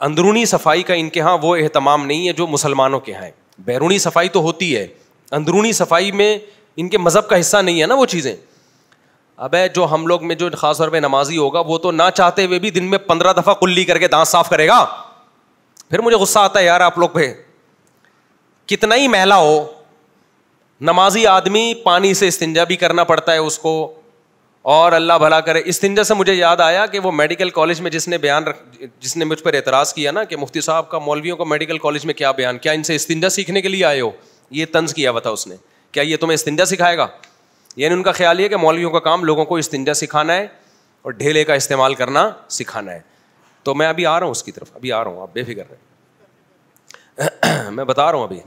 अंदरूनी सफाई का इनके यहाँ वो अहतमाम नहीं है जो मुसलमानों के यहाँ है बैरूनी सफाई तो होती है अंदरूनी सफाई में इनके मज़हब का हिस्सा नहीं है ना वो चीज़ें अब जो हम लोग में जो खास तौर पर नमाजी होगा वो तो ना चाहते हुए भी दिन में पंद्रह दफ़ा कुल्ली करके दांत साफ करेगा फिर मुझे गुस्सा आता है यार आप लोग पे कितना ही महिला हो नमाजी आदमी पानी से इस्तिंजा भी करना पड़ता है उसको और अल्लाह भला करे इस्तिंजा से मुझे याद आया कि वो मेडिकल कॉलेज में जिसने बयान रख जिसने मुझ पर एतराज़ किया ना कि मुफ्ती साहब का मौलवियों का मेडिकल कॉलेज में क्या बयान क्या इनसे इस्तिंजा सीखने के लिए आए हो ये तंज किया हुआ था उसने क्या ये तुम्हें इस्तिंजा सिखाएगा यानी उनका ख्याल ये कि मौलवियों का काम लोगों को इस्तिंजा सिखाना है और ढेले का इस्तेमाल करना सिखाना है तो मैं अभी आ रहा हूँ उसकी तरफ अभी आ रहा हूँ आप बेफिक्र रहें मैं बता रहा हूँ अभी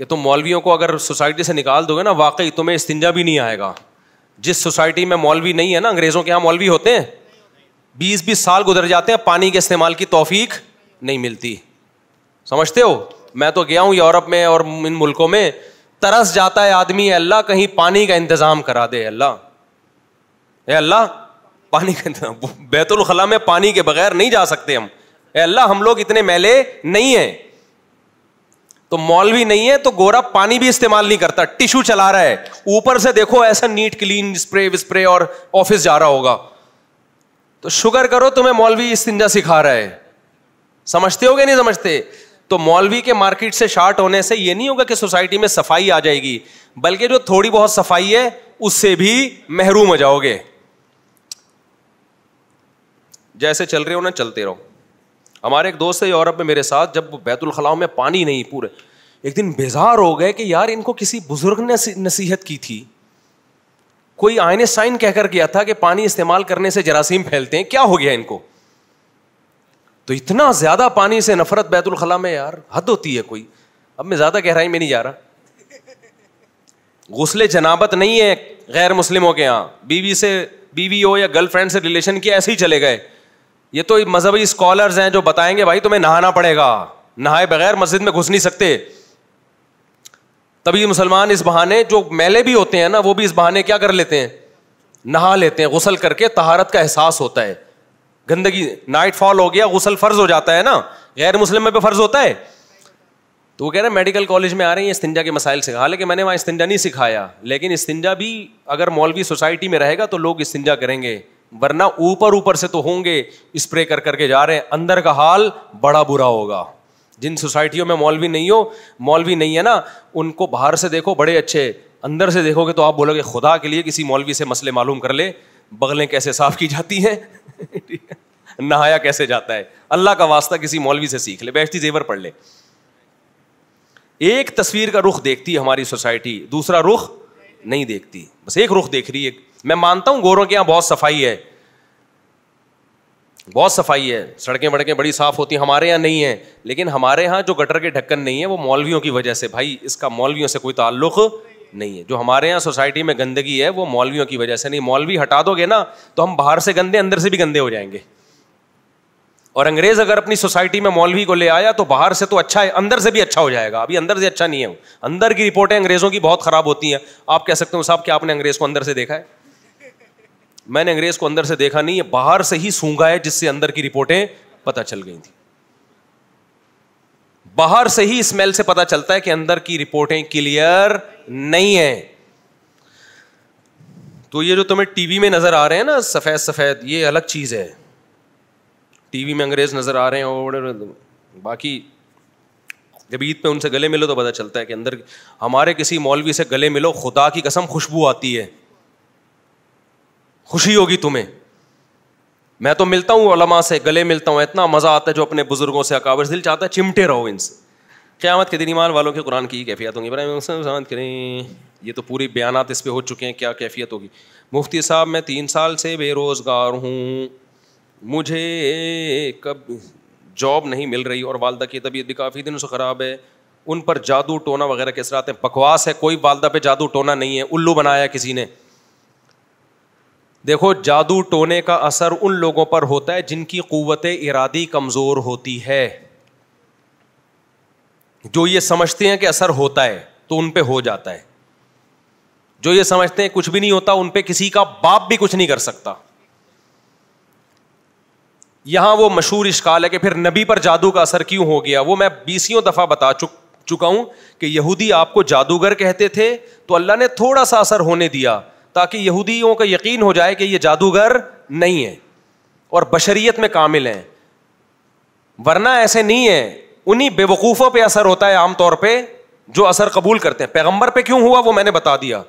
कि तुम मौलवियों को अगर सोसाइटी से निकाल दोगे ना वाकई तुम्हें इस्तिंजा भी नहीं आएगा जिस सोसाइटी में मौलवी नहीं है ना अंग्रेज़ों के यहाँ मौलवी होते हैं बीस बीस साल गुजर जाते हैं पानी के इस्तेमाल की तोफीक नहीं मिलती समझते हो मैं तो गया हूँ यूरोप में और इन मुल्कों में तरस जाता है आदमी अल्लाह कहीं पानी का इंतज़ाम करा दे अल्लाह अल्लाह पानी का इंतजाम बैतुलखला में पानी के बगैर नहीं जा सकते हम अल्लाह हम लोग इतने मैले नहीं हैं तो मौलवी नहीं है तो गोरा पानी भी इस्तेमाल नहीं करता टिश्यू चला रहा है ऊपर से देखो ऐसा नीट क्लीन स्प्रे विस्प्रे और ऑफिस जा रहा होगा तो शुगर करो तुम्हें मौलवी इस तिंजा सिखा रहा है समझते हो कि नहीं समझते तो मौलवी के मार्केट से शार्ट होने से यह नहीं होगा कि सोसाइटी में सफाई आ जाएगी बल्कि जो थोड़ी बहुत सफाई है उससे भी महरूम हो जाओगे जैसे चल रहे हो ना चलते रहो हमारे एक दोस्त है यूरोप में मेरे साथ जब बैतुल खलाव में पानी नहीं पूरे एक दिन बेजार हो गए कि यार इनको किसी बुजुर्ग ने नसीहत की थी कोई साइन कहकर गया था कि पानी इस्तेमाल करने से जरासीम फैलते हैं क्या हो गया इनको तो इतना ज्यादा पानी से नफरत बैतुल खला में यार हद होती है कोई अब मैं ज्यादा कह रहा गहराई मैं नहीं जा रहा गुस्ल जनाबत नहीं है गैर मुस्लिमों के यहाँ बीवी से बीवी हो या गर्लफ्रेंड से रिलेशन किया ऐसे ही चले गए ये तो मजहबी स्कॉलर्स हैं जो बताएंगे भाई तुम्हें नहाना पड़ेगा नहाए बगैर मस्जिद में घुस नहीं सकते तभी मुसलमान इस बहाने जो मेले भी होते हैं ना वो भी इस बहाने क्या कर लेते हैं नहा लेते हैं गुसल करके तहारत का एहसास होता है गंदगी नाइट फॉल हो गया गुसल फर्ज हो जाता है ना गैर मुस्लिम पे फर्ज होता है तो वो कह रहे हैं मेडिकल कॉलेज में आ रहे हैं इस्तिंजा के मसाइल सिखा हालांकि मैंने वहां इस्तिंजा नहीं सिखाया लेकिन इस्तिंजा भी अगर मौलवी सोसाइटी में रहेगा तो लोग इस्तंजा करेंगे वरना ऊपर ऊपर से तो होंगे स्प्रे कर करके जा रहे हैं अंदर का हाल बड़ा बुरा होगा जिन सोसाइटियों में मौलवी नहीं हो मौलवी नहीं है ना उनको बाहर से देखो बड़े अच्छे अंदर से देखोगे तो आप बोलोगे खुदा के लिए किसी मौलवी से मसले मालूम कर ले बगलें कैसे साफ की जाती हैं नहाया कैसे जाता है अल्लाह का वास्ता किसी मौलवी से सीख ले बैठती जेवर पढ़ ले एक तस्वीर का रुख देखती है हमारी सोसाइटी दूसरा रुख नहीं देखती बस एक रुख देख रही है मैं मानता हूं गोरों के यहां बहुत सफाई है बहुत सफाई है सड़कें वड़कें बड़ी साफ होती हैं हमारे यहाँ नहीं है लेकिन हमारे यहाँ जो गटर के ढक्कन नहीं है वो मौलवियों की वजह से भाई इसका मौलवियों से कोई ताल्लुक नहीं है जो हमारे यहाँ सोसाइटी में गंदगी है वो मौलवियों की वजह से नहीं मौलवी हटा दोगे ना तो हम बाहर से गंदे अंदर से भी गंदे हो जाएंगे और अंग्रेज अगर अपनी सोसाइटी में मौलवी को ले आया तो बाहर से तो अच्छा है अंदर से भी अच्छा हो जाएगा अभी अंदर से अच्छा नहीं है अंदर की रिपोर्टें अंग्रेजों की बहुत खराब होती हैं आप कह सकते हो साहब क्या आपने अंग्रेज को अंदर से देखा है मैंने अंग्रेज को अंदर से देखा नहीं है बाहर से ही सूंघा है जिससे अंदर की रिपोर्टें पता चल गई थी बाहर से ही स्मेल से पता चलता है कि अंदर की रिपोर्टें क्लियर नहीं है तो ये जो तुम्हें टीवी में नजर आ रहे हैं ना सफेद सफेद ये अलग चीज है टी वी में अंग्रेज नज़र आ रहे हैं और बाकी जब ईद पर उनसे गले मिलो तो पता चलता है कि अंदर हमारे किसी मौलवी से गले मिलो खुदा की कसम खुशबू आती है खुशी होगी तुम्हें मैं तो मिलता हूँ ओलमा से गले मिलता हूँ इतना मज़ा आता है जो अपने बुजुर्गों से अकावर दिल चाहता है चिमटे रहो इनसे क़्यामत के दिन ईमान वालों के कुरान की कैफियत होगी बरमत करें ये तो पूरी बयान इस पर हो चुके हैं क्या कैफियत होगी मुफ्ती साहब मैं तीन साल से बेरोज़गार हूँ मुझे कब जॉब नहीं मिल रही और वालदा की तबीयत भी काफ़ी दिनों से ख़राब है उन पर जादू टोना वगैरह कैसे आते हैं बकवास है कोई वालदा पे जादू टोना नहीं है उल्लू बनाया किसी ने देखो जादू टोने का असर उन लोगों पर होता है जिनकी कुत इरादी कमज़ोर होती है जो ये समझते हैं कि असर होता है तो उन पे हो जाता है जो ये समझते हैं कुछ भी नहीं होता उन पे किसी का बाप भी कुछ नहीं कर सकता यहां वो मशहूर इश्काल है कि फिर नबी पर जादू का असर क्यों हो गया वो मैं बीसियों दफ़ा बता चुक चुका हूं कि यहूदी आपको जादूगर कहते थे तो अल्लाह ने थोड़ा सा असर होने दिया ताकि यहूदियों का यकीन हो जाए कि ये जादूगर नहीं है और बशरीत में कामिल हैं वरना ऐसे नहीं है उन्हीं बेवकूफ़ों पे असर होता है आमतौर पे जो असर कबूल करते हैं पैगंबर पे क्यों हुआ वो मैंने बता दिया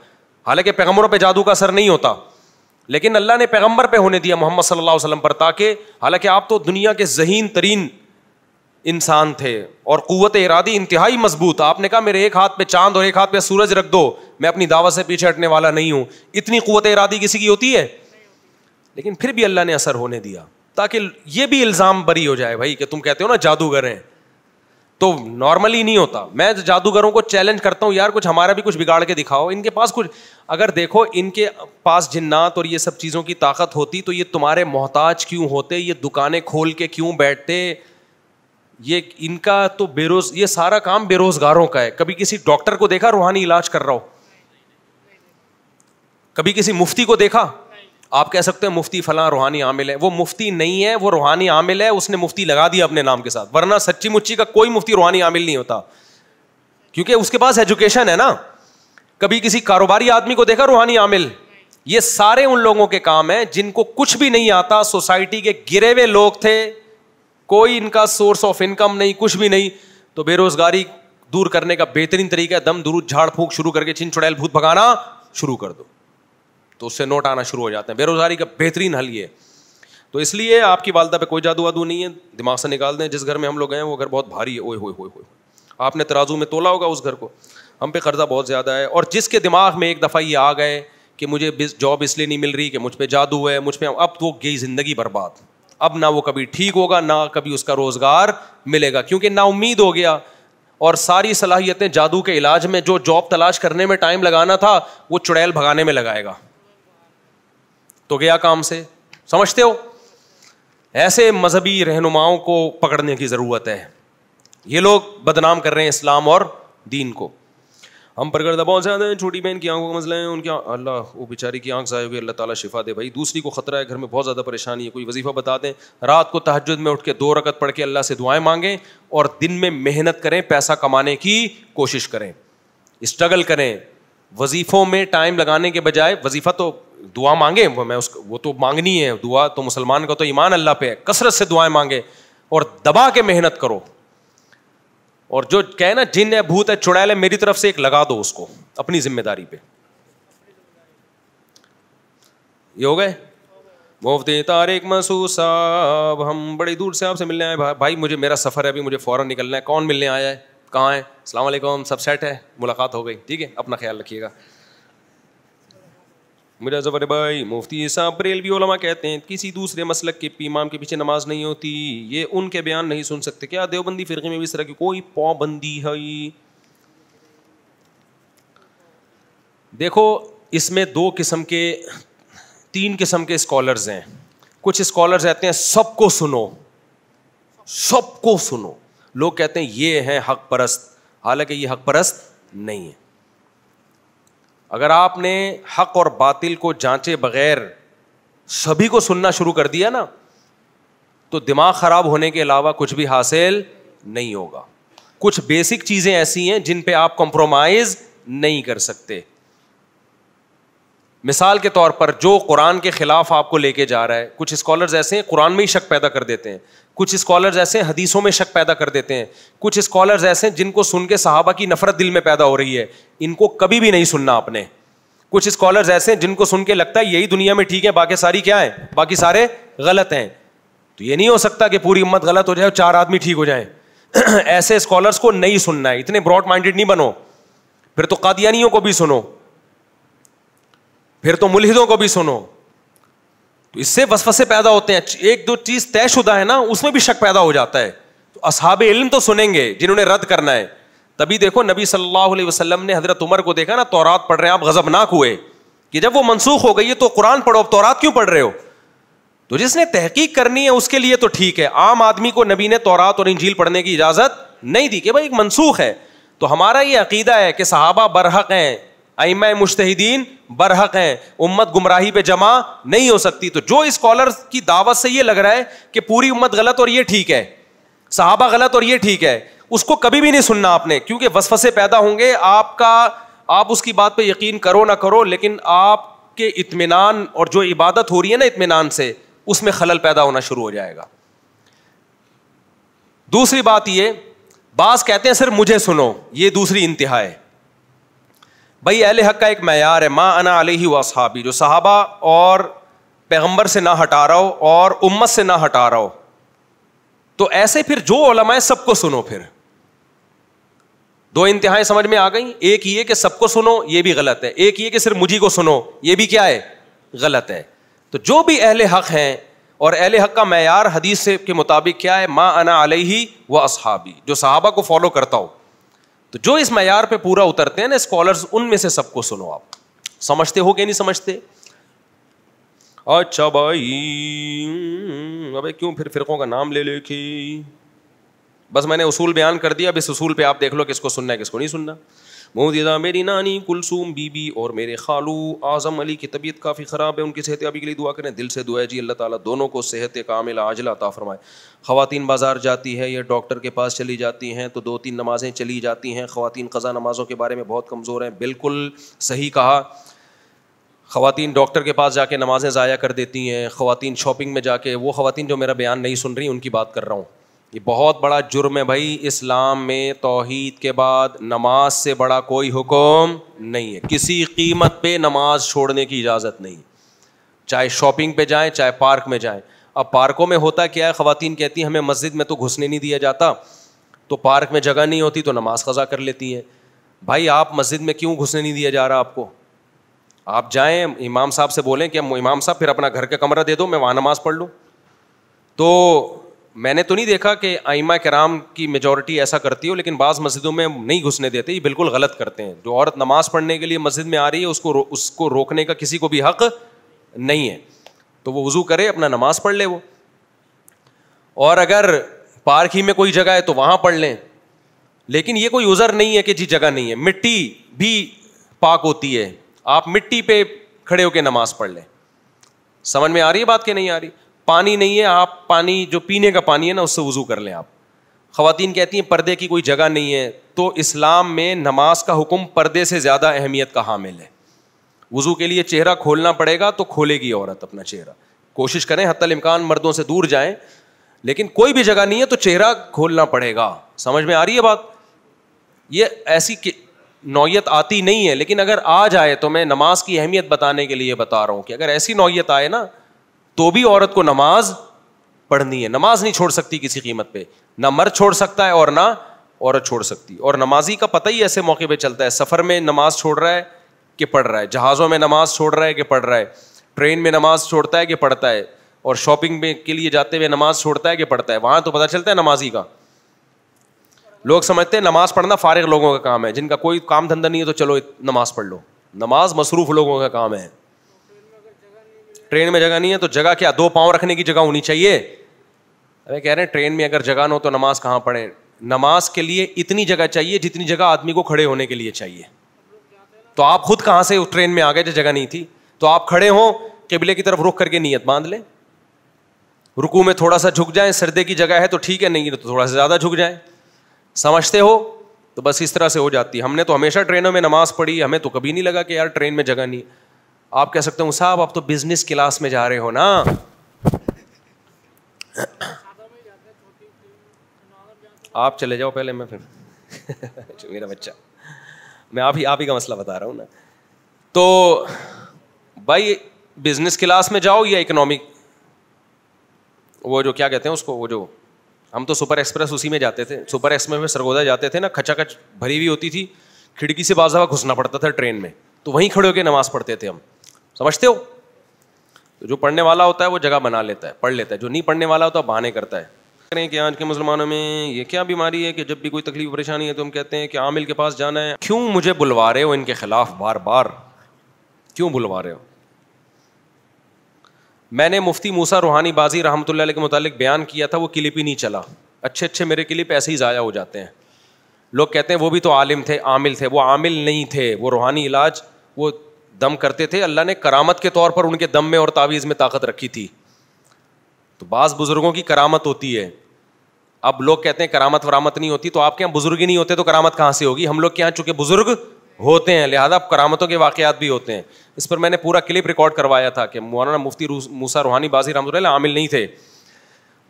हालांकि पैगंबरों पे जादू का असर नहीं होता लेकिन अल्लाह ने पैगंबर पे होने दिया मोहम्मद सल्लल्लाहु अलैहि वसल्लम पर ताकि हालांकि आप तो दुनिया के जहीन तरीन इंसान थे और क़वत इरादी इंतहाई मजबूत आपने कहा मेरे एक हाथ पे चांद और एक हाथ पे सूरज रख दो मैं अपनी दावत से पीछे हटने वाला नहीं हूं इतनी क़वत इरादी किसी की होती है लेकिन फिर भी अल्लाह ने असर होने दिया ताकि ये भी इल्ज़ाम बरी हो जाए भाई कि तुम कहते हो ना जादूगर हैं तो नॉर्मली नहीं होता मैं जादूगरों को चैलेंज करता हूँ यार कुछ हमारा भी कुछ बिगाड़ के दिखाओ इनके पास कुछ अगर देखो इनके पास जिन्नात और ये सब चीज़ों की ताकत होती तो ये तुम्हारे मोहताज क्यों होते ये दुकानें खोल के क्यों बैठते ये इनका तो बेरोज ये सारा काम बेरोजगारों का है कभी किसी डॉक्टर को देखा रूहानी इलाज कर रहा हो कभी किसी मुफ्ती को देखा आप कह सकते हो मुफ्ती फला रूहानी आमिल है वो मुफ्ती नहीं है वो रूहानी आमिल है उसने मुफ्ती लगा दिया अपने नाम के साथ वरना सच्ची मुच्ची का कोई मुफ्ती रूहानी आमिल नहीं होता क्योंकि उसके पास एजुकेशन है ना कभी किसी कारोबारी आदमी को देखा रूहानी आमिल ये सारे उन लोगों के काम हैं जिनको कुछ भी नहीं आता सोसाइटी के गिरे हुए लोग थे कोई इनका सोर्स ऑफ इनकम नहीं कुछ भी नहीं तो बेरोजगारी दूर करने का बेहतरीन तरीका है दम दुरूद झाड़ फूक शुरू करके छिन चुड़ैल भूत भगाना शुरू कर दो तो उससे नोट आना शुरू हो जाते हैं बेरोज़गारी का बेहतरीन हल ये तो इसलिए आपकी वालदा पे कोई जादू वादू नहीं है दिमाग से निकाल दें जिस घर में हम लोग गए वो घर बहुत भारी है ओए हो आपने तराजू में तोला होगा उस घर को हम पे कर्जा बहुत ज़्यादा है और जिसके दिमाग में एक दफ़ा ये आ गए कि मुझे जॉब इसलिए नहीं मिल रही कि मुझ पर जादू है मुझ पर अब तो गई ज़िंदगी बर्बाद अब ना वो कभी ठीक होगा ना कभी उसका रोज़गार मिलेगा क्योंकि ना उम्मीद हो गया और सारी सलाहियतें जादू के इलाज में जो जॉब तलाश करने में टाइम लगाना था वो चुड़ैल भगाने में लगाएगा तो गया काम से समझते हो ऐसे मजहबी रहनुमाओं को पकड़ने की ज़रूरत है ये लोग बदनाम कर रहे हैं इस्लाम और दीन को हम परगर दबाव से आते हैं छोटी बहन की आंखों का मसला है उनकी अल्लाह वो बेचारी की आंख ज़ाय होगी अल्लाह ताला शिफा दे भाई दूसरी को खतरा है घर में बहुत ज़्यादा परेशानी है कोई वजीफ़ा बता दें रात को तहजद में उठ के दो रकत पढ़ के अल्लाह से दुआएं मांगें और दिन में मेहनत करें पैसा कमाने की कोशिश करें स्ट्रगल करें वजीफ़ों में टाइम लगाने के बजाय वजीफ़ा तो दुआ मांगे वो मैं उस वो तो मांगनी है दुआ तो मुसलमान का तो ईमान अल्लाह पे है कसरत से दुआएं मांगे और दबा के मेहनत करो और जो कहे ना जिन है भूत है चुड़ैल है मेरी तरफ से एक लगा दो उसको अपनी जिम्मेदारी पे ये हो गए मुफ्ती तारिक मसूद साहब हम बड़ी दूर से आपसे मिलने आए भा, भाई मुझे मेरा सफ़र है अभी मुझे फ़ौरन निकलना है कौन मिलने आया है कहाँ है अल्लाम सब सेट है मुलाकात हो गई ठीक है अपना ख्याल रखिएगा मिर्जा भाई मुफ्ती साहब बरेलवी ओलमा कहते हैं किसी दूसरे मसलक के पीमाम के पीछे नमाज नहीं होती ये उनके बयान नहीं सुन सकते क्या देवबंदी फिर में भी इस तरह की कोई पाबंदी है देखो इसमें दो किस्म के तीन किस्म के स्कॉलर्स हैं कुछ स्कॉलर्स रहते हैं सबको सुनो सबको सुनो लोग कहते हैं ये है हक परस्त हालांकि ये हक परस्त नहीं है अगर आपने हक और बातिल को जांचे बगैर सभी को सुनना शुरू कर दिया ना तो दिमाग खराब होने के अलावा कुछ भी हासिल नहीं होगा कुछ बेसिक चीजें ऐसी हैं जिन पे आप कंप्रोमाइज नहीं कर सकते मिसाल के तौर पर जो कुरान के खिलाफ आपको लेके जा रहा है कुछ स्कॉलर्स ऐसे हैं कुरान में ही शक पैदा कर देते हैं कुछ स्कॉलर्स ऐसे हैं हदीसों में शक पैदा कर देते हैं कुछ स्कॉलर्स ऐसे हैं जिनको सुन के साहबा की नफरत दिल में पैदा हो रही है इनको कभी भी नहीं सुनना आपने कुछ स्कॉलर्स ऐसे हैं जिनको सुन के लगता है यही दुनिया में ठीक है बाकी सारी क्या है बाकी सारे गलत हैं तो ये नहीं हो सकता कि पूरी उम्मत गलत हो जाए चार आदमी ठीक हो जाए ऐसे स्कॉलर्स को नहीं सुनना है इतने ब्रॉड माइंडेड नहीं बनो फिर तो कादियानियों को भी सुनो फिर तो मुलहिदों को भी सुनो तो इससे वसवसे पैदा होते हैं एक दो चीज तयशुदा है ना उसमें भी शक पैदा हो जाता है तो असहाब इल्म तो सुनेंगे जिन्होंने रद्द करना है तभी देखो नबी सल्लल्लाहु अलैहि वसल्लम ने हजरत उमर को देखा ना तौरात पढ़ रहे हैं आप गजबनाक हुए कि जब वो मनसूख हो गई है तो कुरान पढ़ो अब तौरात क्यों पढ़ रहे हो तो जिसने तहकीक करनी है उसके लिए तो ठीक है आम आदमी को नबी ने तौरात और इंजील पढ़ने की इजाजत नहीं दी कि भाई एक मनसूख है तो हमारा ये अकीदा है कि सहाबा बरहक हैं आइम मुश्तहिदीन बरहक हैं उम्मत गुमराही पे जमा नहीं हो सकती तो जो स्कॉलर की दावत से ये लग रहा है कि पूरी उम्मत गलत और ये ठीक है साहबा गलत और ये ठीक है उसको कभी भी नहीं सुनना आपने क्योंकि वसफसे पैदा होंगे आपका आप उसकी बात पर यकीन करो ना करो लेकिन आपके इतमान और जो इबादत हो रही है ना इतमान से उसमें खलल पैदा होना शुरू हो जाएगा दूसरी बात यह बास कहते हैं सिर्फ मुझे सुनो ये दूसरी इंतहा है भाई अहल हक का एक मैार है माँ अना अलही व असहाबी जो सहाबा और पैगम्बर से ना हटा रहा हो और उम्मत से ना हटा रहा हो तो ऐसे फिर जो ओलमाए सबको सुनो फिर दो इंतहाएं समझ में आ गई एक ये कि सबको सुनो ये भी गलत है एक ये कि सिर्फ मुझी को सुनो ये भी क्या है गलत है तो जो भी अहल हक हैं और अहल हक का मैार हदीस के मुताबिक क्या है माँ अना अलही व असहाबी जो साहबा को फॉलो करता हो तो जो इस मैार पे पूरा उतरते हैं ना स्कॉलर्स उनमें से सबको सुनो आप समझते हो कि नहीं समझते अच्छा भाई हम्म, अबे क्यों फिर फिरकों का नाम ले लेके बस मैंने उसूल बयान कर दिया अब इस उसूल पे आप देख लो किसको सुनना है किसको नहीं सुनना मोहम्मदीदा मेरी नानी कुलसूम बीबी और मेरे खालू आज़म अली की तबीयत काफ़ी ख़राब है उनकी सेहत अभी के लिए दुआ करें दिल से दुआ जी अल्लाह ताला दोनों को सेहत कामिल आजला अता फरमाए ख़वातीन बाज़ार जाती है या डॉक्टर के पास चली जाती हैं तो दो तीन नमाज़ें चली जाती हैं ख़वातीन क़ज़ा नमाज़ों के बारे में बहुत कमज़ोर हैं बिल्कुल सही कहा खातन डॉक्टर के पास जाके नमाज़ें ज़ाया कर देती हैं ख़वातीन शॉपिंग में जाके वो खातन जो मेरा बयान नहीं सुन रही उनकी बात कर रहा हूँ ये बहुत बड़ा जुर्म है भाई इस्लाम में तोहद के बाद नमाज से बड़ा कोई हुक्म नहीं है किसी कीमत पे नमाज छोड़ने की इजाज़त नहीं चाहे शॉपिंग पे जाएं चाहे पार्क में जाएं अब पार्कों में होता क्या है ख़वातीन कहती हैं हमें मस्जिद में तो घुसने नहीं दिया जाता तो पार्क में जगह नहीं होती तो नमाज ख़ज़ा कर लेती हैं भाई आप मस्जिद में क्यों घुसने नहीं दिया जा रहा आपको आप जाएँ इमाम साहब से बोलें कि इमाम साहब फिर अपना घर का कमरा दे दो मैं वहाँ नमाज़ पढ़ लूँ तो मैंने तो नहीं देखा कि आइमा कराम की मेजोरिटी ऐसा करती हो लेकिन बाज़ मस्जिदों में नहीं घुसने देते ये बिल्कुल गलत करते हैं जो औरत नमाज पढ़ने के लिए मस्जिद में आ रही है उसको रो, उसको रोकने का किसी को भी हक नहीं है तो वो वज़ू करे अपना नमाज पढ़ ले वो और अगर पार्क ही में कोई जगह है तो वहाँ पढ़ लें लेकिन ये कोई उज़र नहीं है कि जी जगह नहीं है मिट्टी भी पाक होती है आप मिट्टी पर खड़े होकर नमाज पढ़ लें समझ में आ रही है बात कि नहीं आ रही पानी नहीं है आप पानी जो पीने का पानी है ना उससे वज़ू कर लें आप खातन कहती हैं पर्दे की कोई जगह नहीं है तो इस्लाम में नमाज का हुक्म पर्दे से ज़्यादा अहमियत का हामिल है वज़ू के लिए चेहरा खोलना पड़ेगा तो खोलेगी औरत अपना चेहरा कोशिश करें हतल इमकान मर्दों से दूर जाए लेकिन कोई भी जगह नहीं है तो चेहरा खोलना पड़ेगा समझ में आ रही है बात ये ऐसी नौीयत आती नहीं है लेकिन अगर आ जाए तो मैं नमाज की अहमियत बताने के लिए बता रहा हूँ कि अगर ऐसी नौीयत आए ना तो भी औरत को नमाज पढ़नी है नमाज नहीं छोड़ सकती किसी कीमत पे ना मर्द छोड़ सकता है और ना औरत छोड़ सकती और नमाजी का पता ही ऐसे मौके पे चलता है सफ़र में नमाज छोड़ रहा है कि पढ़ रहा है जहाज़ों में नमाज छोड़ रहा है कि पढ़ रहा है ट्रेन में नमाज छोड़ता है कि पढ़ता है और शॉपिंग में के लिए जाते हुए नमाज छोड़ता है कि पढ़ता है वहाँ तो पता चलता है नमाजी का लोग समझते हैं नमाज पढ़ना फ़ारिग लोगों का काम है जिनका कोई काम धंधा नहीं है तो चलो नमाज पढ़ लो नमाज मसरूफ़ लोगों का काम है ट्रेन में जगह नहीं है तो जगह क्या दो पांव रखने की जगह होनी चाहिए अरे कह रहे हैं ट्रेन में अगर जगह ना हो तो नमाज कहाँ पढ़े नमाज के लिए इतनी जगह चाहिए जितनी जगह आदमी को खड़े होने के लिए चाहिए तो आप खुद कहां से उस ट्रेन में आ गए जो जगह नहीं थी तो आप खड़े हों केबले की तरफ रुक करके नीयत बांध लें रुकू में थोड़ा सा झुक जाए सर्दे की जगह है तो ठीक है नहीं तो थोड़ा सा ज़्यादा झुक जाए समझते हो तो बस इस तरह से हो जाती है हमने तो हमेशा ट्रेनों में नमाज़ पढ़ी हमें तो कभी नहीं लगा कि यार ट्रेन में जगह नहीं आप कह सकते हो साहब आप तो बिजनेस क्लास में जा रहे हो ना आप चले जाओ पहले मैं फिर मेरा बच्चा मैं आप ही आप ही का मसला बता रहा हूं ना तो भाई बिजनेस क्लास में जाओ या इकोनॉमिक वो जो क्या कहते हैं उसको वो जो हम तो सुपर एक्सप्रेस उसी में जाते थे सुपर एक्सप्रेस में सरगोदा जाते थे ना खचाखच भरी हुई होती थी खिड़की से बाजा घुसना पड़ता था ट्रेन में तो वहीं खड़े होकर नमाज पढ़ते थे हम समझते हो तो जो पढ़ने वाला होता है वो जगह बना लेता है पढ़ लेता है जो नहीं पढ़ने वाला होता है बहाने करता है करें कि आज के मुसलमानों में ये क्या बीमारी है कि जब भी कोई तकलीफ परेशानी है तो हम कहते हैं कि आमिल के पास जाना है क्यों मुझे बुलवा रहे हो इनके खिलाफ बार बार क्यों बुलवा रहे हो मैंने मुफ्ती मूसा रूहानी बाजी रहमत के मुतालिक बयान किया था वो क्लिप ही नहीं चला अच्छे अच्छे मेरे क्लिप ऐसे ही ज़ाया हो जाते हैं लोग कहते हैं वो भी तो आलिम थे आमिल थे वो आमिल नहीं थे वो रूहानी इलाज वो दम करते थे अल्लाह ने करामत के तौर पर उनके दम में और तावीज़ में ताकत रखी थी तो बाज़ बुज़ुर्गों की करामत होती है अब लोग कहते हैं करामत वरामत नहीं होती तो आपके यहाँ बुज़ुर्ग ही नहीं होते तो करामत कहाँ से होगी हम लोग के यहाँ चूँकि बुज़ुर्ग होते हैं लिहाजा अब करामतों के वाक़ात भी होते हैं इस पर मैंने पूरा क्लिप रिकॉर्ड करवाया था कि मौलाना मुफ्ती मूसा रूहानी बाजी रहमत आमिल नहीं थे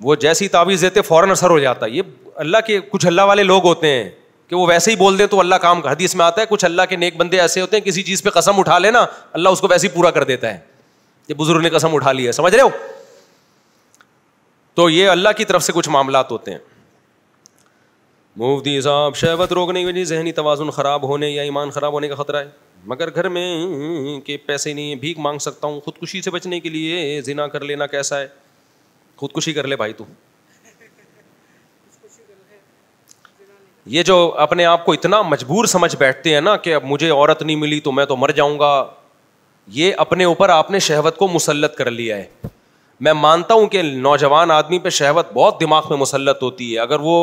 वो जैसी तावीज़ देते फ़ौरन असर हो जाता ये अल्लाह के कुछ अल्लाह वाले लोग होते हैं कि वो वैसे ही बोल दे तो अल्लाह काम का हदीस में आता है कुछ अल्लाह के नेक बंदे ऐसे होते हैं किसी चीज़ पे कसम उठा लेना अल्लाह उसको वैसे ही पूरा कर देता है ये बुजुर्ग ने कसम उठा ली है समझ रहे हो तो ये अल्लाह की तरफ से कुछ मामला होते हैं मुफ्ती साहब शहवत रोकने की वजह जहनी तोज़ुन ख़राब होने या ईमान ख़राब होने का ख़तरा है मगर घर में के पैसे नहीं है भीख मांग सकता हूँ खुदकुशी से बचने के लिए जिना कर लेना कैसा है खुदकुशी कर ले भाई तू ये जो अपने आप को इतना मजबूर समझ बैठते हैं ना कि अब मुझे औरत नहीं मिली तो मैं तो मर जाऊंगा ये अपने ऊपर आपने शहवत को मुसलत कर लिया है मैं मानता हूं कि नौजवान आदमी पे शहवत बहुत दिमाग में मुसलत होती है अगर वो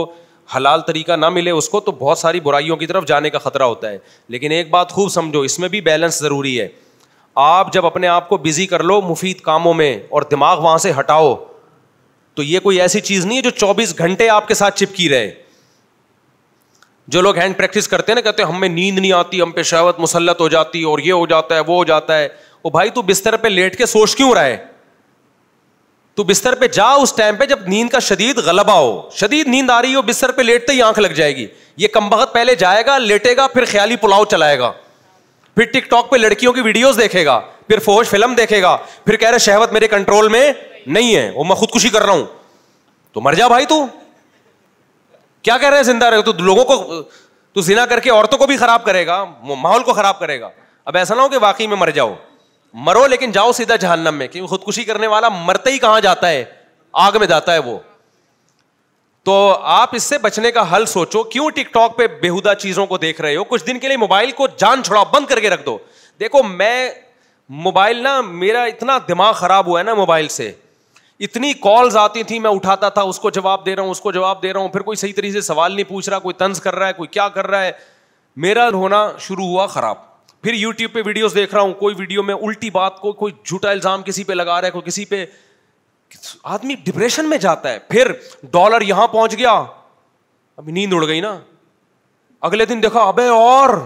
हलाल तरीका ना मिले उसको तो बहुत सारी बुराइयों की तरफ जाने का खतरा होता है लेकिन एक बात खूब समझो इसमें भी बैलेंस ज़रूरी है आप जब अपने आप को बिज़ी कर लो मुफीद कामों में और दिमाग वहाँ से हटाओ तो ये कोई ऐसी चीज़ नहीं है जो चौबीस घंटे आपके साथ चिपकी रहे जो लोग हैंड प्रैक्टिस करते हैं ना कहते हैं हमें नींद नहीं आती हम पे शहवत मुसलत हो जाती और ये हो जाता है वो हो जाता है ओ भाई तू बिस्तर पर लेट के सोच क्यों रहा है तू बिस्तर पर जा उस टाइम पे जब नींद का शदीद गलबा हो शदीद नींद आ रही हो बिस्तर पर लेटते ही आंख लग जाएगी ये कम वक्त पहले जाएगा लेटेगा फिर ख्याली पुलाव चलाएगा फिर टिकटॉक पर लड़कियों की वीडियोज देखेगा फिर फोज फिल्म देखेगा फिर कह रहे शहवत मेरे कंट्रोल में नहीं है वो मैं खुदकुशी कर रहा हूं तो मर जा भाई तू क्या कह रहे हैं जिंदा रहे तो लोगों को तो जिना करके औरतों को भी खराब करेगा माहौल को खराब करेगा अब ऐसा ना हो कि वाकई में मर जाओ मरो लेकिन जाओ सीधा जहन्नम में क्योंकि खुदकुशी करने वाला मरते ही कहां जाता है आग में जाता है वो तो आप इससे बचने का हल सोचो क्यों टिकटॉक पे बेहुदा चीजों को देख रहे हो कुछ दिन के लिए मोबाइल को जान छोड़ाओ बंद करके रख दो देखो मैं मोबाइल ना मेरा इतना दिमाग खराब हुआ है ना मोबाइल से इतनी कॉल्स आती थी मैं उठाता था उसको जवाब दे रहा हूं उसको जवाब दे रहा हूं फिर कोई सही तरीके से सवाल नहीं पूछ रहा कोई तंज कर रहा है कोई क्या कर रहा है मेरा होना शुरू हुआ ख़राब फिर यूट्यूब पे वीडियोस देख रहा हूं कोई वीडियो में उल्टी बात को कोई झूठा इल्ज़ाम किसी पे लगा रहा है कोई किसी पे आदमी डिप्रेशन में जाता है फिर डॉलर यहां पहुंच गया अभी नींद उड़ गई ना अगले दिन देखा अब और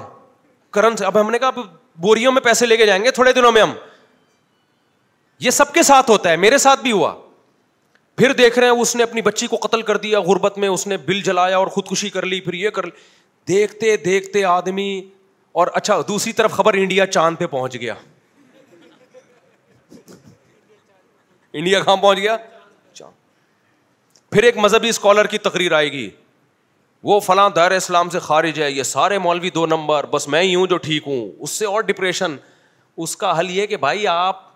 करंस अब हमने कहा बोरियो में पैसे लेके जाएंगे थोड़े दिनों में हम ये सबके साथ होता है मेरे साथ भी हुआ फिर देख रहे हैं उसने अपनी बच्ची को कत्ल कर दिया गुर्बत में उसने बिल जलाया और खुदकुशी कर ली फिर ये कर ली देखते देखते आदमी और अच्छा दूसरी तरफ खबर इंडिया चांद पे पहुंच गया इंडिया कहां पहुंच गया फिर एक मजहबी स्कॉलर की तकरीर आएगी वो फला दायर इस्लाम से खारिज है ये सारे मौलवी दो नंबर बस मैं ही हूं जो ठीक हूं उससे और डिप्रेशन उसका हल ये कि भाई आप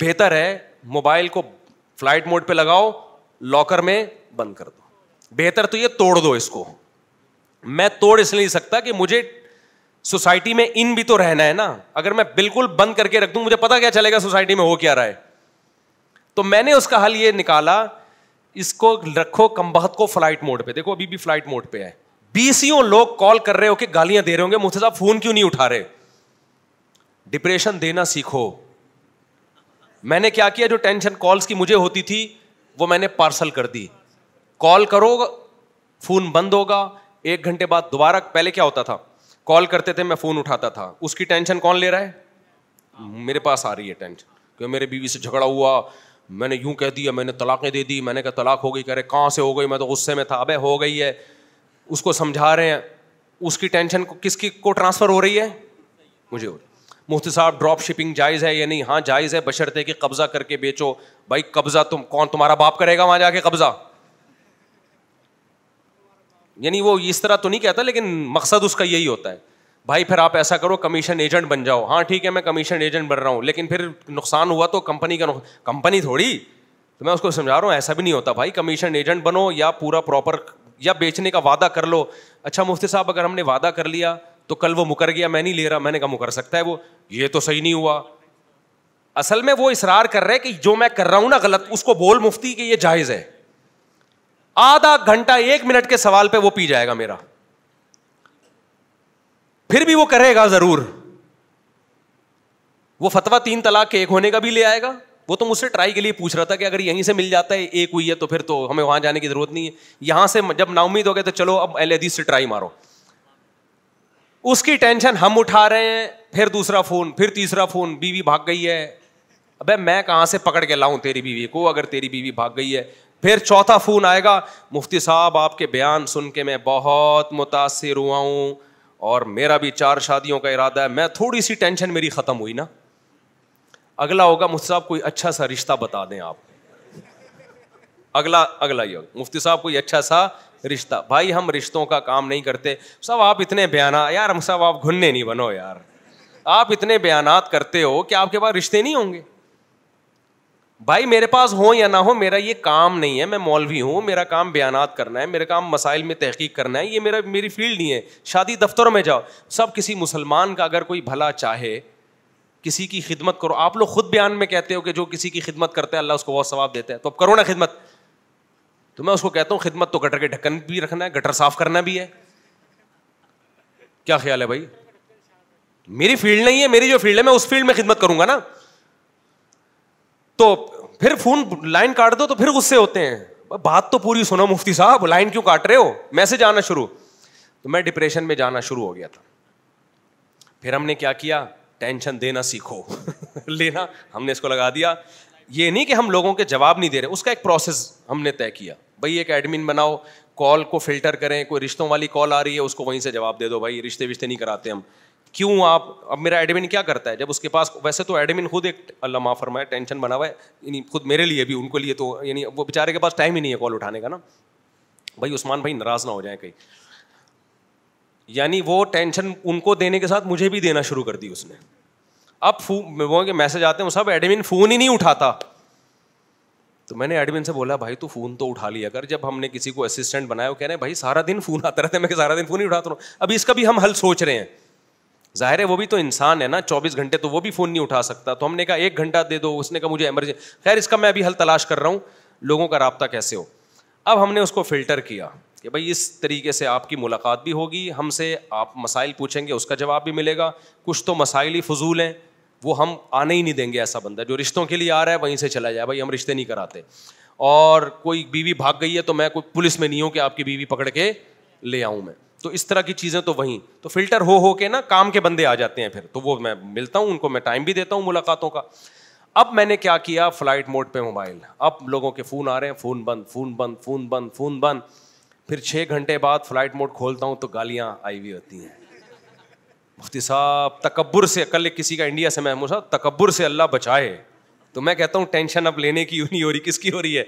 बेहतर है मोबाइल को फ्लाइट मोड पे लगाओ लॉकर में बंद कर दो बेहतर तो ये तोड़ दो इसको मैं तोड़ इसलिए नहीं सकता कि मुझे सोसाइटी में इन भी तो रहना है ना अगर मैं बिल्कुल बंद करके रख दू मुझे पता क्या चलेगा सोसाइटी में हो क्या रहा है तो मैंने उसका हल ये निकाला इसको रखो कम्बहत को फ्लाइट मोड पे देखो अभी भी फ्लाइट मोड पे है बीसियों लोग कॉल कर रहे हो कि गालियां दे रहे होंगे मुझसे साहब फोन क्यों नहीं उठा रहे डिप्रेशन देना सीखो मैंने क्या किया जो टेंशन कॉल्स की मुझे होती थी वो मैंने पार्सल कर दी कॉल करो फ़ोन बंद होगा एक घंटे बाद दोबारा पहले क्या होता था कॉल करते थे मैं फ़ोन उठाता था उसकी टेंशन कौन ले रहा है मेरे पास आ रही है टेंशन क्योंकि मेरे बीवी से झगड़ा हुआ मैंने यूं कह दिया मैंने तलाक़ें दे दी मैंने कहा तलाक हो गई कह रहे कहाँ से हो गई मैं तो गुस्से में था अब हो गई है उसको समझा रहे हैं उसकी टेंशन किसकी को ट्रांसफ़र हो रही है मुझे हो मुफ्ती साहब ड्रॉप शिपिंग जायज़ है या नहीं हाँ जायज़ है बशरते कि कब्ज़ा करके बेचो भाई कब्ज़ा तुम कौन तुम्हारा बाप करेगा वहां जाके कब्ज़ा यानी वो इस तरह तो नहीं कहता लेकिन मकसद उसका यही होता है भाई फिर आप ऐसा करो कमीशन एजेंट बन जाओ हाँ ठीक है मैं कमीशन एजेंट बन रहा हूँ लेकिन फिर नुकसान हुआ तो कंपनी का कंपनी थोड़ी तो मैं उसको समझा रहा हूँ ऐसा भी नहीं होता भाई कमीशन एजेंट बनो या पूरा प्रॉपर या बेचने का वादा कर लो अच्छा मुफ्ती साहब अगर हमने वादा कर लिया तो कल वो मुकर गया मैं नहीं ले रहा मैंने कहा मुकर सकता है वो ये तो सही नहीं हुआ असल में वो इसरार कर रहे कि जो मैं कर रहा हूं ना गलत उसको बोल मुफ्ती कि ये जायज है आधा घंटा एक मिनट के सवाल पे वो पी जाएगा मेरा फिर भी वो करेगा जरूर वो फतवा तीन तलाक के एक होने का भी ले आएगा वो तो मुझसे ट्राई के लिए पूछ रहा था कि अगर यहीं से मिल जाता है एक हुई है तो फिर तो हमें वहां जाने की जरूरत नहीं है यहां से जब नाउमीद हो गए तो चलो अब एल से ट्राई मारो उसकी टेंशन हम उठा रहे हैं फिर दूसरा फोन फिर तीसरा फोन बीवी भाग गई है अबे मैं कहां से पकड़ के लाऊं तेरी बीवी को अगर तेरी बीवी भाग गई है फिर चौथा फोन आएगा मुफ्ती साहब आपके बयान सुन के मैं बहुत मुतासर हुआ हूं और मेरा भी चार शादियों का इरादा है मैं थोड़ी सी टेंशन मेरी ख़त्म हुई ना अगला होगा मुफ्ती साहब कोई अच्छा सा रिश्ता बता दें आप अगला अगला ही मुफ्ती साहब कोई अच्छा सा रिश्ता भाई हम रिश्तों का काम नहीं करते सब आप इतने बयान यार हम सब आप घुनने नहीं बनो यार आप इतने बयान करते हो कि आपके पास रिश्ते नहीं होंगे भाई मेरे पास हो या ना हो मेरा ये काम नहीं है मैं मौलवी हूँ मेरा काम बयान करना है मेरा काम मसाइल में तहकीक करना है ये मेरा मेरी फील्ड नहीं है शादी दफ्तरों में जाओ सब किसी मुसलमान का अगर कोई भला चाहे किसी की खिदमत करो आप लोग खुद बयान में कहते हो कि जो किसी की खिदमत करते हैं अल्लाह उसको बहुत सवाब देते हैं तो अब करो ना खिदमत तो मैं उसको कहता हूं खिदमत तो गटर के ढक्कन भी रखना है गटर साफ करना भी है क्या ख्याल है भाई मेरी फील्ड नहीं है मेरी जो फील्ड है मैं उस फील्ड में खिदमत करूंगा ना तो फिर फोन लाइन काट दो तो फिर गुस्से होते हैं बात तो पूरी सुनो मुफ्ती साहब लाइन क्यों काट रहे हो मैसेज आना शुरू तो मैं डिप्रेशन में जाना शुरू हो गया था फिर हमने क्या किया टेंशन देना सीखो लेना हमने इसको लगा दिया ये नहीं कि हम लोगों के जवाब नहीं दे रहे उसका एक प्रोसेस हमने तय किया भाई एक एडमिन बनाओ कॉल को फिल्टर करें कोई रिश्तों वाली कॉल आ रही है उसको वहीं से जवाब दे दो भाई रिश्ते विश्ते नहीं कराते हम क्यों आप अब मेरा एडमिन क्या करता है जब उसके पास वैसे तो एडमिन खुद एक अल्लाह माफ़ फरमाए टेंशन बना हुआ है खुद मेरे लिए भी उनको लिए तो यानी वो बेचारे के पास टाइम ही नहीं है कॉल उठाने का ना भाई उस्मान भाई नाराज़ ना हो जाए कहीं यानी वो टेंशन उनको देने के साथ मुझे भी देना शुरू कर दी उसने अब फू के मैसेज आते हैं वो सब एडमिन फ़ोन ही नहीं उठाता तो मैंने एडमिन से बोला भाई तू फ़ोन तो उठा लिया कर जब हमने किसी को असिस्टेंट बनाया वो कह रहे हैं भाई सारा दिन फ़ोन आता रहता है मैं सारा दिन फ़ोन ही उठाता रहा हूँ अभी इसका भी हम हल सोच रहे हैं जाहिर है वो भी तो इंसान है ना चौबीस घंटे तो वो भी फ़ोन नहीं उठा सकता तो हमने कहा एक घंटा दे दो उसने कहा मुझे एमरजेंसी खैर इसका मैं अभी हल तलाश कर रहा हूँ लोगों का रबता कैसे हो अब हमने उसको फिल्टर किया कि भाई इस तरीके से आपकी मुलाकात भी होगी हमसे आप मसाइल पूछेंगे उसका जवाब भी मिलेगा कुछ तो मसाइली फजूल हैं वो हम आने ही नहीं देंगे ऐसा बंदा जो रिश्तों के लिए आ रहा है वहीं से चला जाए भाई हम रिश्ते नहीं कराते और कोई बीवी भाग गई है तो मैं कोई पुलिस में नहीं हूँ कि आपकी बीवी पकड़ के ले आऊँ मैं तो इस तरह की चीज़ें तो वहीं तो फिल्टर हो हो के ना काम के बंदे आ जाते हैं फिर तो वो मैं मिलता हूँ उनको मैं टाइम भी देता हूँ मुलाकातों का अब मैंने क्या किया फ्लाइट मोड पर मोबाइल अब लोगों के फ़ोन आ रहे हैं फ़ोन बंद फ़ोन बंद फ़ोन बंद फ़ोन बंद फिर छः घंटे बाद फ्लाइट मोड खोलता हूँ तो गालियाँ आई हुई होती हैं मुफ्ती साहब तकबर से कल किसी का इंडिया से मैं महमूद साहब तकबर से अल्लाह बचाए तो मैं कहता हूँ टेंशन अब लेने की यूँ नहीं हो रही किसकी हो रही है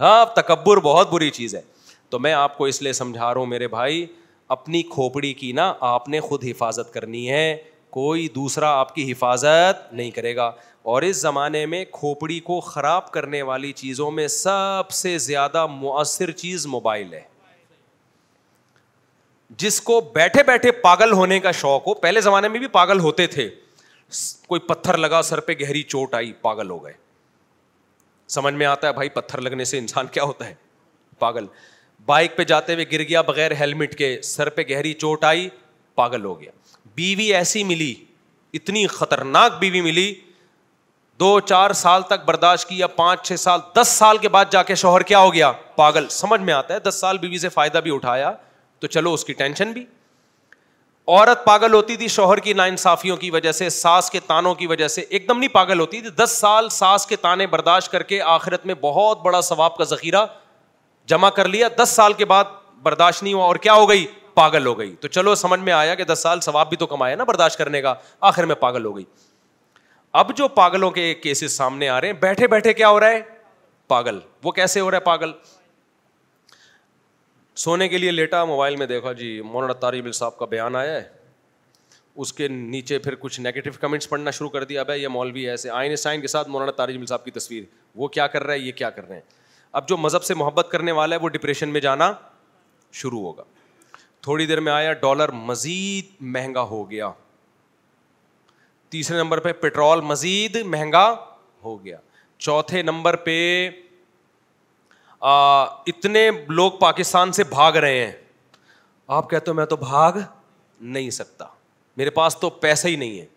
हाँ अब तकबर बहुत बुरी चीज़ है तो मैं आपको इसलिए समझा रहा हूँ मेरे भाई अपनी खोपड़ी की ना आपने खुद हिफाजत करनी है कोई दूसरा आपकी हिफाजत नहीं करेगा और इस ज़माने में खोपड़ी को ख़राब करने वाली चीज़ों में सबसे ज़्यादा मौसर चीज़ मोबाइल है जिसको बैठे बैठे पागल होने का शौक हो पहले जमाने में भी पागल होते थे कोई पत्थर लगा सर पे गहरी चोट आई पागल हो गए समझ में आता है भाई पत्थर लगने से इंसान क्या होता है पागल बाइक पे जाते हुए गिर गया बगैर हेलमेट के सर पे गहरी चोट आई पागल हो गया बीवी ऐसी मिली इतनी खतरनाक बीवी मिली दो चार साल तक बर्दाश्त किया पांच छह साल दस साल के बाद जाके शोहर क्या हो गया पागल समझ में आता है दस साल बीवी से फायदा भी उठाया तो चलो उसकी टेंशन भी औरत पागल होती थी शोहर की नाइंसाफियों की वजह से सास के तानों की वजह से एकदम नहीं पागल होती थी दस साल सास के ताने बर्दाश्त करके आखिरत में बहुत बड़ा सवाब का जखीरा जमा कर लिया दस साल के बाद बर्दाश्त नहीं हुआ और क्या हो गई पागल हो गई तो चलो समझ में आया कि दस साल सवाब भी तो कमाया ना बर्दाश्त करने का आखिर में पागल हो गई अब जो पागलों के केसेस सामने आ रहे हैं बैठे बैठे क्या हो रहा है पागल वो कैसे हो रहा है पागल सोने के लिए लेटा मोबाइल में देखा जी मौलाना तारिबिल साहब का बयान आया है उसके नीचे फिर कुछ नेगेटिव कमेंट्स पढ़ना शुरू कर दिया भाई ये मौलवी ऐसे साइन के साथ मौलाना तारिबिल साहब की तस्वीर वो क्या कर रहा है ये क्या कर रहे हैं अब जो मज़हब से मोहब्बत करने वाला है वो डिप्रेशन में जाना शुरू होगा थोड़ी देर में आया डॉलर मज़ीद महंगा हो गया तीसरे नंबर पे पेट्रोल मज़ीद महंगा हो गया चौथे नंबर पर आ, इतने लोग पाकिस्तान से भाग रहे हैं आप कहते हो मैं तो भाग नहीं सकता मेरे पास तो पैसा ही नहीं है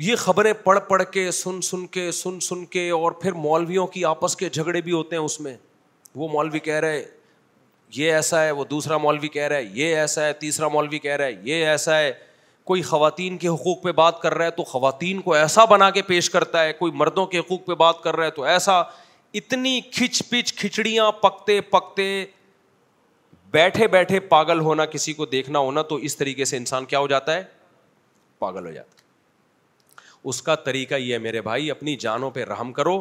ये खबरें पढ़ पढ़ के सुन सुन के सुन सुन के और फिर मौलवियों की आपस के झगड़े भी होते हैं उसमें वो मौलवी कह रहे है ये ऐसा है वो दूसरा मौलवी कह रहा है ये ऐसा है तीसरा मौलवी कह रहा है ये ऐसा है कोई खातन के हकूक़ पे बात कर रहा है तो ख़वातीन को ऐसा बना के पेश करता है कोई मर्दों के हकूक़ पे बात कर रहा है तो ऐसा इतनी खिच पिच खिचड़ियां पकते पकते बैठे बैठे पागल होना किसी को देखना होना तो इस तरीके से इंसान क्या हो जाता है पागल हो जाता है उसका तरीका यह है मेरे भाई अपनी जानों पे रहम करो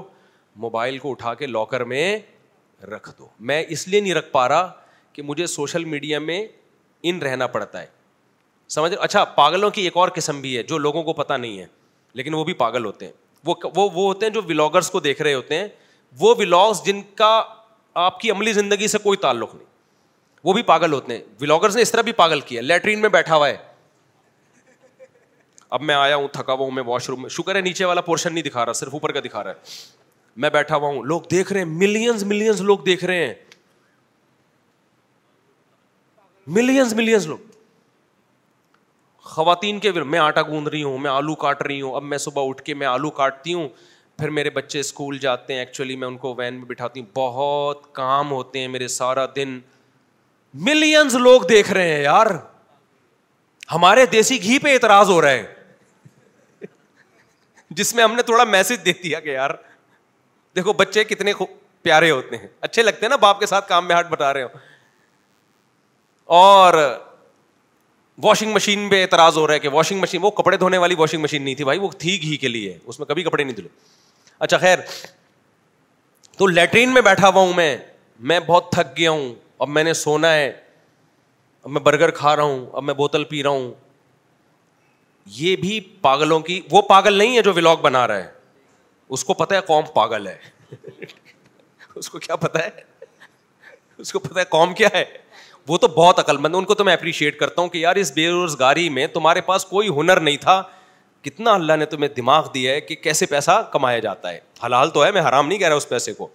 मोबाइल को उठा के लॉकर में रख दो मैं इसलिए नहीं रख पा रहा कि मुझे सोशल मीडिया में इन रहना पड़ता है समझ अच्छा पागलों की एक और किस्म भी है जो लोगों को पता नहीं है लेकिन वो भी पागल होते हैं वो वो वो होते हैं जो व्लॉगर्स को देख रहे होते हैं वो विलॉग्स जिनका आपकी अमली ज़िंदगी से कोई ताल्लुक नहीं वो भी पागल होते हैं विलॉगर्स ने इस तरह भी पागल किया लेटरीन में बैठा हुआ है अब मैं आया हूं थका हुआ हूं मैं वॉशरूम में शुक्र है नीचे वाला पोर्शन नहीं दिखा रहा सिर्फ ऊपर का दिखा रहा है मैं बैठा हुआ हूँ लोग देख रहे हैं मिलियंस मिलियंस लोग देख रहे हैं मिलियंस मिलियंस लोग खातन के मैं आटा गूंद रही हूं मैं आलू काट रही हूं अब मैं सुबह उठ के मैं आलू काटती हूं फिर मेरे बच्चे स्कूल जाते हैं एक्चुअली मैं उनको वैन में बिठाती हूँ बहुत काम होते हैं मेरे सारा दिन मिलियंस लोग देख रहे हैं यार हमारे देसी घी पे एतराज हो रहा है जिसमें हमने थोड़ा मैसेज दे दिया कि यार देखो बच्चे कितने प्यारे होते हैं अच्छे लगते हैं ना बाप के साथ काम में हाथ बता रहे हो और वॉशिंग मशीन पे एतराज हो रहा है कि वॉशिंग मशीन वो कपड़े धोने वाली वॉशिंग मशीन नहीं थी भाई वो थी घी के लिए उसमें कभी कपड़े नहीं धुले अच्छा खैर तो लेटरिन में बैठा हुआ हूं मैं मैं बहुत थक गया हूं अब मैंने सोना है अब मैं बर्गर खा रहा हूं अब मैं बोतल पी रहा हूं ये भी पागलों की वो पागल नहीं है जो व्लॉग बना रहा है उसको पता है कौम पागल है उसको क्या पता है उसको पता है कौम क्या है वो तो बहुत अकलमंद उनको तो मैं अप्रिशिएट करता हूं कि यार इस बेरोजगारी में तुम्हारे पास कोई हुनर नहीं था कितना अल्लाह ने तुम्हें दिमाग दिया है कि कैसे पैसा कमाया जाता है हलाल तो है मैं हराम नहीं कह रहा उस पैसे को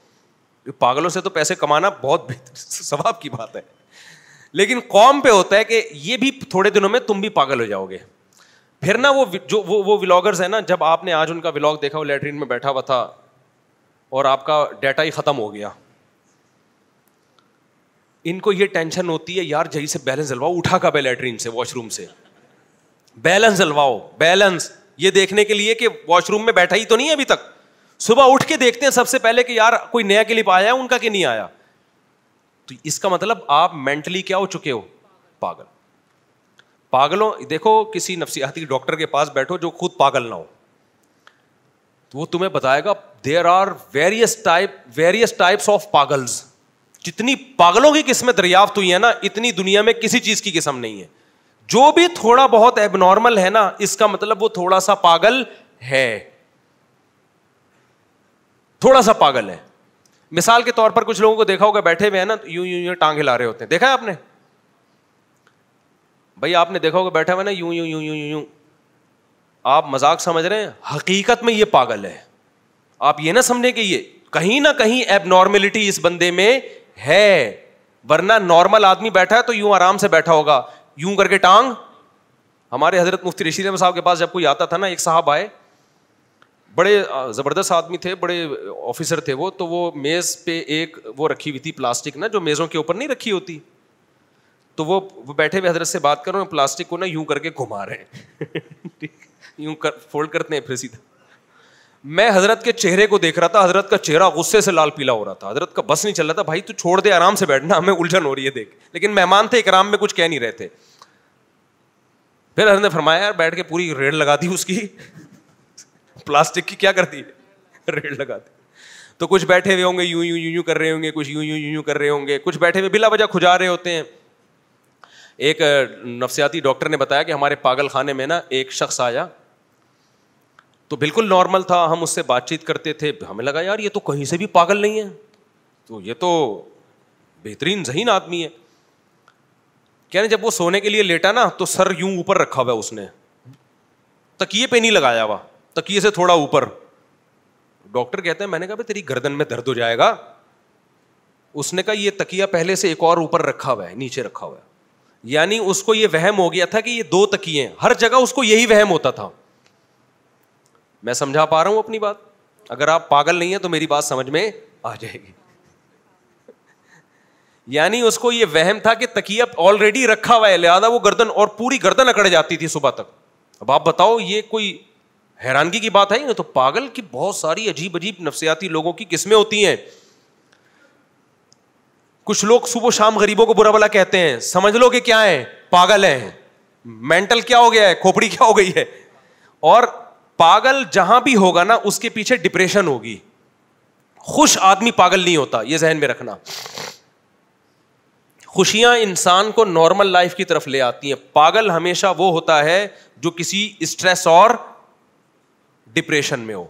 पागलों से तो पैसे कमाना बहुत सवाब की बात है लेकिन कौम पे होता है कि ये भी थोड़े दिनों में तुम भी पागल हो जाओगे फिर ना वो जो वो वो व्लॉगर्स हैं ना जब आपने आज उनका व्लॉग देखा वो लेटरिन में बैठा हुआ था और आपका डाटा ही ख़त्म हो गया इनको ये टेंशन होती है यार जही से बैलेंस जलवाओ उठा का बे लेटरिन से वॉशरूम से बैलेंस जलवाओ बैलेंस ये देखने के लिए कि वॉशरूम में बैठा ही तो नहीं है अभी तक सुबह उठ के देखते हैं सबसे पहले कि यार कोई नया क्लिप आया है उनका कि नहीं आया तो इसका मतलब आप मेंटली क्या हो चुके हो पागल पागलों देखो किसी नफसियाती डॉक्टर के पास बैठो जो खुद पागल ना हो तो वो तुम्हें बताएगा there are various type various types of पागल्स जितनी पागलों की किस्मत दरियाफ्त हुई है ना इतनी दुनिया में किसी चीज की किस्म नहीं है जो भी थोड़ा बहुत एबनॉर्मल है ना इसका मतलब वो थोड़ा सा पागल है थोड़ा सा पागल है मिसाल के तौर पर कुछ लोगों को देखा होगा बैठे हुए हैं ना तो यूं यूं यूं टांग हिला रहे होते हैं देखा है आपने भाई आपने देखा होगा बैठा हुआ ना यूं यूं यूं यूं यूं आप मजाक समझ रहे हैं हकीकत में ये पागल है आप ये ना समझें कि ये कहीं ना कहीं एबनॉर्मेलिटी इस बंदे में है वरना नॉर्मल आदमी बैठा है तो यूं आराम से बैठा होगा यूं करके टांग हमारे हजरत मुफ्ती रशीद अहमद साहब के पास जब कोई आता था ना एक साहब आए बड़े ज़बरदस्त आदमी थे बड़े ऑफिसर थे वो तो वो मेज़ पे एक वो रखी हुई थी प्लास्टिक ना जो मेज़ों के ऊपर नहीं रखी होती तो वो वो बैठे हुए हजरत से बात कर रहे हैं प्लास्टिक को ना यूं करके घुमा रहे हैं यूं कर फोल्ड करते हैं फिर सीधा मैं हजरत के चेहरे को देख रहा था हजरत का चेहरा गुस्से से लाल पीला हो रहा था हजरत का बस नहीं चल रहा था भाई तू छोड़ दे आराम से बैठना हमें उलझन हो रही है देख लेकिन मेहमान थे इकराम में कुछ कह नहीं रहे थे फिर हर ने फरमाया यार बैठ के पूरी रेड लगा दी उसकी प्लास्टिक की क्या कर दी रेड लगा दी तो कुछ बैठे हुए होंगे यूं यूं यूं यूं कर रहे होंगे कुछ यूं यूं यूं यूं कर रहे होंगे कुछ बैठे हुए बिला वजह खुजा रहे होते हैं एक नफसियाती डॉक्टर ने बताया कि हमारे पागल खाने में ना एक शख्स आया तो बिल्कुल नॉर्मल था हम उससे बातचीत करते थे हमें लगा यार ये तो कहीं से भी पागल नहीं है तो ये तो बेहतरीन जहीन आदमी है कहने जब वो सोने के लिए लेटा ना तो सर यूं ऊपर रखा हुआ उसने तकिए पे नहीं लगाया हुआ तकिए से थोड़ा ऊपर डॉक्टर कहते हैं मैंने कहा तेरी गर्दन में दर्द हो जाएगा उसने कहा ये तकिया पहले से एक और ऊपर रखा हुआ है नीचे रखा हुआ है यानी उसको ये वहम हो गया था कि ये दो तकिए हर जगह उसको यही वहम होता था मैं समझा पा रहा हूं अपनी बात अगर आप पागल नहीं है तो मेरी बात समझ में आ जाएगी यानी उसको ये वहम था कि तकिया ऑलरेडी रखा हुआ है लिहाजा वो गर्दन और पूरी गर्दन अकड़ जाती थी सुबह तक अब आप बताओ ये कोई हैरानगी की बात है ना तो पागल की बहुत सारी अजीब अजीब नफसियाती लोगों की किस्में होती हैं कुछ लोग सुबह शाम गरीबों को बुरा भला कहते हैं समझ लो कि क्या है पागल है मेंटल क्या हो गया है खोपड़ी क्या हो गई है और पागल जहां भी होगा ना उसके पीछे डिप्रेशन होगी खुश आदमी पागल नहीं होता यह जहन में रखना खुशियाँ इंसान को नॉर्मल लाइफ की तरफ ले आती हैं पागल हमेशा वो होता है जो किसी स्ट्रेस और डिप्रेशन में हो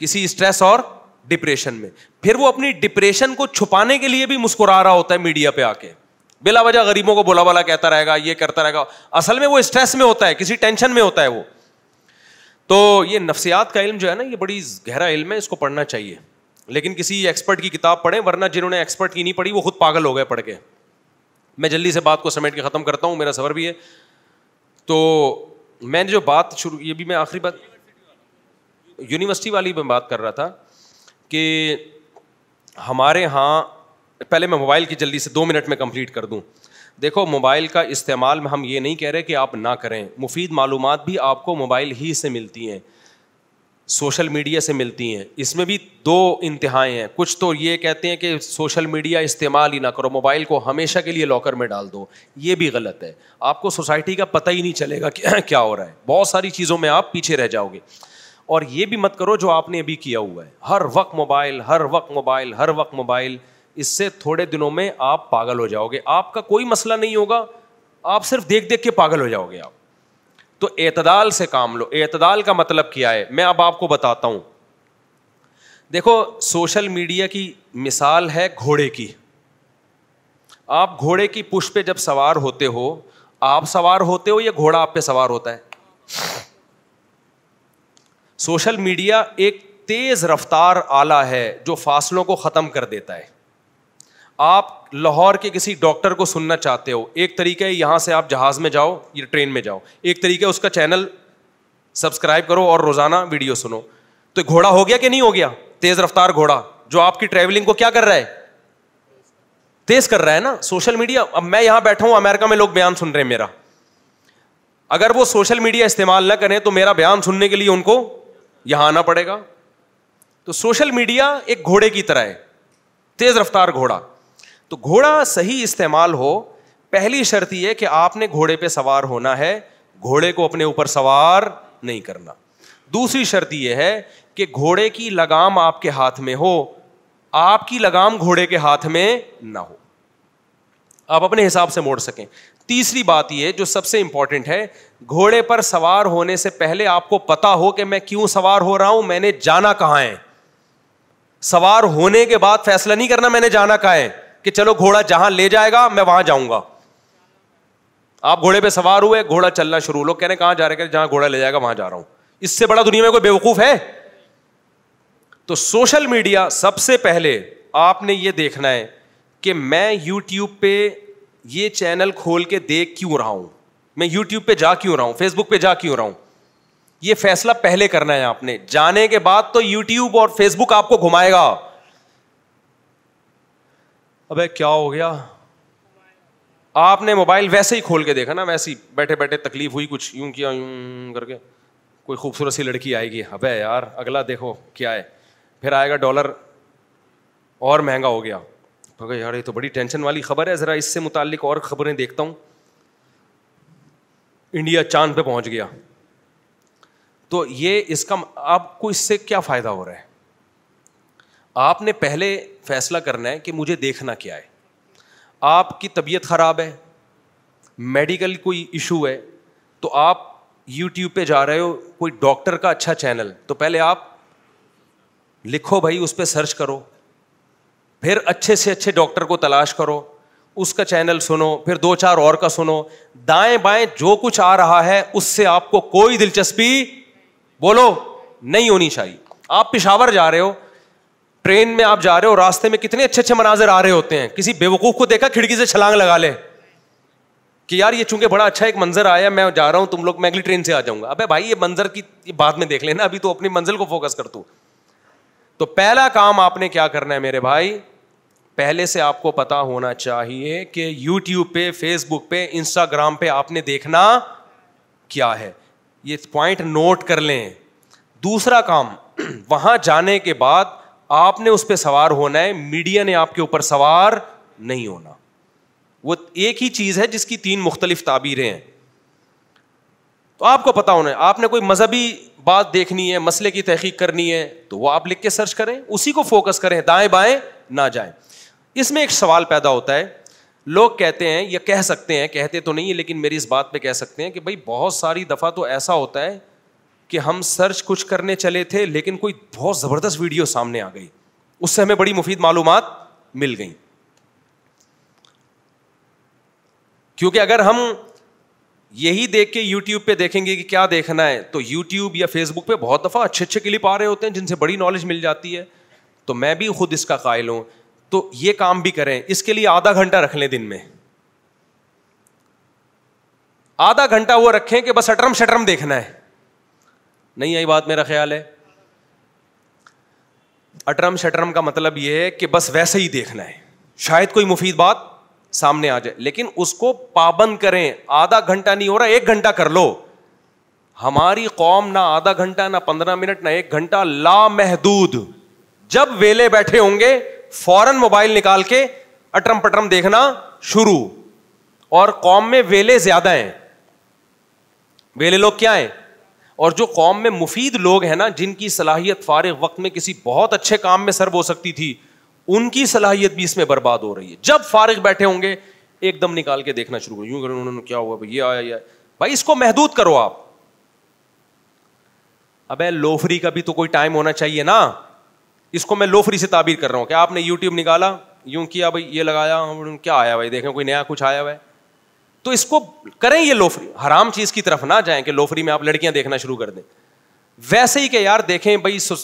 किसी स्ट्रेस और डिप्रेशन में फिर वो अपनी डिप्रेशन को छुपाने के लिए भी मुस्कुरा रहा होता है मीडिया पे आके बिला वजह गरीबों को बोला बोला कहता रहेगा ये करता रहेगा असल में वो स्ट्रेस में होता है किसी टेंशन में होता है वो तो ये नफसियात का इल्म जो है ना ये बड़ी गहरा इल्म है इसको पढ़ना चाहिए लेकिन किसी एक्सपर्ट की किताब पढ़ें वरना जिन्होंने एक्सपर्ट की नहीं पढ़ी वो खुद पागल हो गए पढ़ के मैं जल्दी से बात को समेट के ख़त्म करता हूँ मेरा सबर भी है तो मैंने जो बात शुरू ये भी मैं आखिरी बात यूनिवर्सिटी वाली में बात कर रहा था कि हमारे यहाँ पहले मैं मोबाइल की जल्दी से दो मिनट में कम्प्लीट कर दूँ देखो मोबाइल का इस्तेमाल में हम ये नहीं कह रहे कि आप ना करें मुफीद मालूम भी आपको मोबाइल ही से मिलती हैं सोशल मीडिया से मिलती हैं इसमें भी दो इंतहाएँ हैं कुछ तो ये कहते हैं कि सोशल मीडिया इस्तेमाल ही ना करो मोबाइल को हमेशा के लिए लॉकर में डाल दो ये भी गलत है आपको सोसाइटी का पता ही नहीं चलेगा कि क्या हो रहा है बहुत सारी चीज़ों में आप पीछे रह जाओगे और ये भी मत करो जो आपने अभी किया हुआ है हर वक्त मोबाइल हर वक्त मोबाइल हर वक्त मोबाइल इससे थोड़े दिनों में आप पागल हो जाओगे आपका कोई मसला नहीं होगा आप सिर्फ देख देख के पागल हो जाओगे आप तो एतदाल से काम लो एतदाल का मतलब क्या है मैं अब आपको बताता हूँ देखो सोशल मीडिया की मिसाल है घोड़े की आप घोड़े की पुश पे जब सवार होते हो आप सवार होते हो या घोड़ा आप पे सवार होता है सोशल मीडिया एक तेज रफ्तार आला है जो फासलों को खत्म कर देता है आप लाहौर के किसी डॉक्टर को सुनना चाहते हो एक तरीका है यहाँ से आप जहाज़ में जाओ या ट्रेन में जाओ एक तरीका है उसका चैनल सब्सक्राइब करो और रोज़ाना वीडियो सुनो तो घोड़ा हो गया कि नहीं हो गया तेज़ रफ्तार घोड़ा जो आपकी ट्रेवलिंग को क्या कर रहा है तेज़ कर रहा है ना सोशल मीडिया अब मैं यहां बैठा हूँ अमेरिका में लोग बयान सुन रहे हैं मेरा अगर वो सोशल मीडिया इस्तेमाल ना करें तो मेरा बयान सुनने के लिए उनको यहां आना पड़ेगा तो सोशल मीडिया एक घोड़े की तरह है तेज़ रफ्तार घोड़ा तो घोड़ा सही इस्तेमाल हो पहली शर्त यह कि आपने घोड़े पर सवार होना है घोड़े को अपने ऊपर सवार नहीं करना दूसरी शर्त यह है कि घोड़े की लगाम आपके हाथ में हो आपकी लगाम घोड़े के हाथ में ना हो आप अपने हिसाब से मोड़ सकें तीसरी बात यह जो सबसे इंपॉर्टेंट है घोड़े पर सवार होने से पहले आपको पता हो कि मैं क्यों सवार हो रहा हूं मैंने जाना कहां है सवार होने के बाद फैसला नहीं करना मैंने जाना कहा है कि चलो घोड़ा जहां ले जाएगा मैं वहां जाऊंगा आप घोड़े पे सवार हुए घोड़ा चलना शुरू लोग कह रहे कहां जा रहे जहां घोड़ा ले जाएगा वहां जा रहा हूं इससे बड़ा दुनिया में कोई बेवकूफ है तो सोशल मीडिया सबसे पहले आपने ये देखना है कि मैं यूट्यूब पे ये चैनल खोल के देख क्यों रहा हूं मैं यूट्यूब पे जा क्यों रहा हूं फेसबुक पे जा क्यों रहा हूं ये फैसला पहले करना है आपने जाने के बाद तो यूट्यूब और फेसबुक आपको घुमाएगा अबे क्या हो गया आपने मोबाइल वैसे ही खोल के देखा ना वैसे ही बैठे बैठे तकलीफ हुई कुछ यूं किया यूं करके कोई खूबसूरत सी लड़की आएगी अबे यार अगला देखो क्या है फिर आएगा डॉलर और महंगा हो गया तो यार ये तो बड़ी टेंशन वाली खबर है ज़रा इससे मुतालिक और ख़बरें देखता हूँ इंडिया चांद पे पहुँच गया तो ये इसका आपको इससे क्या फ़ायदा हो रहा है आपने पहले फैसला करना है कि मुझे देखना क्या है आपकी तबीयत ख़राब है मेडिकल कोई इशू है तो आप यूट्यूब पे जा रहे हो कोई डॉक्टर का अच्छा चैनल तो पहले आप लिखो भाई उस पर सर्च करो फिर अच्छे से अच्छे डॉक्टर को तलाश करो उसका चैनल सुनो फिर दो चार और का सुनो दाएं बाएं जो कुछ आ रहा है उससे आपको कोई दिलचस्पी बोलो नहीं होनी चाहिए आप पिशावर जा रहे हो ट्रेन में आप जा रहे हो रास्ते में कितने अच्छे अच्छे मनाजर आ रहे होते हैं किसी बेवकूफ़ को देखा खिड़की से छलांग लगा ले कि यार ये चूंकि बड़ा अच्छा एक मंजर आया मैं जा रहा हूँ तुम लोग मैं अगली ट्रेन से आ जाऊँगा अबे भाई ये मंजर की बाद में देख लेना अभी तो अपनी मंजिल को फोकस कर तू तो पहला काम आपने क्या करना है मेरे भाई पहले से आपको पता होना चाहिए कि यूट्यूब पे फेसबुक पे इंस्टाग्राम पे आपने देखना क्या है ये पॉइंट नोट कर लें दूसरा काम वहां जाने के बाद आपने उस पर सवार होना है मीडिया ने आपके ऊपर सवार नहीं होना वो एक ही चीज है जिसकी तीन मुख्तलिफ ताबीरें हैं तो आपको पता होना है आपने कोई मजहबी बात देखनी है मसले की तहकीक करनी है तो वो आप लिख के सर्च करें उसी को फोकस करें दाएं बाएं ना जाएं इसमें एक सवाल पैदा होता है लोग कहते हैं या कह सकते हैं कहते तो नहीं है लेकिन मेरी इस बात पे कह सकते हैं कि भाई बहुत सारी दफ़ा तो ऐसा होता है कि हम सर्च कुछ करने चले थे लेकिन कोई बहुत ज़बरदस्त वीडियो सामने आ गई उससे हमें बड़ी मुफीद मालूम मिल गई क्योंकि अगर हम यही देख के YouTube पे देखेंगे कि क्या देखना है तो YouTube या Facebook पे बहुत दफ़ा अच्छे अच्छे क्लिप आ रहे होते हैं जिनसे बड़ी नॉलेज मिल जाती है तो मैं भी खुद इसका कायल हूं तो ये काम भी करें इसके लिए आधा घंटा रख लें दिन में आधा घंटा वो रखें कि बस अटरम शटरम देखना है नहीं आई बात मेरा ख्याल है अटरम शटरम का मतलब यह है कि बस वैसे ही देखना है शायद कोई मुफीद बात सामने आ जाए लेकिन उसको पाबंद करें आधा घंटा नहीं हो रहा एक घंटा कर लो हमारी कौम ना आधा घंटा ना पंद्रह मिनट ना एक घंटा लामहदूद जब वेले बैठे होंगे फौरन मोबाइल निकाल के अटरम पटरम देखना शुरू और कौम में वेले ज्यादा हैं वेले लोग क्या हैं और जो कौम में मुफीद लोग हैं ना जिनकी सलाहियत फारग वक्त में किसी बहुत अच्छे काम में सर्व हो सकती थी उनकी सलाहियत भी इसमें बर्बाद हो रही है जब फारग बैठे होंगे एकदम निकाल के देखना शुरू करो यूं करो उन्होंने क्या हुआ भाई ये आया ये भाई इसको महदूद करो आप अब लोफरी का भी तो कोई टाइम होना चाहिए ना इसको मैं लोफरी से ताबीर कर रहा हूं क्या आपने यूट्यूब निकाला यूं किया भाई ये लगाया क्या आया भाई देखें कोई नया कुछ आया हुआ है तो इसको करें ये लोफरी हराम चीज की तरफ ना जाएं कि लोफरी में आप लड़कियां देखना शुरू कर दें वैसे ही कि यार देखें भाई सो,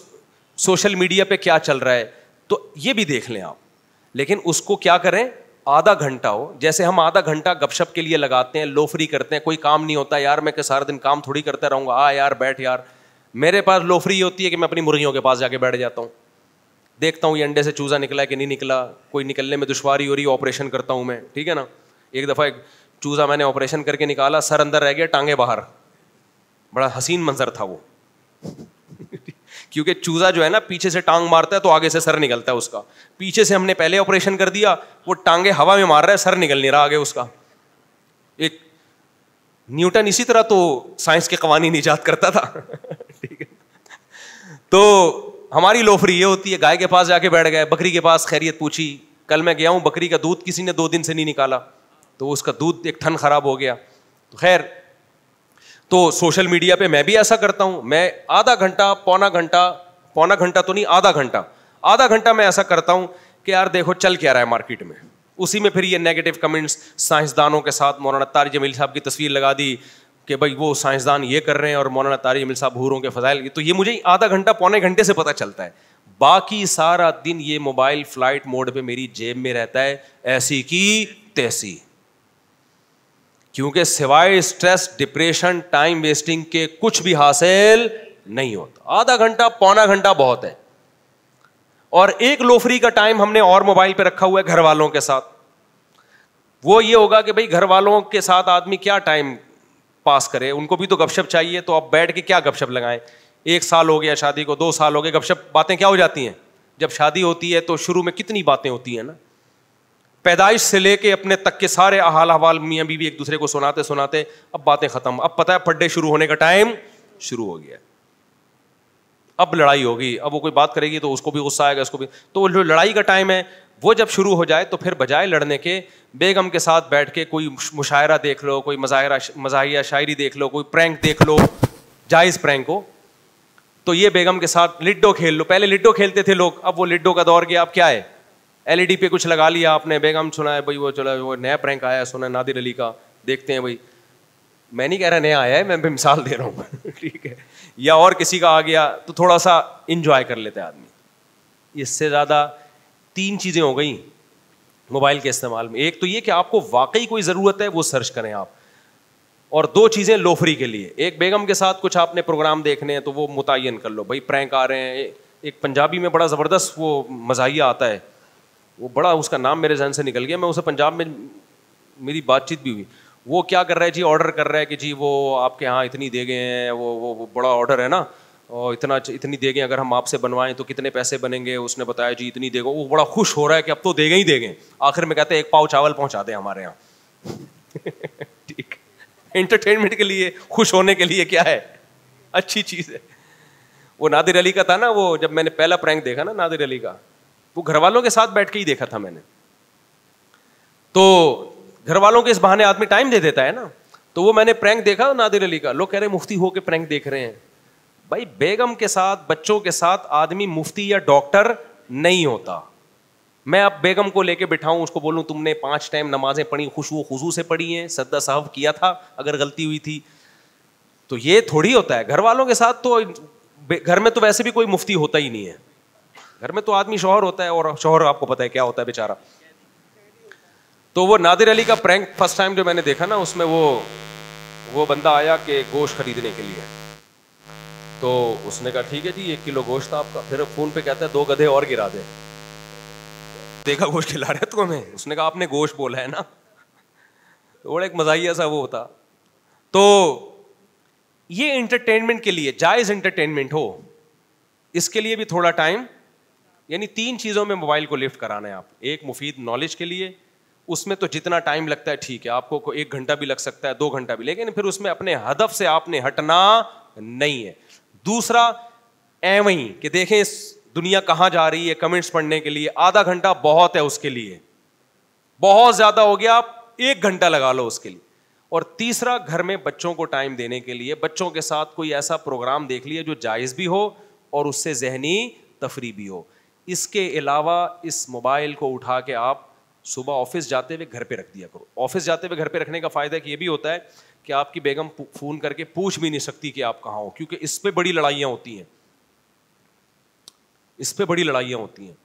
सोशल मीडिया पे क्या चल रहा है तो ये भी देख लें आप लेकिन उसको क्या करें आधा घंटा हो जैसे हम आधा घंटा गपशप के लिए लगाते हैं लोफरी करते हैं कोई काम नहीं होता यार मैं सारा दिन काम थोड़ी करता रहूंगा आ यार बैठ यार मेरे पास लोफरी होती है कि मैं अपनी मुर्गियों के पास जाके बैठ जाता हूँ देखता हूँ ये अंडे से चूज़ा निकला कि नहीं निकला कोई निकलने में दुशारी हो रही ऑपरेशन करता हूँ मैं ठीक है ना एक दफ़ा एक चूज़ा मैंने ऑपरेशन करके निकाला सर अंदर रह गया टांगे बाहर बड़ा हसीन मंजर था वो क्योंकि चूज़ा जो है ना पीछे से टांग मारता है तो आगे से सर निकलता है उसका पीछे से हमने पहले ऑपरेशन कर दिया वो टांगे हवा में मार रहा है सर निकल नहीं रहा आगे उसका एक न्यूटन इसी तरह तो साइंस के कवानी निजात करता था ठीक है तो हमारी लोफरी ये होती है गाय के पास जाके बैठ गए बकरी के पास खैरियत पूछी कल मैं गया हूं बकरी का दूध किसी ने दो दिन से नहीं निकाला तो उसका दूध एक ठन खराब हो गया तो खैर तो सोशल मीडिया पे मैं भी ऐसा करता हूं मैं आधा घंटा पौना घंटा पौना घंटा तो नहीं आधा घंटा आधा घंटा मैं ऐसा करता हूं कि यार देखो चल क्या रहा है मार्केट में उसी में फिर ये नेगेटिव कमेंट्स साइंसदानों के साथ मौलाना तारी जमील साहब की तस्वीर लगा दी कि भाई वो साइंसदान ये कर रहे हैं और मौलाना तारी जमील साहब हूरों के फजाइल तो ये मुझे आधा घंटा पौने घंटे से पता चलता है बाकी सारा दिन ये मोबाइल फ्लाइट मोड पर मेरी जेब में रहता है ऐसी की तैसी क्योंकि सिवाय स्ट्रेस डिप्रेशन टाइम वेस्टिंग के कुछ भी हासिल नहीं होता आधा घंटा पौना घंटा बहुत है और एक लोफरी का टाइम हमने और मोबाइल पे रखा हुआ है घर वालों के साथ वो ये होगा कि भाई घर वालों के साथ आदमी क्या टाइम पास करे उनको भी तो गपशप चाहिए तो आप बैठ के क्या गपशप लगाएं एक साल हो गया शादी को दो साल हो गए गपशप बातें क्या हो जाती हैं जब शादी होती है तो शुरू में कितनी बातें होती हैं ना पैदाइश से लेके अपने तक के सारे अहाल हवाल मियाँ बीवी एक दूसरे को सुनाते सुनाते अब बातें खत्म अब पता है पड्डे शुरू होने का टाइम शुरू हो गया अब लड़ाई होगी अब वो कोई बात करेगी तो उसको भी गुस्सा आएगा उसको भी तो वो जो लड़ाई का टाइम है वो जब शुरू हो जाए तो फिर बजाय लड़ने के बेगम के साथ बैठ के कोई मुशायरा देख लो कोई मजाहरा मजाहिया शायरी देख लो कोई प्रैंक देख लो जायज़ प्रैंक हो तो ये बेगम के साथ लिड्डो खेल लो पहले लिड्डो खेलते थे लोग अब वो लिडो का दौर गया अब क्या है एलईडी e पे कुछ लगा लिया आपने बेगम सुना है भाई वो चला वो नया प्रैंक आया सुना नादिर अली का देखते हैं भाई मैं नहीं कह रहा नया आया है मैं भी मिसाल दे रहा हूँ ठीक है या और किसी का आ गया तो थोड़ा सा इंजॉय कर लेते हैं आदमी इससे ज़्यादा तीन चीज़ें हो गई मोबाइल के इस्तेमाल में एक तो ये कि आपको वाकई कोई ज़रूरत है वो सर्च करें आप और दो चीज़ें लोफरी के लिए एक बेगम के साथ कुछ आपने प्रोग्राम देखने हैं तो वो मुतन कर लो भाई प्रैंक आ रहे हैं एक पंजाबी में बड़ा ज़बरदस्त वो मजाहिया आता है वो बड़ा उसका नाम मेरे जहन से निकल गया मैं उसे पंजाब में मेरी बातचीत भी हुई वो क्या कर रहा है जी ऑर्डर कर रहा है कि जी वो आपके यहाँ इतनी दे गए हैं वो वो, वो बड़ा ऑर्डर है ना और इतना इतनी दे गए अगर हम आपसे बनवाएं तो कितने पैसे बनेंगे उसने बताया जी इतनी देगा वो बड़ा खुश हो रहा है कि अब तो देंगे ही दे गए आखिर में कहते हैं एक पाव चावल पहुंचा दें हमारे यहाँ ठीक एंटरटेनमेंट के लिए खुश होने के लिए क्या है अच्छी चीज़ है वो नादिर अली का था ना वो जब मैंने पहला प्रैंक देखा ना नादिर अली का वो घर वालों के साथ बैठ के ही देखा था मैंने तो घर वालों के इस बहाने आदमी टाइम दे देता है ना तो वो मैंने प्रैंक देखा नादिर अली का लोग कह रहे मुफ्ती होके प्रैंक देख रहे हैं भाई बेगम के साथ बच्चों के साथ आदमी मुफ्ती या डॉक्टर नहीं होता मैं अब बेगम को लेके बिठाऊं उसको बोलूं तुमने पांच टाइम नमाजें पढ़ी खुशबू खुशू से पढ़ी हैं सद्दा साहब किया था अगर गलती हुई थी तो ये थोड़ी होता है घर वालों के साथ तो घर में तो वैसे भी कोई मुफ्ती होता ही नहीं है घर में तो आदमी शोहर होता है और शोहर आपको पता है क्या होता है बेचारा तो वो नादिर अली का प्रैंक फर्स्ट टाइम जो मैंने देखा ना उसमें वो वो बंदा आया कि गोश्त खरीदने के लिए तो उसने कहा ठीक है जी एक किलो गोश्त आपका फिर फोन पे कहता है दो गधे और गिरा दे देखा गोश्त खिला रहे तुम्हें उसने कहा आपने गोश्त बोला है ना तो बड़ा एक मजाहिया सा वो होता तो ये इंटरटेनमेंट के लिए जायज़ इंटरटेनमेंट हो इसके लिए भी थोड़ा टाइम यानी तीन चीज़ों में मोबाइल को लिफ्ट कराना है आप एक मुफीद नॉलेज के लिए उसमें तो जितना टाइम लगता है ठीक है आपको एक घंटा भी लग सकता है दो घंटा भी लेकिन फिर उसमें अपने हदफ से आपने हटना नहीं है दूसरा एवं कि देखें इस दुनिया कहाँ जा रही है कमेंट्स पढ़ने के लिए आधा घंटा बहुत है उसके लिए बहुत ज़्यादा हो गया आप एक घंटा लगा लो उसके लिए और तीसरा घर में बच्चों को टाइम देने के लिए बच्चों के साथ कोई ऐसा प्रोग्राम देख लिए जो जायज़ भी हो और उससे जहनी तफरी भी हो इसके अलावा इस मोबाइल को उठा के आप सुबह ऑफिस जाते हुए घर पे रख दिया करो ऑफिस जाते हुए घर पे रखने का फ़ायदा ये भी होता है कि आपकी बेगम फ़ोन करके पूछ भी नहीं सकती कि आप कहाँ हो क्योंकि इस पर बड़ी लड़ाइयाँ होती हैं इस पर बड़ी लड़ाइयाँ होती हैं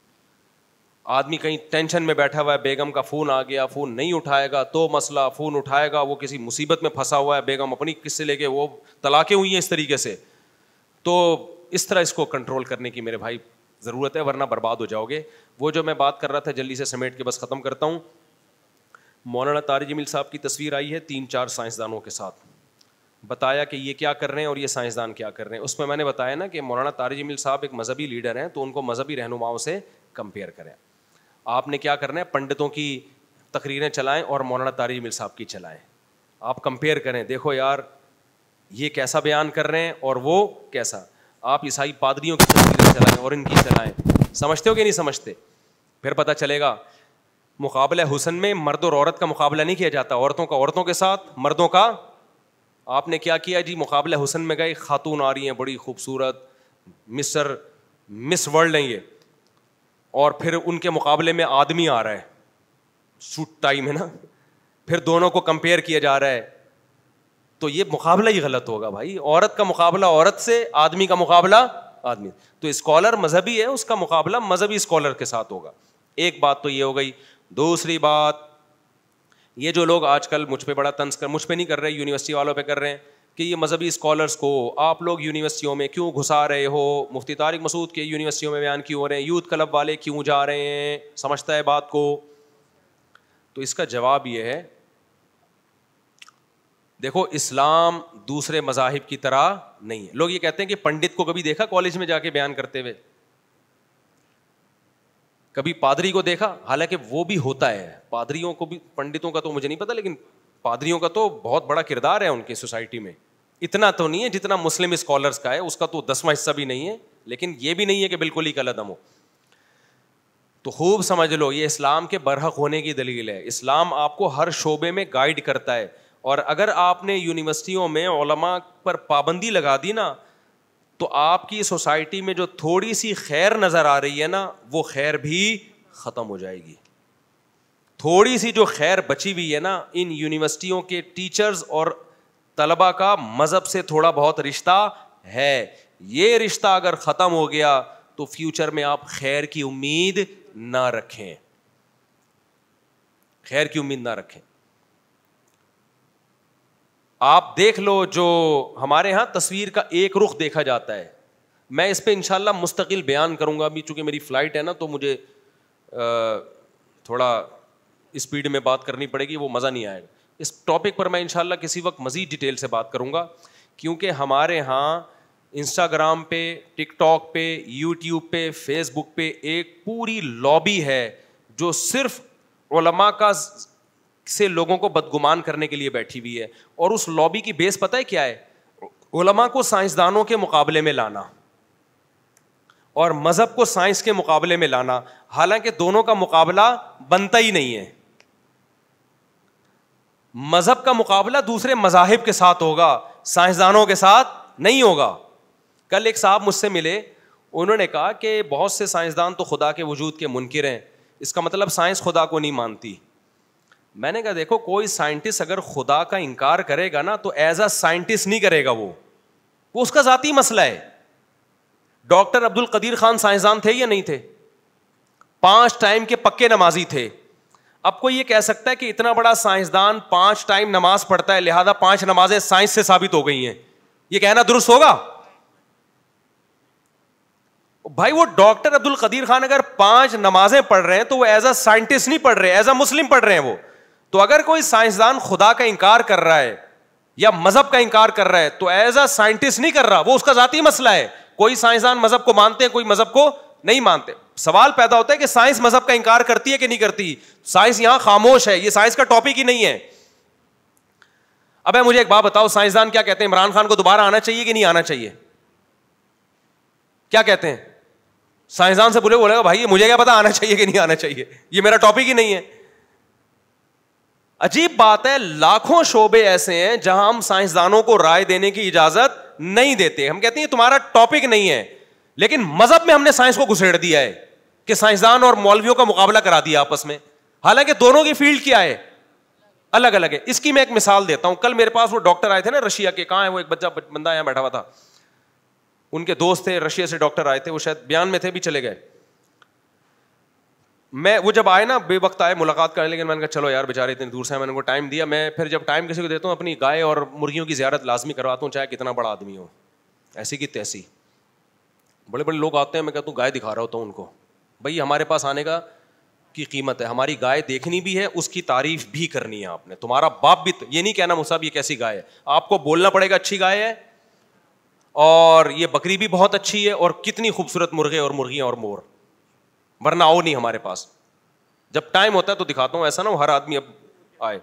आदमी कहीं टेंशन में बैठा हुआ है बेगम का फ़ोन आ गया फ़ोन नहीं उठाएगा तो मसला फ़ोन उठाएगा वो किसी मुसीबत में फंसा हुआ है बेगम अपनी किस्से लेके वो तलाके हुई हैं इस तरीके से तो इस तरह इसको कंट्रोल करने की मेरे भाई ज़रूरत है वरना बर्बाद हो जाओगे वो जो मैं बात कर रहा था जल्दी से समेट के बस ख़त्म करता हूँ मौलाना तारिज मिल साहब की तस्वीर आई है तीन चार साइंसदानों के साथ बताया कि ये क्या कर रहे हैं और ये साइंसदान क्या कर रहे हैं उसमें मैंने बताया ना कि मौलाना तारिज मिल साहब एक मज़हबी लीडर हैं तो उनको मज़हबी रहनुमाओं से कंपेयर करें आपने क्या करना है पंडितों की तकरीरें चलाएं और मौलाना तारिज मिल साहब की चलाएँ आप कंपेयर करें देखो यार ये कैसा बयान कर रहे हैं और वो कैसा आप ईसाई पादरियों की तस्वीरें चलाएं और इनकी चलाएं समझते हो कि नहीं समझते फिर पता चलेगा मुकाबला हुसन में मर्द और औरत का मुकाबला नहीं किया जाता औरतों का औरतों के साथ मर्दों का आपने क्या किया जी मुकाबला हुसन में गए खातून आ रही हैं बड़ी खूबसूरत मिस्र मिस वर्ल्ड हैं ये और फिर उनके मुकाबले में आदमी आ रहा है सूट टाइम है ना फिर दोनों को कंपेयर किया जा रहा है तो ये मुकाबला ही गलत होगा भाई औरत का मुकाबला औरत से आदमी का मुकाबला आदमी तो स्कॉलर मजहबी है उसका मुकाबला मजहबी स्कॉलर के साथ होगा एक बात तो ये हो गई दूसरी बात ये जो लोग आजकल मुझ पर बड़ा तंज कर मुझ पर नहीं कर रहे यूनिवर्सिटी वालों पर कर रहे हैं कि ये मजहबी स्कॉलर्स को आप लोग यूनिवर्सिटियों में क्यों घुसा रहे हो मुफ्ती तारिक मसूद के यूनिवर्सिटियों में बयान क्यों हो रहे हैं यूथ क्लब वाले क्यों जा रहे हैं समझता है बात को तो इसका जवाब ये है देखो इस्लाम दूसरे मजाहिब की तरह नहीं है लोग ये कहते हैं कि पंडित को कभी देखा कॉलेज में जाके बयान करते हुए कभी पादरी को देखा हालांकि वो भी होता है पादरियों को भी पंडितों का तो मुझे नहीं पता लेकिन पादरियों का तो बहुत बड़ा किरदार है उनके सोसाइटी में इतना तो नहीं है जितना मुस्लिम स्कॉलर्स का है उसका तो दसवां हिस्सा भी नहीं है लेकिन ये भी नहीं है कि बिल्कुल ही गलत हम हो तो खूब समझ लो ये इस्लाम के बरहक होने की दलील है इस्लाम आपको हर शोबे में गाइड करता है और अगर आपने यूनिवर्सिटियों में ओलमा पर पाबंदी लगा दी ना तो आपकी सोसाइटी में जो थोड़ी सी खैर नज़र आ रही है ना वो खैर भी ख़त्म हो जाएगी थोड़ी सी जो खैर बची हुई है ना इन यूनिवर्सिटियों के टीचर्स और तलबा का मज़हब से थोड़ा बहुत रिश्ता है ये रिश्ता अगर ख़त्म हो गया तो फ्यूचर में आप खैर की उम्मीद ना रखें खैर की उम्मीद ना रखें आप देख लो जो हमारे यहाँ तस्वीर का एक रुख देखा जाता है मैं इस पर इंशाल्लाह मुस्तकिल बयान करूँगा अभी चूँकि मेरी फ़्लाइट है ना तो मुझे थोड़ा स्पीड में बात करनी पड़ेगी वो मज़ा नहीं आएगा इस टॉपिक पर मैं इंशाल्लाह किसी वक्त मज़ीद डिटेल से बात करूँगा क्योंकि हमारे यहाँ इंस्टाग्राम पे टिकटॉक पे यूट्यूब पे फेसबुक पे एक पूरी लॉबी है जो सिर्फ का से लोगों को बदगुमान करने के लिए बैठी हुई है और उस लॉबी की बेस पता है क्या है उलमा को साइंसदानों के मुकाबले में लाना और मज़हब को साइंस के मुकाबले में लाना हालांकि दोनों का मुकाबला बनता ही नहीं है मज़हब का मुकाबला दूसरे मजाहब के साथ होगा साइंसदानों के साथ नहीं होगा कल एक साहब मुझसे मिले उन्होंने कहा कि बहुत से साइंसदान तो खुदा के वजूद के मुनकर हैं इसका मतलब साइंस खुदा को नहीं मानती मैंने कहा देखो कोई साइंटिस्ट अगर खुदा का इनकार करेगा ना तो एज अ साइंटिस्ट नहीं करेगा वो वो उसका जाती मसला है डॉक्टर अब्दुल कदीर खान साइंसदान थे या नहीं थे पांच टाइम के पक्के नमाजी थे अब कोई ये कह सकता है कि इतना बड़ा साइंसदान पांच टाइम नमाज पढ़ता है लिहाजा पांच नमाजें साइंस से साबित हो गई हैं ये कहना दुरुस्त होगा भाई वो डॉक्टर अब्दुल कदीर खान अगर पांच नमाजें पढ़ रहे हैं तो वो एज अ साइंटिस्ट नहीं पढ़ रहे एज अ मुस्लिम पढ़ रहे हैं वो तो अगर कोई साइंसदान खुदा का इंकार कर रहा है या मजहब का इंकार कर रहा है तो एज अ साइंटिस्ट नहीं कर रहा वो उसका जाती मसला है कोई साइंसदान मजहब को मानते हैं कोई मजहब को नहीं मानते सवाल पैदा होता है कि साइंस मजहब का इंकार करती है कि नहीं करती साइंस यहां खामोश है ये साइंस का टॉपिक ही नहीं है अब मुझे एक बात बताओ साइंसदान क्या कहते हैं इमरान खान को दोबारा आना चाहिए कि नहीं आना चाहिए क्या कहते हैं साइंसदान से बोले बोलेगा भाई ये मुझे क्या पता आना चाहिए कि नहीं आना चाहिए ये मेरा टॉपिक ही नहीं है अजीब बात है लाखों शोबे ऐसे हैं जहां हम साइंसदानों को राय देने की इजाजत नहीं देते हम कहते हैं तुम्हारा टॉपिक नहीं है लेकिन मजहब में हमने साइंस को घुसेड़ दिया है कि साइंसदान और मौलवियों का मुकाबला करा दिया आपस में हालांकि दोनों की फील्ड क्या है अलग अलग है इसकी मैं एक मिसाल देता हूं कल मेरे पास वो डॉक्टर आए थे ना रशिया के कहा है वो एक बच्चा बंदा यहां बैठा हुआ था उनके दोस्त थे रशिया से डॉक्टर आए थे वो शायद बयान में थे भी चले गए मैं वो जब आए ना बे वक्त आए मुलाकात करें लेकिन मैंने कहा चलो यार बेचारे इतने दूर से मैंने उनको टाइम दिया मैं फिर जब टाइम किसी को देता हूँ अपनी गाय और मुर्गियों की ज्यारत लाजमी करवाता हूँ चाहे कितना बड़ा आदमी हो ऐसी की तैसी बड़े बड़े लोग आते हैं मैं कहता हूँ गाय दिखा रहा होता हूँ उनको भाई हमारे पास आने का की कीमत है हमारी गाय देखनी भी है उसकी तारीफ भी करनी है आपने तुम्हारा बाप भी तो, ये नहीं कहना मुसाब ये कैसी गाय है आपको बोलना पड़ेगा अच्छी गाय है और ये बकरी भी बहुत अच्छी है और कितनी खूबसूरत मुर्गे और मुर्गियाँ और मोर वरना आओ नहीं हमारे पास जब टाइम होता है तो दिखाता हूँ ऐसा ना हर आदमी अब आए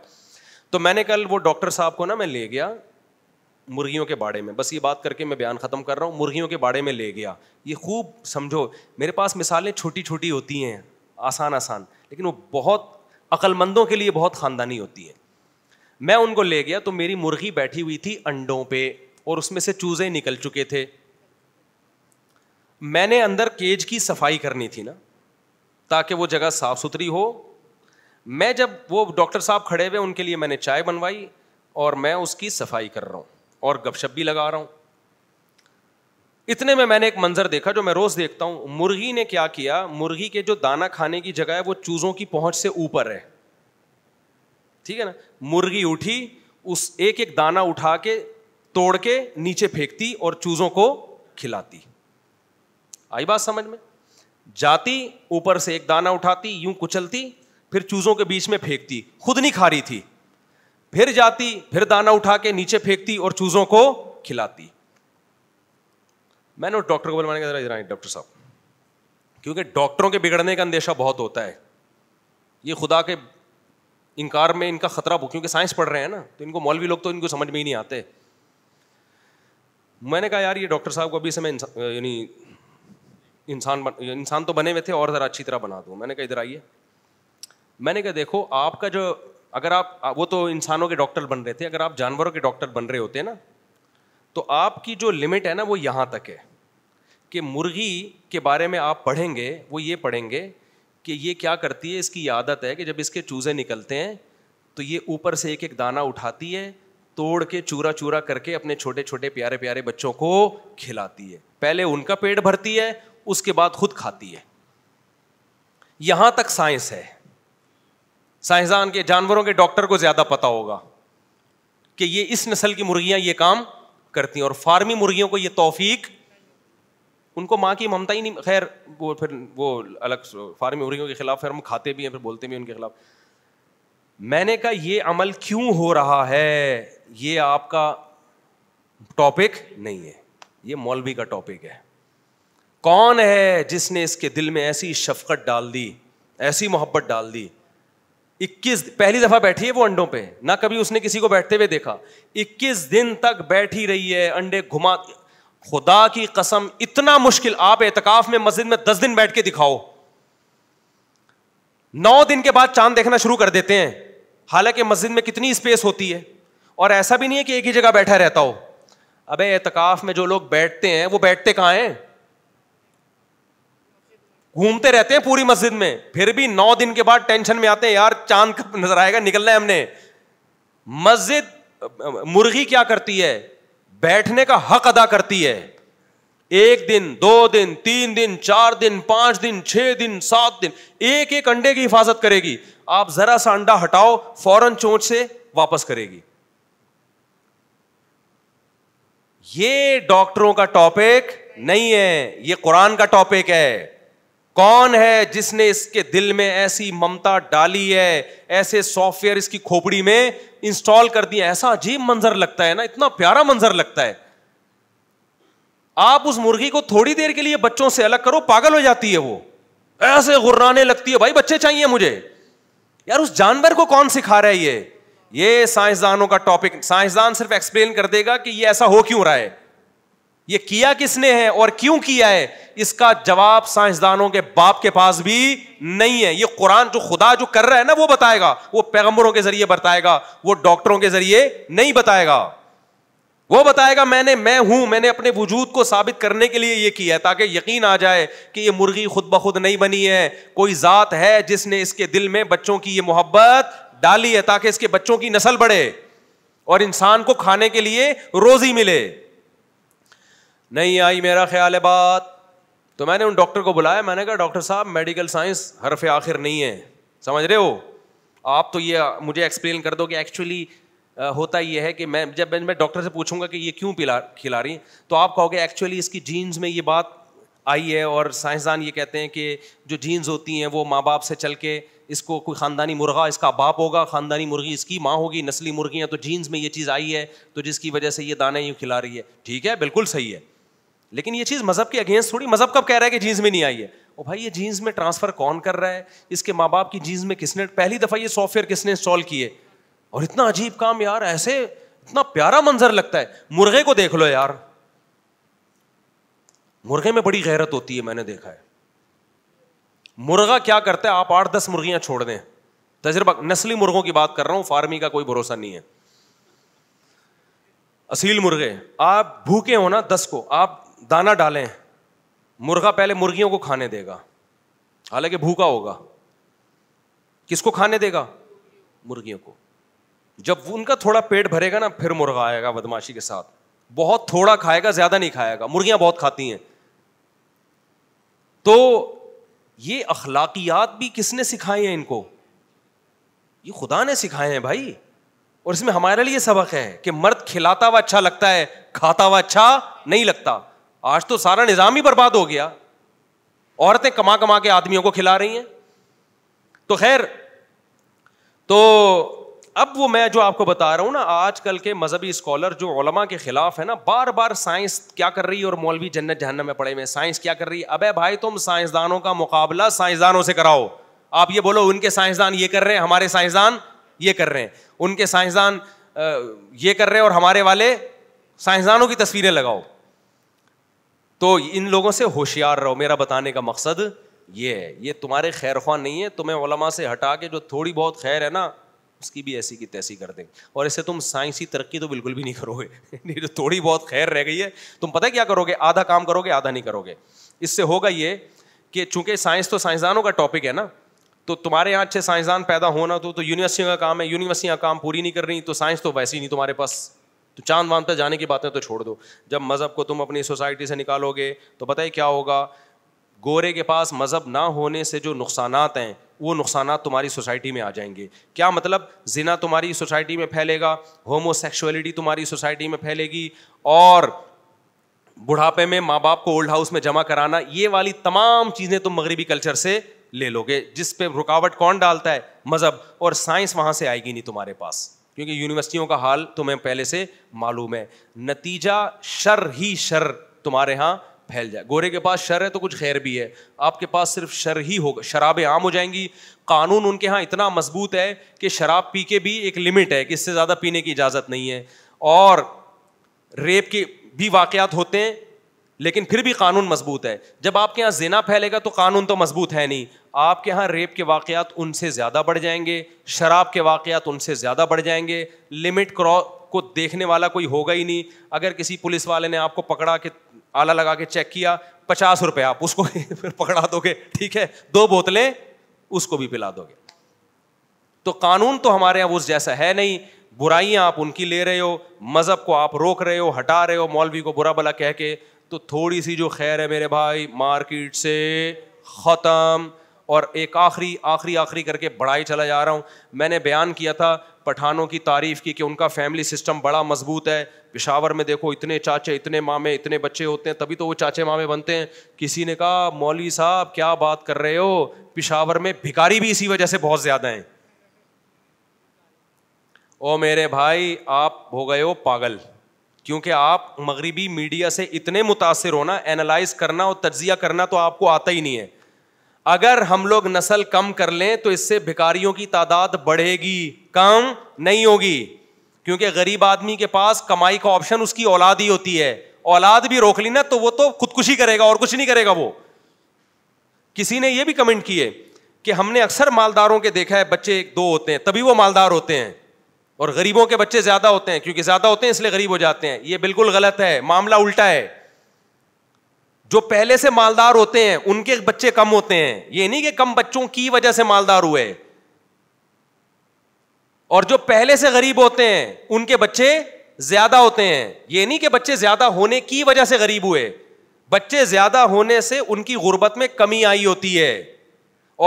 तो मैंने कल वो डॉक्टर साहब को ना मैं ले गया मुर्गियों के बाड़े में बस ये बात करके मैं बयान ख़त्म कर रहा हूँ मुर्गियों के बाड़े में ले गया ये खूब समझो मेरे पास मिसालें छोटी छोटी होती हैं आसान आसान लेकिन वो बहुत अक्लमंदों के लिए बहुत ख़ानदानी होती है मैं उनको ले गया तो मेरी मुर्गी बैठी हुई थी अंडों पे और उसमें से चूज़े निकल चुके थे मैंने अंदर केज की सफाई करनी थी ना ताकि वो जगह साफ़ सुथरी हो मैं जब वो डॉक्टर साहब खड़े हुए उनके लिए मैंने चाय बनवाई और मैं उसकी सफाई कर रहा हूं और गपशप भी लगा रहा हूं इतने में मैंने एक मंजर देखा जो मैं रोज़ देखता हूं मुर्गी ने क्या किया मुर्गी के जो दाना खाने की जगह है वो चूज़ों की पहुंच से ऊपर है ठीक है ना मुर्गी उठी उस एक एक दाना उठा के तोड़ के नीचे फेंकती और चूज़ों को खिलाती आई बात समझ में जाती ऊपर से एक दाना उठाती यूं कुचलती फिर चूजों के बीच में फेंकती खुद नहीं खा रही थी फिर जाती फिर दाना उठा के नीचे फेंकती और चूजों को खिलाती मैंने डॉक्टर को बुलवाने का जरा डॉक्टर साहब क्योंकि डॉक्टरों के बिगड़ने का अंदेशा बहुत होता है ये खुदा के इनकार में इनका खतरा क्योंकि साइंस पढ़ रहे हैं ना तो इनको मौलवी लोग तो इनको समझ में ही नहीं आते मैंने कहा यार ये डॉक्टर साहब को अभी से मैं यानी इंसान बन इंसान तो बने हुए थे और ज़रा अच्छी तरह बना दो मैंने कहा इधर आइए मैंने कहा देखो आपका जो अगर आप वो तो इंसानों के डॉक्टर बन रहे थे अगर आप जानवरों के डॉक्टर बन रहे होते ना तो आपकी जो लिमिट है ना वो यहाँ तक है कि मुर्गी के बारे में आप पढ़ेंगे वो ये पढ़ेंगे कि ये क्या करती है इसकी आदत है कि जब इसके चूज़े निकलते हैं तो ये ऊपर से एक एक दाना उठाती है तोड़ के चूरा चूरा करके अपने छोटे छोटे प्यारे प्यारे बच्चों को खिलाती है पहले उनका पेट भरती है उसके बाद खुद खाती है यहां तक साइंस है साइंसदान के जानवरों के डॉक्टर को ज्यादा पता होगा कि ये इस नस्ल की मुर्गियां ये काम करती हैं और फार्मी मुर्गियों को ये तोफीक उनको माँ की ममता ही नहीं खैर वो फिर वो अलग फार्मी मुर्गियों के खिलाफ फिर हम खाते भी हैं फिर बोलते भी हैं उनके खिलाफ मैंने कहा ये अमल क्यों हो रहा है ये आपका टॉपिक नहीं है ये मौलवी का टॉपिक है कौन है जिसने इसके दिल में ऐसी शफकत डाल दी ऐसी मोहब्बत डाल दी 21 पहली दफा बैठी है वो अंडों पे ना कभी उसने किसी को बैठते हुए देखा 21 दिन तक बैठी रही है अंडे घुमा खुदा की कसम इतना मुश्किल आप एतकाफ में मस्जिद में दस दिन बैठ के दिखाओ नौ दिन के बाद चांद देखना शुरू कर देते हैं हालांकि मस्जिद में कितनी स्पेस होती है और ऐसा भी नहीं है कि एक ही जगह बैठा रहता हो अबे एतकाफ में जो लोग बैठते हैं वो बैठते कहाँ हैं घूमते रहते हैं पूरी मस्जिद में फिर भी नौ दिन के बाद टेंशन में आते हैं यार चांद कब नजर आएगा निकलना है हमने मस्जिद मुर्गी क्या करती है बैठने का हक अदा करती है एक दिन दो दिन तीन दिन चार दिन पांच दिन छह दिन सात दिन एक एक अंडे की हिफाजत करेगी आप जरा सा अंडा हटाओ फौरन चोट से वापस करेगी ये डॉक्टरों का टॉपिक नहीं है ये कुरान का टॉपिक है कौन है जिसने इसके दिल में ऐसी ममता डाली है ऐसे सॉफ्टवेयर इसकी खोपड़ी में इंस्टॉल कर दिया ऐसा अजीब मंजर लगता है ना इतना प्यारा मंजर लगता है आप उस मुर्गी को थोड़ी देर के लिए बच्चों से अलग करो पागल हो जाती है वो ऐसे गुर्राने लगती है भाई बच्चे चाहिए मुझे यार उस जानवर को कौन सिखा रहा है ये ये साइंसदानों का टॉपिक साइंसदान सिर्फ एक्सप्लेन कर देगा कि ये ऐसा हो क्यों रहा है ये किया किसने है और क्यों किया है इसका जवाब साइंसदानों के बाप के पास भी नहीं है ये कुरान जो खुदा जो कर रहा है ना वो बताएगा वो पैगंबरों के जरिए बताएगा वो डॉक्टरों के जरिए नहीं बताएगा वो बताएगा मैंने मैं हूं मैंने अपने वजूद को साबित करने के लिए ये किया है ताकि यकीन आ जाए कि ये मुर्गी खुद ब खुद नहीं बनी है कोई ज़ात है जिसने इसके दिल में बच्चों की ये मोहब्बत डाली है ताकि इसके बच्चों की नस्ल बढ़े और इंसान को खाने के लिए रोजी मिले नहीं आई मेरा ख्याल है बात तो मैंने उन डॉक्टर को बुलाया मैंने कहा डॉक्टर साहब मेडिकल साइंस हरफ आखिर नहीं है समझ रहे हो आप तो ये मुझे एक्सप्लेन कर दो कि एक्चुअली होता ये है कि मैं जब मैं डॉक्टर से पूछूंगा कि ये क्यों पिला खिला रही तो आप कहोगे एक्चुअली इसकी जीन्स में ये बात आई है और साइंसदान ये कहते हैं कि जो जीन्स होती हैं वो माँ बाप से चल के इसको कोई ख़ानदानी मुर्गा इसका बाप होगा ख़ानदानी मुर्गी इसकी माँ होगी नस्ली मुर्गियाँ तो जीन्स में ये चीज़ आई है तो जिसकी वजह से ये दाने यूँ खिला रही है ठीक है बिल्कुल सही है लेकिन ये चीज़ मज़हब के अगेंस्ट थोड़ी मज़हब कब कह रहा है कि जींस में नहीं आई है ओ भाई ये जीन्स में ट्रांसफ़र कौन कर रहा है इसके माँ बाप की जीन्स में किसने पहली दफ़ा ये सॉफ्टवेयर किसने इंस्टॉल किए और इतना अजीब काम यार ऐसे इतना प्यारा मंजर लगता है मुर्गे को देख लो यार मुर्गे में बड़ी गैरत होती है मैंने देखा है मुर्गा क्या करता है आप आठ दस मुर्गियां छोड़ दें तजर्बा नस्ली मुर्गों की बात कर रहा हूं फार्मी का कोई भरोसा नहीं है असील मुर्गे आप भूखे हो ना दस को आप दाना डालें मुर्गा पहले मुर्गियों को खाने देगा हालांकि भूखा होगा किसको खाने देगा मुर्गियों को जब उनका थोड़ा पेट भरेगा ना फिर मुर्गा आएगा बदमाशी के साथ बहुत थोड़ा खाएगा ज्यादा नहीं खाएगा मुर्गियां बहुत खाती हैं तो ये अखलाकियात भी किसने सिखाई है इनको ये खुदा ने सिखाए हैं भाई और इसमें हमारे लिए सबक है कि मर्द खिलाता हुआ अच्छा लगता है खाता हुआ अच्छा नहीं लगता आज तो सारा निज़ाम ही बर्बाद हो गया औरतें कमा कमा के आदमियों को खिला रही हैं तो खैर तो अब वो मैं जो आपको बता रहा हूं ना आजकल के मजहबी स्कॉलर जो ओलमा के खिलाफ है ना बार बार साइंस क्या कर रही है और मौलवी जन्नत जहन्नम में पड़े हुए साइंस क्या कर रही है अबे भाई तुम साइंसदानों का मुकाबला साइंसदानों से कराओ आप ये बोलो उनके साइंसदान ये कर रहे हैं हमारे साइंसदान ये कर रहे हैं उनके साइंसदान ये कर रहे हैं और हमारे वाले साइंसदानों की तस्वीरें लगाओ तो इन लोगों से होशियार रहो मेरा बताने का मकसद ये है ये तुम्हारे खैर ख्वा नहीं है तुम्हें ओलमा से हटा के जो थोड़ी बहुत खैर है ना उसकी भी ऐसी की तैसी कर दें और इससे तुम साइंसी तरक्की तो बिल्कुल भी नहीं करोगे नहीं जो थोड़ी बहुत खैर रह गई है तुम पता है क्या करोगे आधा काम करोगे आधा नहीं करोगे इससे होगा ये कि चूंकि साइंस तो साइंसदानों का टॉपिक है ना तो तुम्हारे यहाँ अच्छे साइंसदान पैदा होना तो, तो यूनिवर्सिटी का काम है यूनिवर्सिटी का काम पूरी नहीं कर रही तो साइंस तो वैसे ही नहीं तुम्हारे पास तो चांद वांद पर जाने की बातें तो छोड़ दो जब मज़हब को तुम अपनी सोसाइटी से निकालोगे तो बताइए क्या होगा गोरे के पास मज़हब ना होने से जो नुकसान हैं वो नुकसान तुम्हारी सोसाइटी में आ जाएंगे क्या मतलब जिना तुम्हारी सोसाइटी में फैलेगा होमोसेक्शुअलिटी तुम्हारी सोसाइटी में फैलेगी और बुढ़ापे में माँ बाप को ओल्ड हाउस में जमा कराना ये वाली तमाम चीज़ें तुम मगरबी कल्चर से ले लोगे जिस पे रुकावट कौन डालता है मज़हब और साइंस वहाँ से आएगी नहीं तुम्हारे पास क्योंकि यूनिवर्सिटियों का हाल तुम्हें पहले से मालूम है नतीजा शर ही शर तुम्हारे यहाँ फैल जाए गोरे के पास शर है तो कुछ खैर भी है आपके पास सिर्फ शर ही होगा शराबें आम हो जाएंगी कानून उनके यहाँ इतना मजबूत है कि शराब पी के भी एक लिमिट है कि इससे ज़्यादा पीने की इजाज़त नहीं है और रेप के भी वाक़ात होते हैं लेकिन फिर भी कानून मजबूत है जब आपके यहाँ जेना फैलेगा तो कानून तो मजबूत है नहीं आपके यहाँ रेप के वाक़ात उनसे ज़्यादा बढ़ जाएंगे शराब के वाक़ात उनसे ज़्यादा बढ़ जाएंगे लिमिट क्रॉ को देखने वाला कोई होगा ही नहीं अगर किसी पुलिस वाले ने आपको पकड़ा के आला लगा के चेक किया पचास रुपये आप उसको फिर पकड़ा दोगे ठीक है दो बोतलें उसको भी पिला दोगे तो कानून तो हमारे यहाँ उस जैसा है नहीं बुराइयाँ आप उनकी ले रहे हो मज़हब को आप रोक रहे हो हटा रहे हो मौलवी को बुरा भला कह के तो थोड़ी सी जो खैर है मेरे भाई मार्केट से ख़त्म और एक आखिरी आखिरी आखिरी करके बढ़ाई चला जा रहा हूँ मैंने बयान किया था पठानों की तारीफ़ की कि उनका फैमिली सिस्टम बड़ा मजबूत है पिशावर में देखो इतने चाचे इतने मामे इतने बच्चे होते हैं तभी तो वो चाचे मामे बनते हैं किसी ने कहा मौलवी साहब क्या बात कर रहे हो पिशावर में भिकारी भी इसी वजह से बहुत ज़्यादा हैं ओ मेरे भाई आप हो गए हो पागल क्योंकि आप मगरबी मीडिया से इतने मुतासर होना एनालाइज करना और तजिया करना तो आपको आता ही नहीं है अगर हम लोग नस्ल कम कर लें तो इससे भिकारियों की तादाद बढ़ेगी कम नहीं होगी क्योंकि गरीब आदमी के पास कमाई का ऑप्शन उसकी औलाद ही होती है औलाद भी रोक ली ना तो वो तो खुदकुशी करेगा और कुछ नहीं करेगा वो किसी ने ये भी कमेंट किए कि हमने अक्सर मालदारों के देखा है बच्चे एक दो होते हैं तभी वो मालदार होते हैं और गरीबों के बच्चे ज्यादा होते हैं क्योंकि ज्यादा होते हैं इसलिए गरीब हो जाते हैं यह बिल्कुल गलत है मामला उल्टा है जो पहले से मालदार होते हैं उनके बच्चे कम होते हैं ये नहीं कि कम बच्चों की वजह से मालदार हुए और जो पहले से गरीब होते हैं उनके बच्चे ज्यादा होते हैं ये नहीं कि बच्चे ज्यादा होने की वजह से गरीब हुए बच्चे ज्यादा होने से उनकी गुर्बत में कमी आई होती है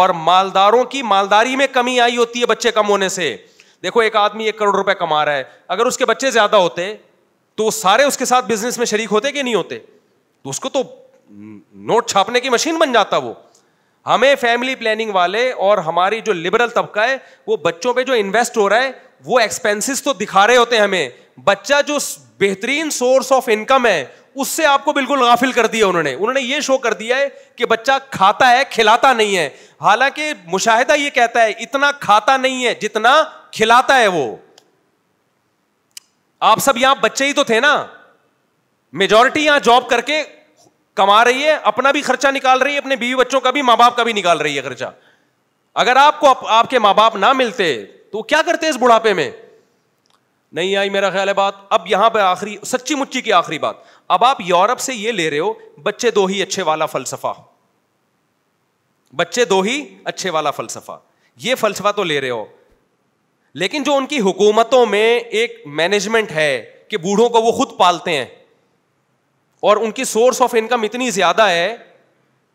और मालदारों की मालदारी में कमी आई होती है बच्चे कम होने से देखो एक आदमी एक करोड़ रुपए कमा रहा है अगर उसके बच्चे ज्यादा होते तो सारे उसके साथ बिजनेस में शरीक होते कि नहीं होते तो उसको तो नोट छापने की मशीन बन जाता वो हमें फैमिली प्लानिंग वाले और हमारी जो लिबरल तबका है वो बच्चों पे जो इन्वेस्ट हो रहा है वो एक्सपेंसेस तो दिखा रहे होते हैं हमें बच्चा जो बेहतरीन सोर्स ऑफ इनकम है उससे आपको बिल्कुल गाफिल कर दिया उन्होंने उन्होंने ये शो कर दिया है कि बच्चा खाता है खिलाता नहीं है हालांकि मुशाहिदा ये कहता है इतना खाता नहीं है जितना खिलाता है वो आप सब यहां बच्चे ही तो थे ना मेजोरिटी यहां जॉब करके कमा रही है अपना भी खर्चा निकाल रही है अपने बीवी बच्चों का भी माँ बाप का भी निकाल रही है खर्चा अगर आपको आप, आपके माँ बाप ना मिलते तो क्या करते इस बुढ़ापे में नहीं आई मेरा ख्याल है बात अब यहां पर आखिरी सच्ची मुच्ची की आखिरी बात अब आप यूरोप से ये ले रहे हो बच्चे दो ही अच्छे वाला फलसफा बच्चे दो ही अच्छे वाला फलसफा ये फलसफा तो ले रहे हो लेकिन जो उनकी हुकूमतों में एक मैनेजमेंट है कि बूढ़ों को वो खुद पालते हैं और उनकी सोर्स ऑफ इनकम इतनी ज़्यादा है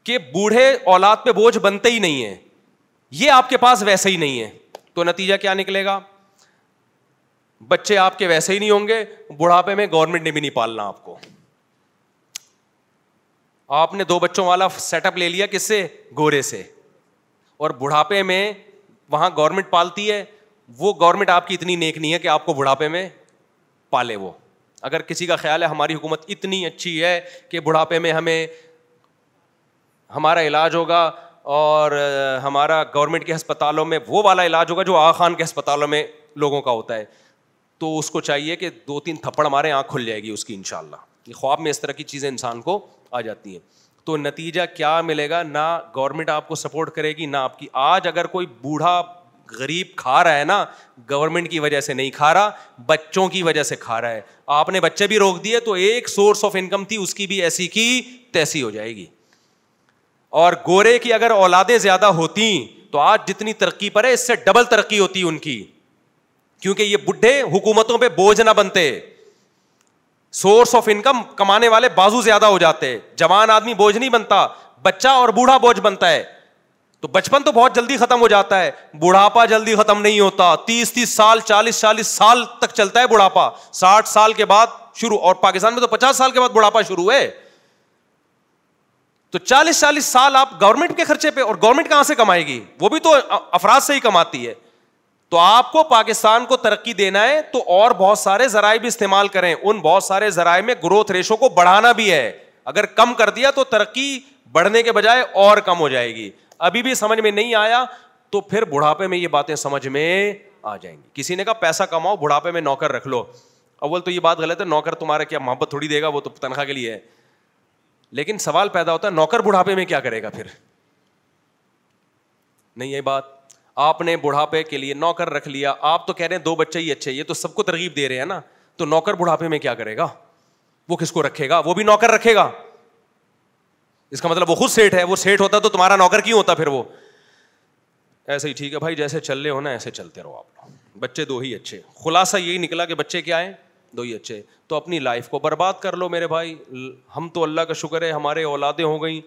कि बूढ़े औलाद पे बोझ बनते ही नहीं है ये आपके पास वैसे ही नहीं है तो नतीजा क्या निकलेगा बच्चे आपके वैसे ही नहीं होंगे बुढ़ापे में गवर्नमेंट ने भी नहीं पालना आपको आपने दो बच्चों वाला सेटअप ले लिया किससे गोरे से और बुढ़ापे में वहां गवर्नमेंट पालती है वो गवर्नमेंट आपकी इतनी नेक नहीं है कि आपको बुढ़ापे में पाले वो अगर किसी का ख्याल है हमारी हुकूमत इतनी अच्छी है कि बुढ़ापे में हमें हमारा इलाज होगा और हमारा गवर्नमेंट के अस्पतालों में वो वाला इलाज होगा जो आ खान के अस्पतालों में लोगों का होता है तो उसको चाहिए कि दो तीन थप्पड़ हमारे आँख खुल जाएगी उसकी इन ख्वाब में इस तरह की चीज़ें इंसान को आ जाती हैं तो नतीजा क्या मिलेगा ना गवर्नमेंट आपको सपोर्ट करेगी ना आपकी आज अगर कोई बूढ़ा गरीब खा रहा है ना गवर्नमेंट की वजह से नहीं खा रहा बच्चों की वजह से खा रहा है आपने बच्चे भी रोक दिए तो एक सोर्स ऑफ इनकम थी उसकी भी ऐसी की तैसी हो जाएगी और गोरे की अगर औलादें ज्यादा होती तो आज जितनी तरक्की पर है इससे डबल तरक्की होती उनकी क्योंकि ये बुढ़े हुकूमतों पे बोझ ना बनते सोर्स ऑफ इनकम कमाने वाले बाजू ज्यादा हो जाते जवान आदमी बोझ नहीं बनता बच्चा और बूढ़ा बोझ बनता है तो बचपन तो बहुत जल्दी खत्म हो जाता है बुढ़ापा जल्दी खत्म नहीं होता तीस तीस साल चालीस चालीस साल तक चलता है बुढ़ापा साठ साल के बाद शुरू और पाकिस्तान में तो पचास साल के बाद बुढ़ापा शुरू है तो चालीस चालीस साल आप गवर्नमेंट के खर्चे पे और गवर्नमेंट कहां से कमाएगी वो भी तो अफराज से ही कमाती है तो आपको पाकिस्तान को तरक्की देना है तो और बहुत सारे जराए भी इस्तेमाल करें उन बहुत सारे जराए में ग्रोथ रेशो को बढ़ाना भी है अगर कम कर दिया तो तरक्की बढ़ने के बजाय और कम हो जाएगी अभी भी समझ में नहीं आया तो फिर बुढ़ापे में ये बातें समझ में आ जाएंगी किसी ने कहा पैसा कमाओ बुढ़ापे में नौकर रख लो अव्वल तो ये बात गलत है नौकर तुम्हारा क्या मोहब्बत थोड़ी देगा वो तो तनख्वाह के लिए है लेकिन सवाल पैदा होता है नौकर बुढ़ापे में क्या करेगा फिर नहीं ये बात आपने बुढ़ापे के लिए नौकर रख लिया आप तो कह रहे हैं दो बच्चे ही अच्छे ये तो सबको तरगीब दे रहे हैं ना तो नौकर बुढ़ापे में क्या करेगा वो किसको रखेगा वो भी नौकर रखेगा इसका मतलब वो खुद सेठ है वो सेठ होता तो तुम्हारा नौकर क्यों होता फिर वो ऐसे ही ठीक है भाई जैसे चल रहे हो ना ऐसे चलते रहो आप लोग बच्चे दो ही अच्छे खुलासा यही निकला कि बच्चे क्या हैं दो ही अच्छे तो अपनी लाइफ को बर्बाद कर लो मेरे भाई हम तो अल्लाह का शुक्र है हमारे औलादें हो गई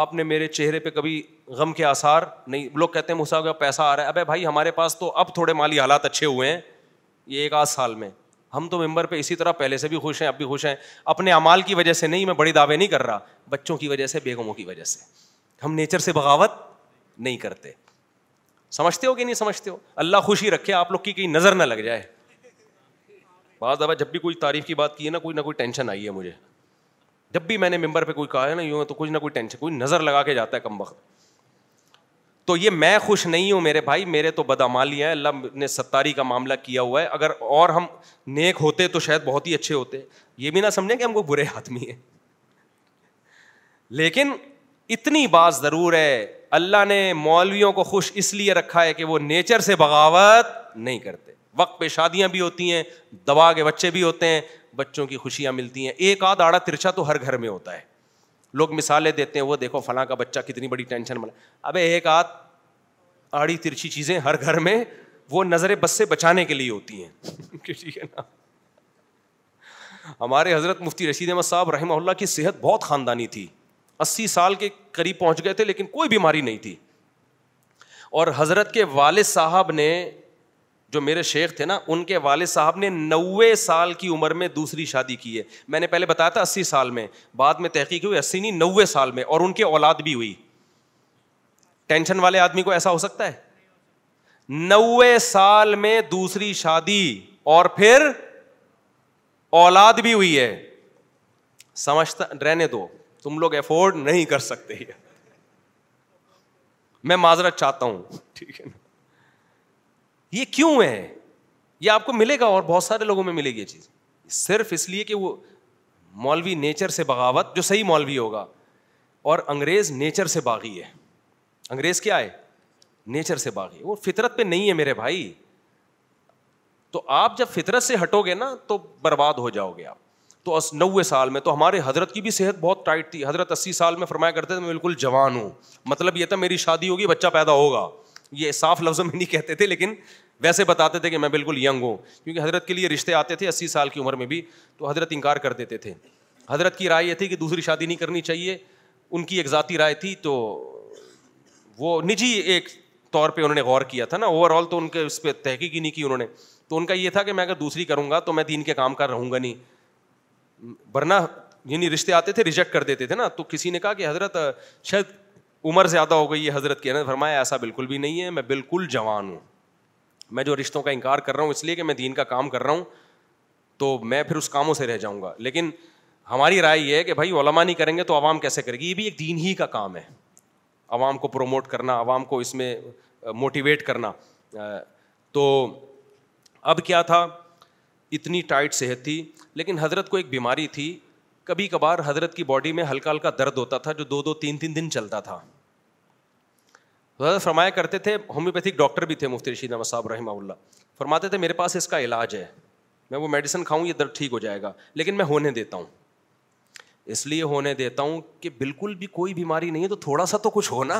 आपने मेरे चेहरे पे कभी गम के आसार नहीं लोग कहते हैं मुसा पैसा आ रहा है अबे भाई हमारे पास तो अब थोड़े माली हालात अच्छे हुए हैं ये एक आध साल में हम तो मेंबर पे इसी तरह पहले से भी खुश हैं अब भी खुश हैं अपने अमाल की वजह से नहीं मैं बड़ी दावे नहीं कर रहा बच्चों की वजह से बेगमों की वजह से हम नेचर से बगावत नहीं करते समझते हो कि नहीं समझते हो अल्लाह खुशी रखे आप लोग की कहीं नज़र ना लग जाए बात दफा जब भी कोई तारीफ की बात की है ना कोई ना कोई टेंशन आई है मुझे जब भी मैंने मेम्बर पर कोई कहा है ना यूँ तो कुछ ना कोई टेंशन कोई नज़र लगा के जाता है कम वक्त तो ये मैं खुश नहीं हूँ मेरे भाई मेरे तो बदामालियाँ है अल्लाह ने सत्तारी का मामला किया हुआ है अगर और हम नेक होते तो शायद बहुत ही अच्छे होते ये भी ना समझें कि हमको बुरे आदमी हैं लेकिन इतनी बात ज़रूर है अल्लाह ने मौलवियों को खुश इसलिए रखा है कि वो नेचर से बगावत नहीं करते वक्त पे शादियां भी होती हैं दबा के बच्चे भी होते हैं बच्चों की खुशियां मिलती हैं एक आध आड़ा तिरछा तो हर घर में होता है लोग मिसाले देते हैं वो देखो फलां का बच्चा कितनी बड़ी टेंशन बना अबे एक आध आड़ी तिरछी चीज़ें हर घर में वो नज़र बस से बचाने के लिए होती हैं ठीक है ना हमारे हज़रत मुफ्ती रशीद अहमद साहब रहमल्ला की सेहत बहुत ख़ानदानी थी अस्सी साल के करीब पहुंच गए थे लेकिन कोई बीमारी नहीं थी और हज़रत के वाल साहब ने जो मेरे शेख थे ना उनके वाले साहब ने नब्बे साल की उम्र में दूसरी शादी की है मैंने पहले बताया था अस्सी साल में बाद में तहकी हुई अस्सी नहीं नब्बे साल में और उनकी औलाद भी हुई टेंशन वाले आदमी को ऐसा हो सकता है नब्बे साल में दूसरी शादी और फिर औलाद भी हुई है समझता रहने दो तुम लोग एफोर्ड नहीं कर सकते मैं माजरत चाहता हूं ठीक है ना ये क्यों है ये आपको मिलेगा और बहुत सारे लोगों में मिलेगी ये चीज़ सिर्फ इसलिए कि वो मौलवी नेचर से बगावत जो सही मौलवी होगा और अंग्रेज़ नेचर से बागी है अंग्रेज़ क्या है नेचर से बागी वो फितरत पे नहीं है मेरे भाई तो आप जब फितरत से हटोगे ना तो बर्बाद हो जाओगे आप तो नब्बे साल में तो हमारे हजरत की भी सेहत बहुत टाइट थी हजरत अस्सी साल में फरमाया करते थे मैं बिल्कुल जवान हूँ मतलब ये था मेरी शादी होगी बच्चा पैदा होगा ये साफ लफ्ज़ों में नहीं कहते थे लेकिन वैसे बताते थे कि मैं बिल्कुल यंग हूँ क्योंकि हज़रत के लिए रिश्ते आते थे अस्सी साल की उम्र में भी तो हज़रत इनकार कर देते थे हज़रत की राय ये थी कि दूसरी शादी नहीं करनी चाहिए उनकी एक ज़ाती राय थी तो वो निजी एक तौर पे उन्होंने गौर किया था ना ओवरऑल तो उनके उस पर तहकीक ही नहीं की उन्होंने तो उनका ये था कि मैं अगर दूसरी करूँगा तो मैं दीन के काम का रहूँगा नहीं वरना यानी रिश्ते आते थे रिजेक्ट कर देते थे ना तो किसी ने कहा कि हज़रत शायद उम्र ज़्यादा हो गई है हज़रत की हजरत फरमाया ऐसा बिल्कुल भी नहीं है मैं बिल्कुल जवान हूँ मैं जो रिश्तों का इनकार कर रहा हूँ इसलिए कि मैं दीन का काम कर रहा हूँ तो मैं फिर उस कामों से रह जाऊँगा लेकिन हमारी राय यह है कि भाई ओलमा नहीं करेंगे तो आवाम कैसे करेगी ये भी एक दीन ही का काम है आवाम को प्रोमोट करना आवाम को इसमें मोटिवेट करना तो अब क्या था इतनी टाइट सेहत थी लेकिन हज़रत को एक बीमारी थी कभी कभार हज़रत की बॉडी में हल्का हल्का दर्द होता था जो दो दो तीन तीन दिन चलता था ज़्यादा तो फरमाया करते थे होम्योपैथिक डॉक्टर भी थे मुफ्ती रशीद अहमद साहब रहीमाउल्ला फरमाते थे मेरे पास इसका इलाज है मैं वो मेडिसिन खाऊं ये दर्द ठीक हो जाएगा लेकिन मैं होने देता हूँ इसलिए होने देता हूँ कि बिल्कुल भी कोई बीमारी नहीं है तो थोड़ा सा तो कुछ हो ना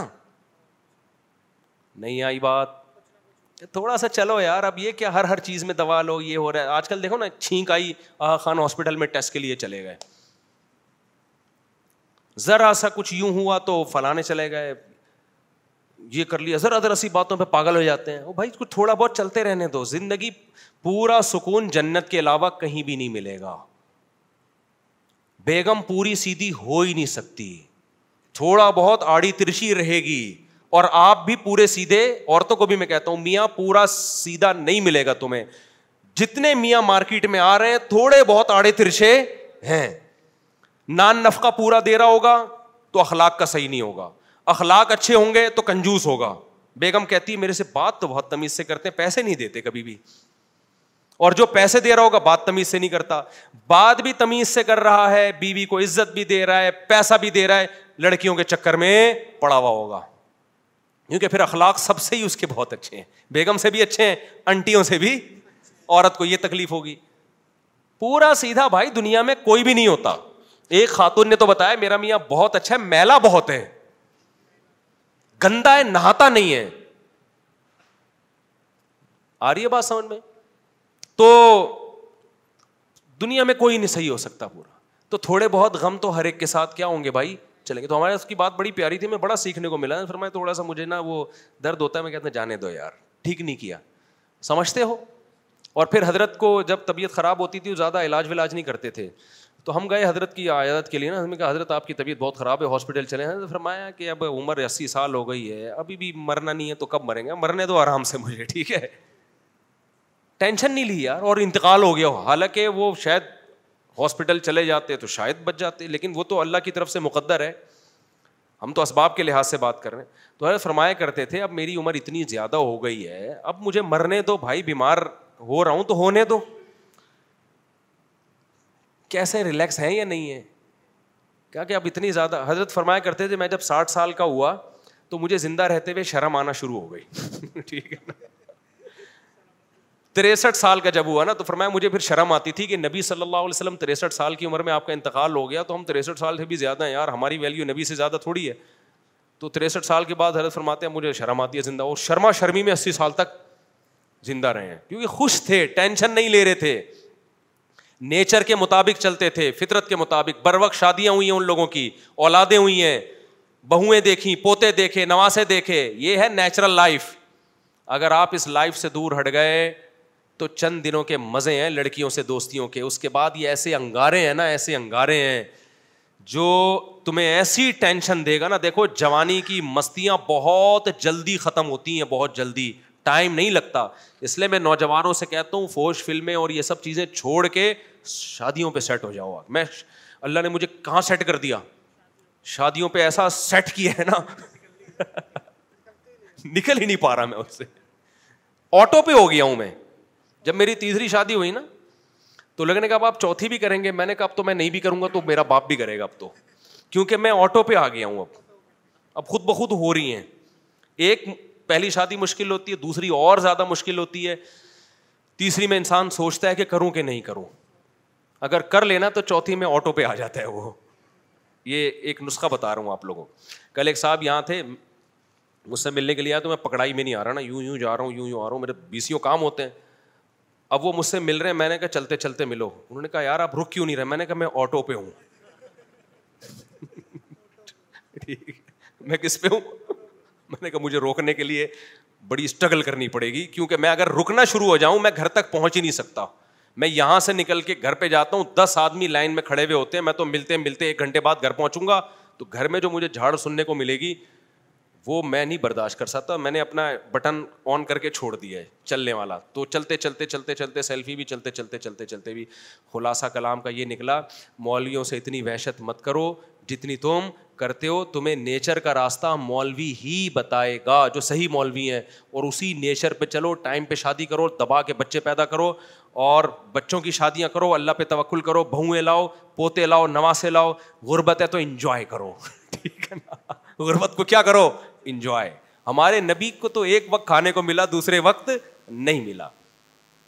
नहीं आई बात थोड़ा सा चलो यार अब ये क्या हर हर चीज़ में दवा लो ये हो रहा है आजकल देखो ना छींक आई आह खान हॉस्पिटल में टेस्ट के लिए चले गए ज़रा सा कुछ यूं हुआ तो फलाने चले गए ये कर लिया जर अदर असी बातों पे पागल हो जाते हैं वो भाई कुछ थोड़ा बहुत चलते रहने दो जिंदगी पूरा सुकून जन्नत के अलावा कहीं भी नहीं मिलेगा बेगम पूरी सीधी हो ही नहीं सकती थोड़ा बहुत आड़ी तिरछी रहेगी और आप भी पूरे सीधे औरतों को भी मैं कहता हूं मियाँ पूरा सीधा नहीं मिलेगा तुम्हें जितने मियाँ मार्केट में आ रहे हैं थोड़े बहुत आड़े तिरछे हैं नान नफका पूरा दे रहा होगा तो अखलाक का सही नहीं होगा अखलाक अच्छे होंगे तो कंजूस होगा बेगम कहती है मेरे से बात तो बहुत तमीज से करते हैं पैसे नहीं देते कभी भी और जो पैसे दे रहा होगा बात तमीज से नहीं करता बात भी तमीज से कर रहा है बीवी को इज्जत भी दे रहा है पैसा भी दे रहा है लड़कियों के चक्कर में पड़ा हुआ होगा क्योंकि फिर अखलाक सबसे ही उसके बहुत अच्छे हैं बेगम से भी अच्छे हैं अंटियों से भी औरत को यह तकलीफ होगी पूरा सीधा भाई दुनिया में कोई भी नहीं होता एक खातून ने तो बताया मेरा मियाँ बहुत अच्छा है मेला बहुत है गंदा है नहाता नहीं है आ रही है बात समझ में तो दुनिया में कोई नहीं सही हो सकता पूरा तो थोड़े बहुत गम तो हर एक के साथ क्या होंगे भाई चलेंगे तो हमारे उसकी बात बड़ी प्यारी थी मैं बड़ा सीखने को मिला फिर मैं थोड़ा सा मुझे ना वो दर्द होता है मैं कहते जाने दो यार ठीक नहीं किया समझते हो और फिर हजरत को जब तबीयत ख़राब होती थी ज़्यादा इलाज विलाज नहीं करते थे तो हम गए हजरत की आयात के लिए ना हमने कहा हजरत आपकी तबीयत बहुत ख़राब है हॉस्पिटल चले हैं तो फरमाया कि अब उम्र अस्सी साल हो गई है अभी भी मरना नहीं है तो कब मरेंगे मरने दो आराम से मुझे ठीक है टेंशन नहीं ली यार और इंतकाल हो गया हो हालांकि वो शायद हॉस्पिटल चले जाते तो शायद बच जाते लेकिन वो तो अल्लाह की तरफ से मुकदर है हम तो इसबाब के लिहाज से बात कर रहे हैं तो हजरत फरमाया करते थे अब मेरी उम्र इतनी ज़्यादा हो गई है अब मुझे मरने दो भाई बीमार हो रहा हूँ तो होने दो कैसे रिलैक्स है या नहीं है क्या कि आप इतनी ज़्यादा हजरत फरमाया करते थे मैं जब साठ साल का हुआ तो मुझे ज़िंदा रहते हुए शर्म आना शुरू हो गई ठीक है ना तिरसठ साल का जब हुआ ना तो फरमाया मुझे फिर शर्म आती थी कि नबी सल्लल्लाहु अलैहि वसल्लम तिरसठ साल की उम्र में आपका इंतकाल हो गया तो हम तिरसठ साल से भी ज़्यादा हैं यार हमारी वैल्यू नबी से ज़्यादा थोड़ी है तो तिरसठ साल के बाद हजरत फरमाते हैं मुझे शर्म आती है ज़िंदा और शर्मा शर्मी में अस्सी साल तक ज़िंदा रहे हैं क्योंकि खुश थे टेंशन नहीं ले रहे थे नेचर के मुताबिक चलते थे फितरत के मुताबिक बर वक्त शादियां हुई हैं उन लोगों की औलादे हुई हैं बहुएं देखी पोते देखे नवासे देखे ये है नेचुरल लाइफ अगर आप इस लाइफ से दूर हट गए तो चंद दिनों के मज़े हैं लड़कियों से दोस्तियों के उसके बाद ये ऐसे अंगारे हैं ना ऐसे अंगारे हैं जो तुम्हें ऐसी टेंशन देगा ना देखो जवानी की मस्तियाँ बहुत जल्दी ख़त्म होती हैं बहुत जल्दी टाइम नहीं लगता इसलिए मैं नौजवानों से कहता हूँ फौज फिल्में और ये सब चीज़ें छोड़ के शादियों पे सेट हो जाओ आप मैं अल्लाह ने मुझे कहाँ सेट कर दिया शादियों पे ऐसा सेट किया है ना निकल ही नहीं पा रहा मैं उससे ऑटो पे हो गया हूं मैं जब मेरी तीसरी शादी हुई ना तो लगने का अब आप चौथी भी करेंगे मैंने कहा अब तो मैं नहीं भी करूंगा तो मेरा बाप भी करेगा अब तो क्योंकि मैं ऑटो पे आ गया हूं अब अब खुद ब खुद हो रही हैं एक पहली शादी मुश्किल होती है दूसरी और ज़्यादा मुश्किल होती है तीसरी में इंसान सोचता है कि करूं कि नहीं करूं अगर कर लेना तो चौथी में ऑटो पे आ जाता है वो ये एक नुस्खा बता रहा हूँ आप लोगों कल एक साहब यहाँ थे मुझसे मिलने के लिए आया तो मैं पकड़ाई में नहीं आ रहा ना यूं यूं जा रहा हूँ यूं यूं आ रहा हूँ मेरे बीसियों काम होते हैं अब वो मुझसे मिल रहे हैं मैंने कहा चलते चलते मिलो उन्होंने कहा यार आप रुक क्यों नहीं रहे मैंने कहा मैं ऑटो पे हूँ ठीक मैं किस पे हूँ मैंने कहा मुझे रोकने के लिए बड़ी स्ट्रगल करनी पड़ेगी क्योंकि मैं अगर रुकना शुरू हो जाऊं मैं घर तक पहुंच ही नहीं सकता मैं यहाँ से निकल के घर पे जाता हूँ दस आदमी लाइन में खड़े हुए होते हैं मैं तो मिलते मिलते एक घंटे बाद घर पहुंचूंगा तो घर में जो मुझे झाड़ सुनने को मिलेगी वो मैं नहीं बर्दाश्त कर सकता मैंने अपना बटन ऑन करके छोड़ दिया है चलने वाला तो चलते चलते चलते चलते सेल्फी भी चलते चलते चलते चलते भी खुलासा कलाम का ये निकला मौलवियों से इतनी वहशत मत करो जितनी तुम करते हो तुम्हें नेचर का रास्ता मौलवी ही बताएगा जो सही मौलवी है और उसी नेचर पे चलो टाइम पे शादी करो दबा के बच्चे पैदा करो और बच्चों की शादियां करो अल्लाह पे तवक्ल करो बहुएं लाओ पोते लाओ नवासे लाओ गुर्बत है तो इंजॉय करो ठीक है ना गुरबत को क्या करो इंजॉय हमारे नबी को तो एक वक्त खाने को मिला दूसरे वक्त नहीं मिला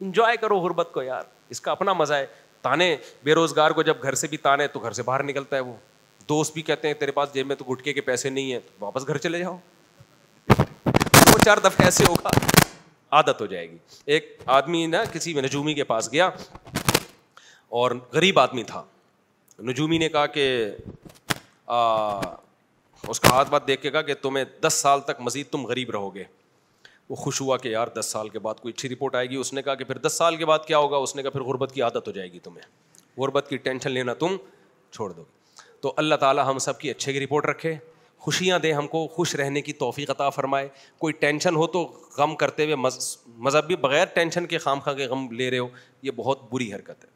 इंजॉय करो गुरबत को यार इसका अपना मज़ा है ताने बेरोज़गार को जब घर से भी ताने तो घर से बाहर निकलता है वो दोस्त भी कहते हैं तेरे पास जेब में तो गुटके के पैसे नहीं है तो वापस घर चले जाओ दो चार दफ़े ऐसे होगा आदत हो जाएगी एक आदमी ना किसी नजूमी के पास गया और गरीब आदमी था नजूमी ने कहा कि उसका हाथ बात देख के कहा कि तुम्हें दस साल तक मज़ीद तुम गरीब रहोगे वो खुश हुआ कि यार दस साल के बाद कोई अच्छी रिपोर्ट आएगी उसने कहा कि फिर दस साल के बाद क्या होगा उसने कहा फिर गुर्बत की आदत हो जाएगी तुम्हें गुर्बत की टेंशन लेना तुम छोड़ दो तो अल्लाह ताला हम सब की अच्छे की रिपोर्ट रखे खुशियाँ दें हमको खुश रहने की तोफ़ी अता फ़रमाए कोई टेंशन हो तो गम करते हुए मजहबी बग़ैर टेंशन के खाम खा के गम ले रहे हो ये बहुत बुरी हरकत है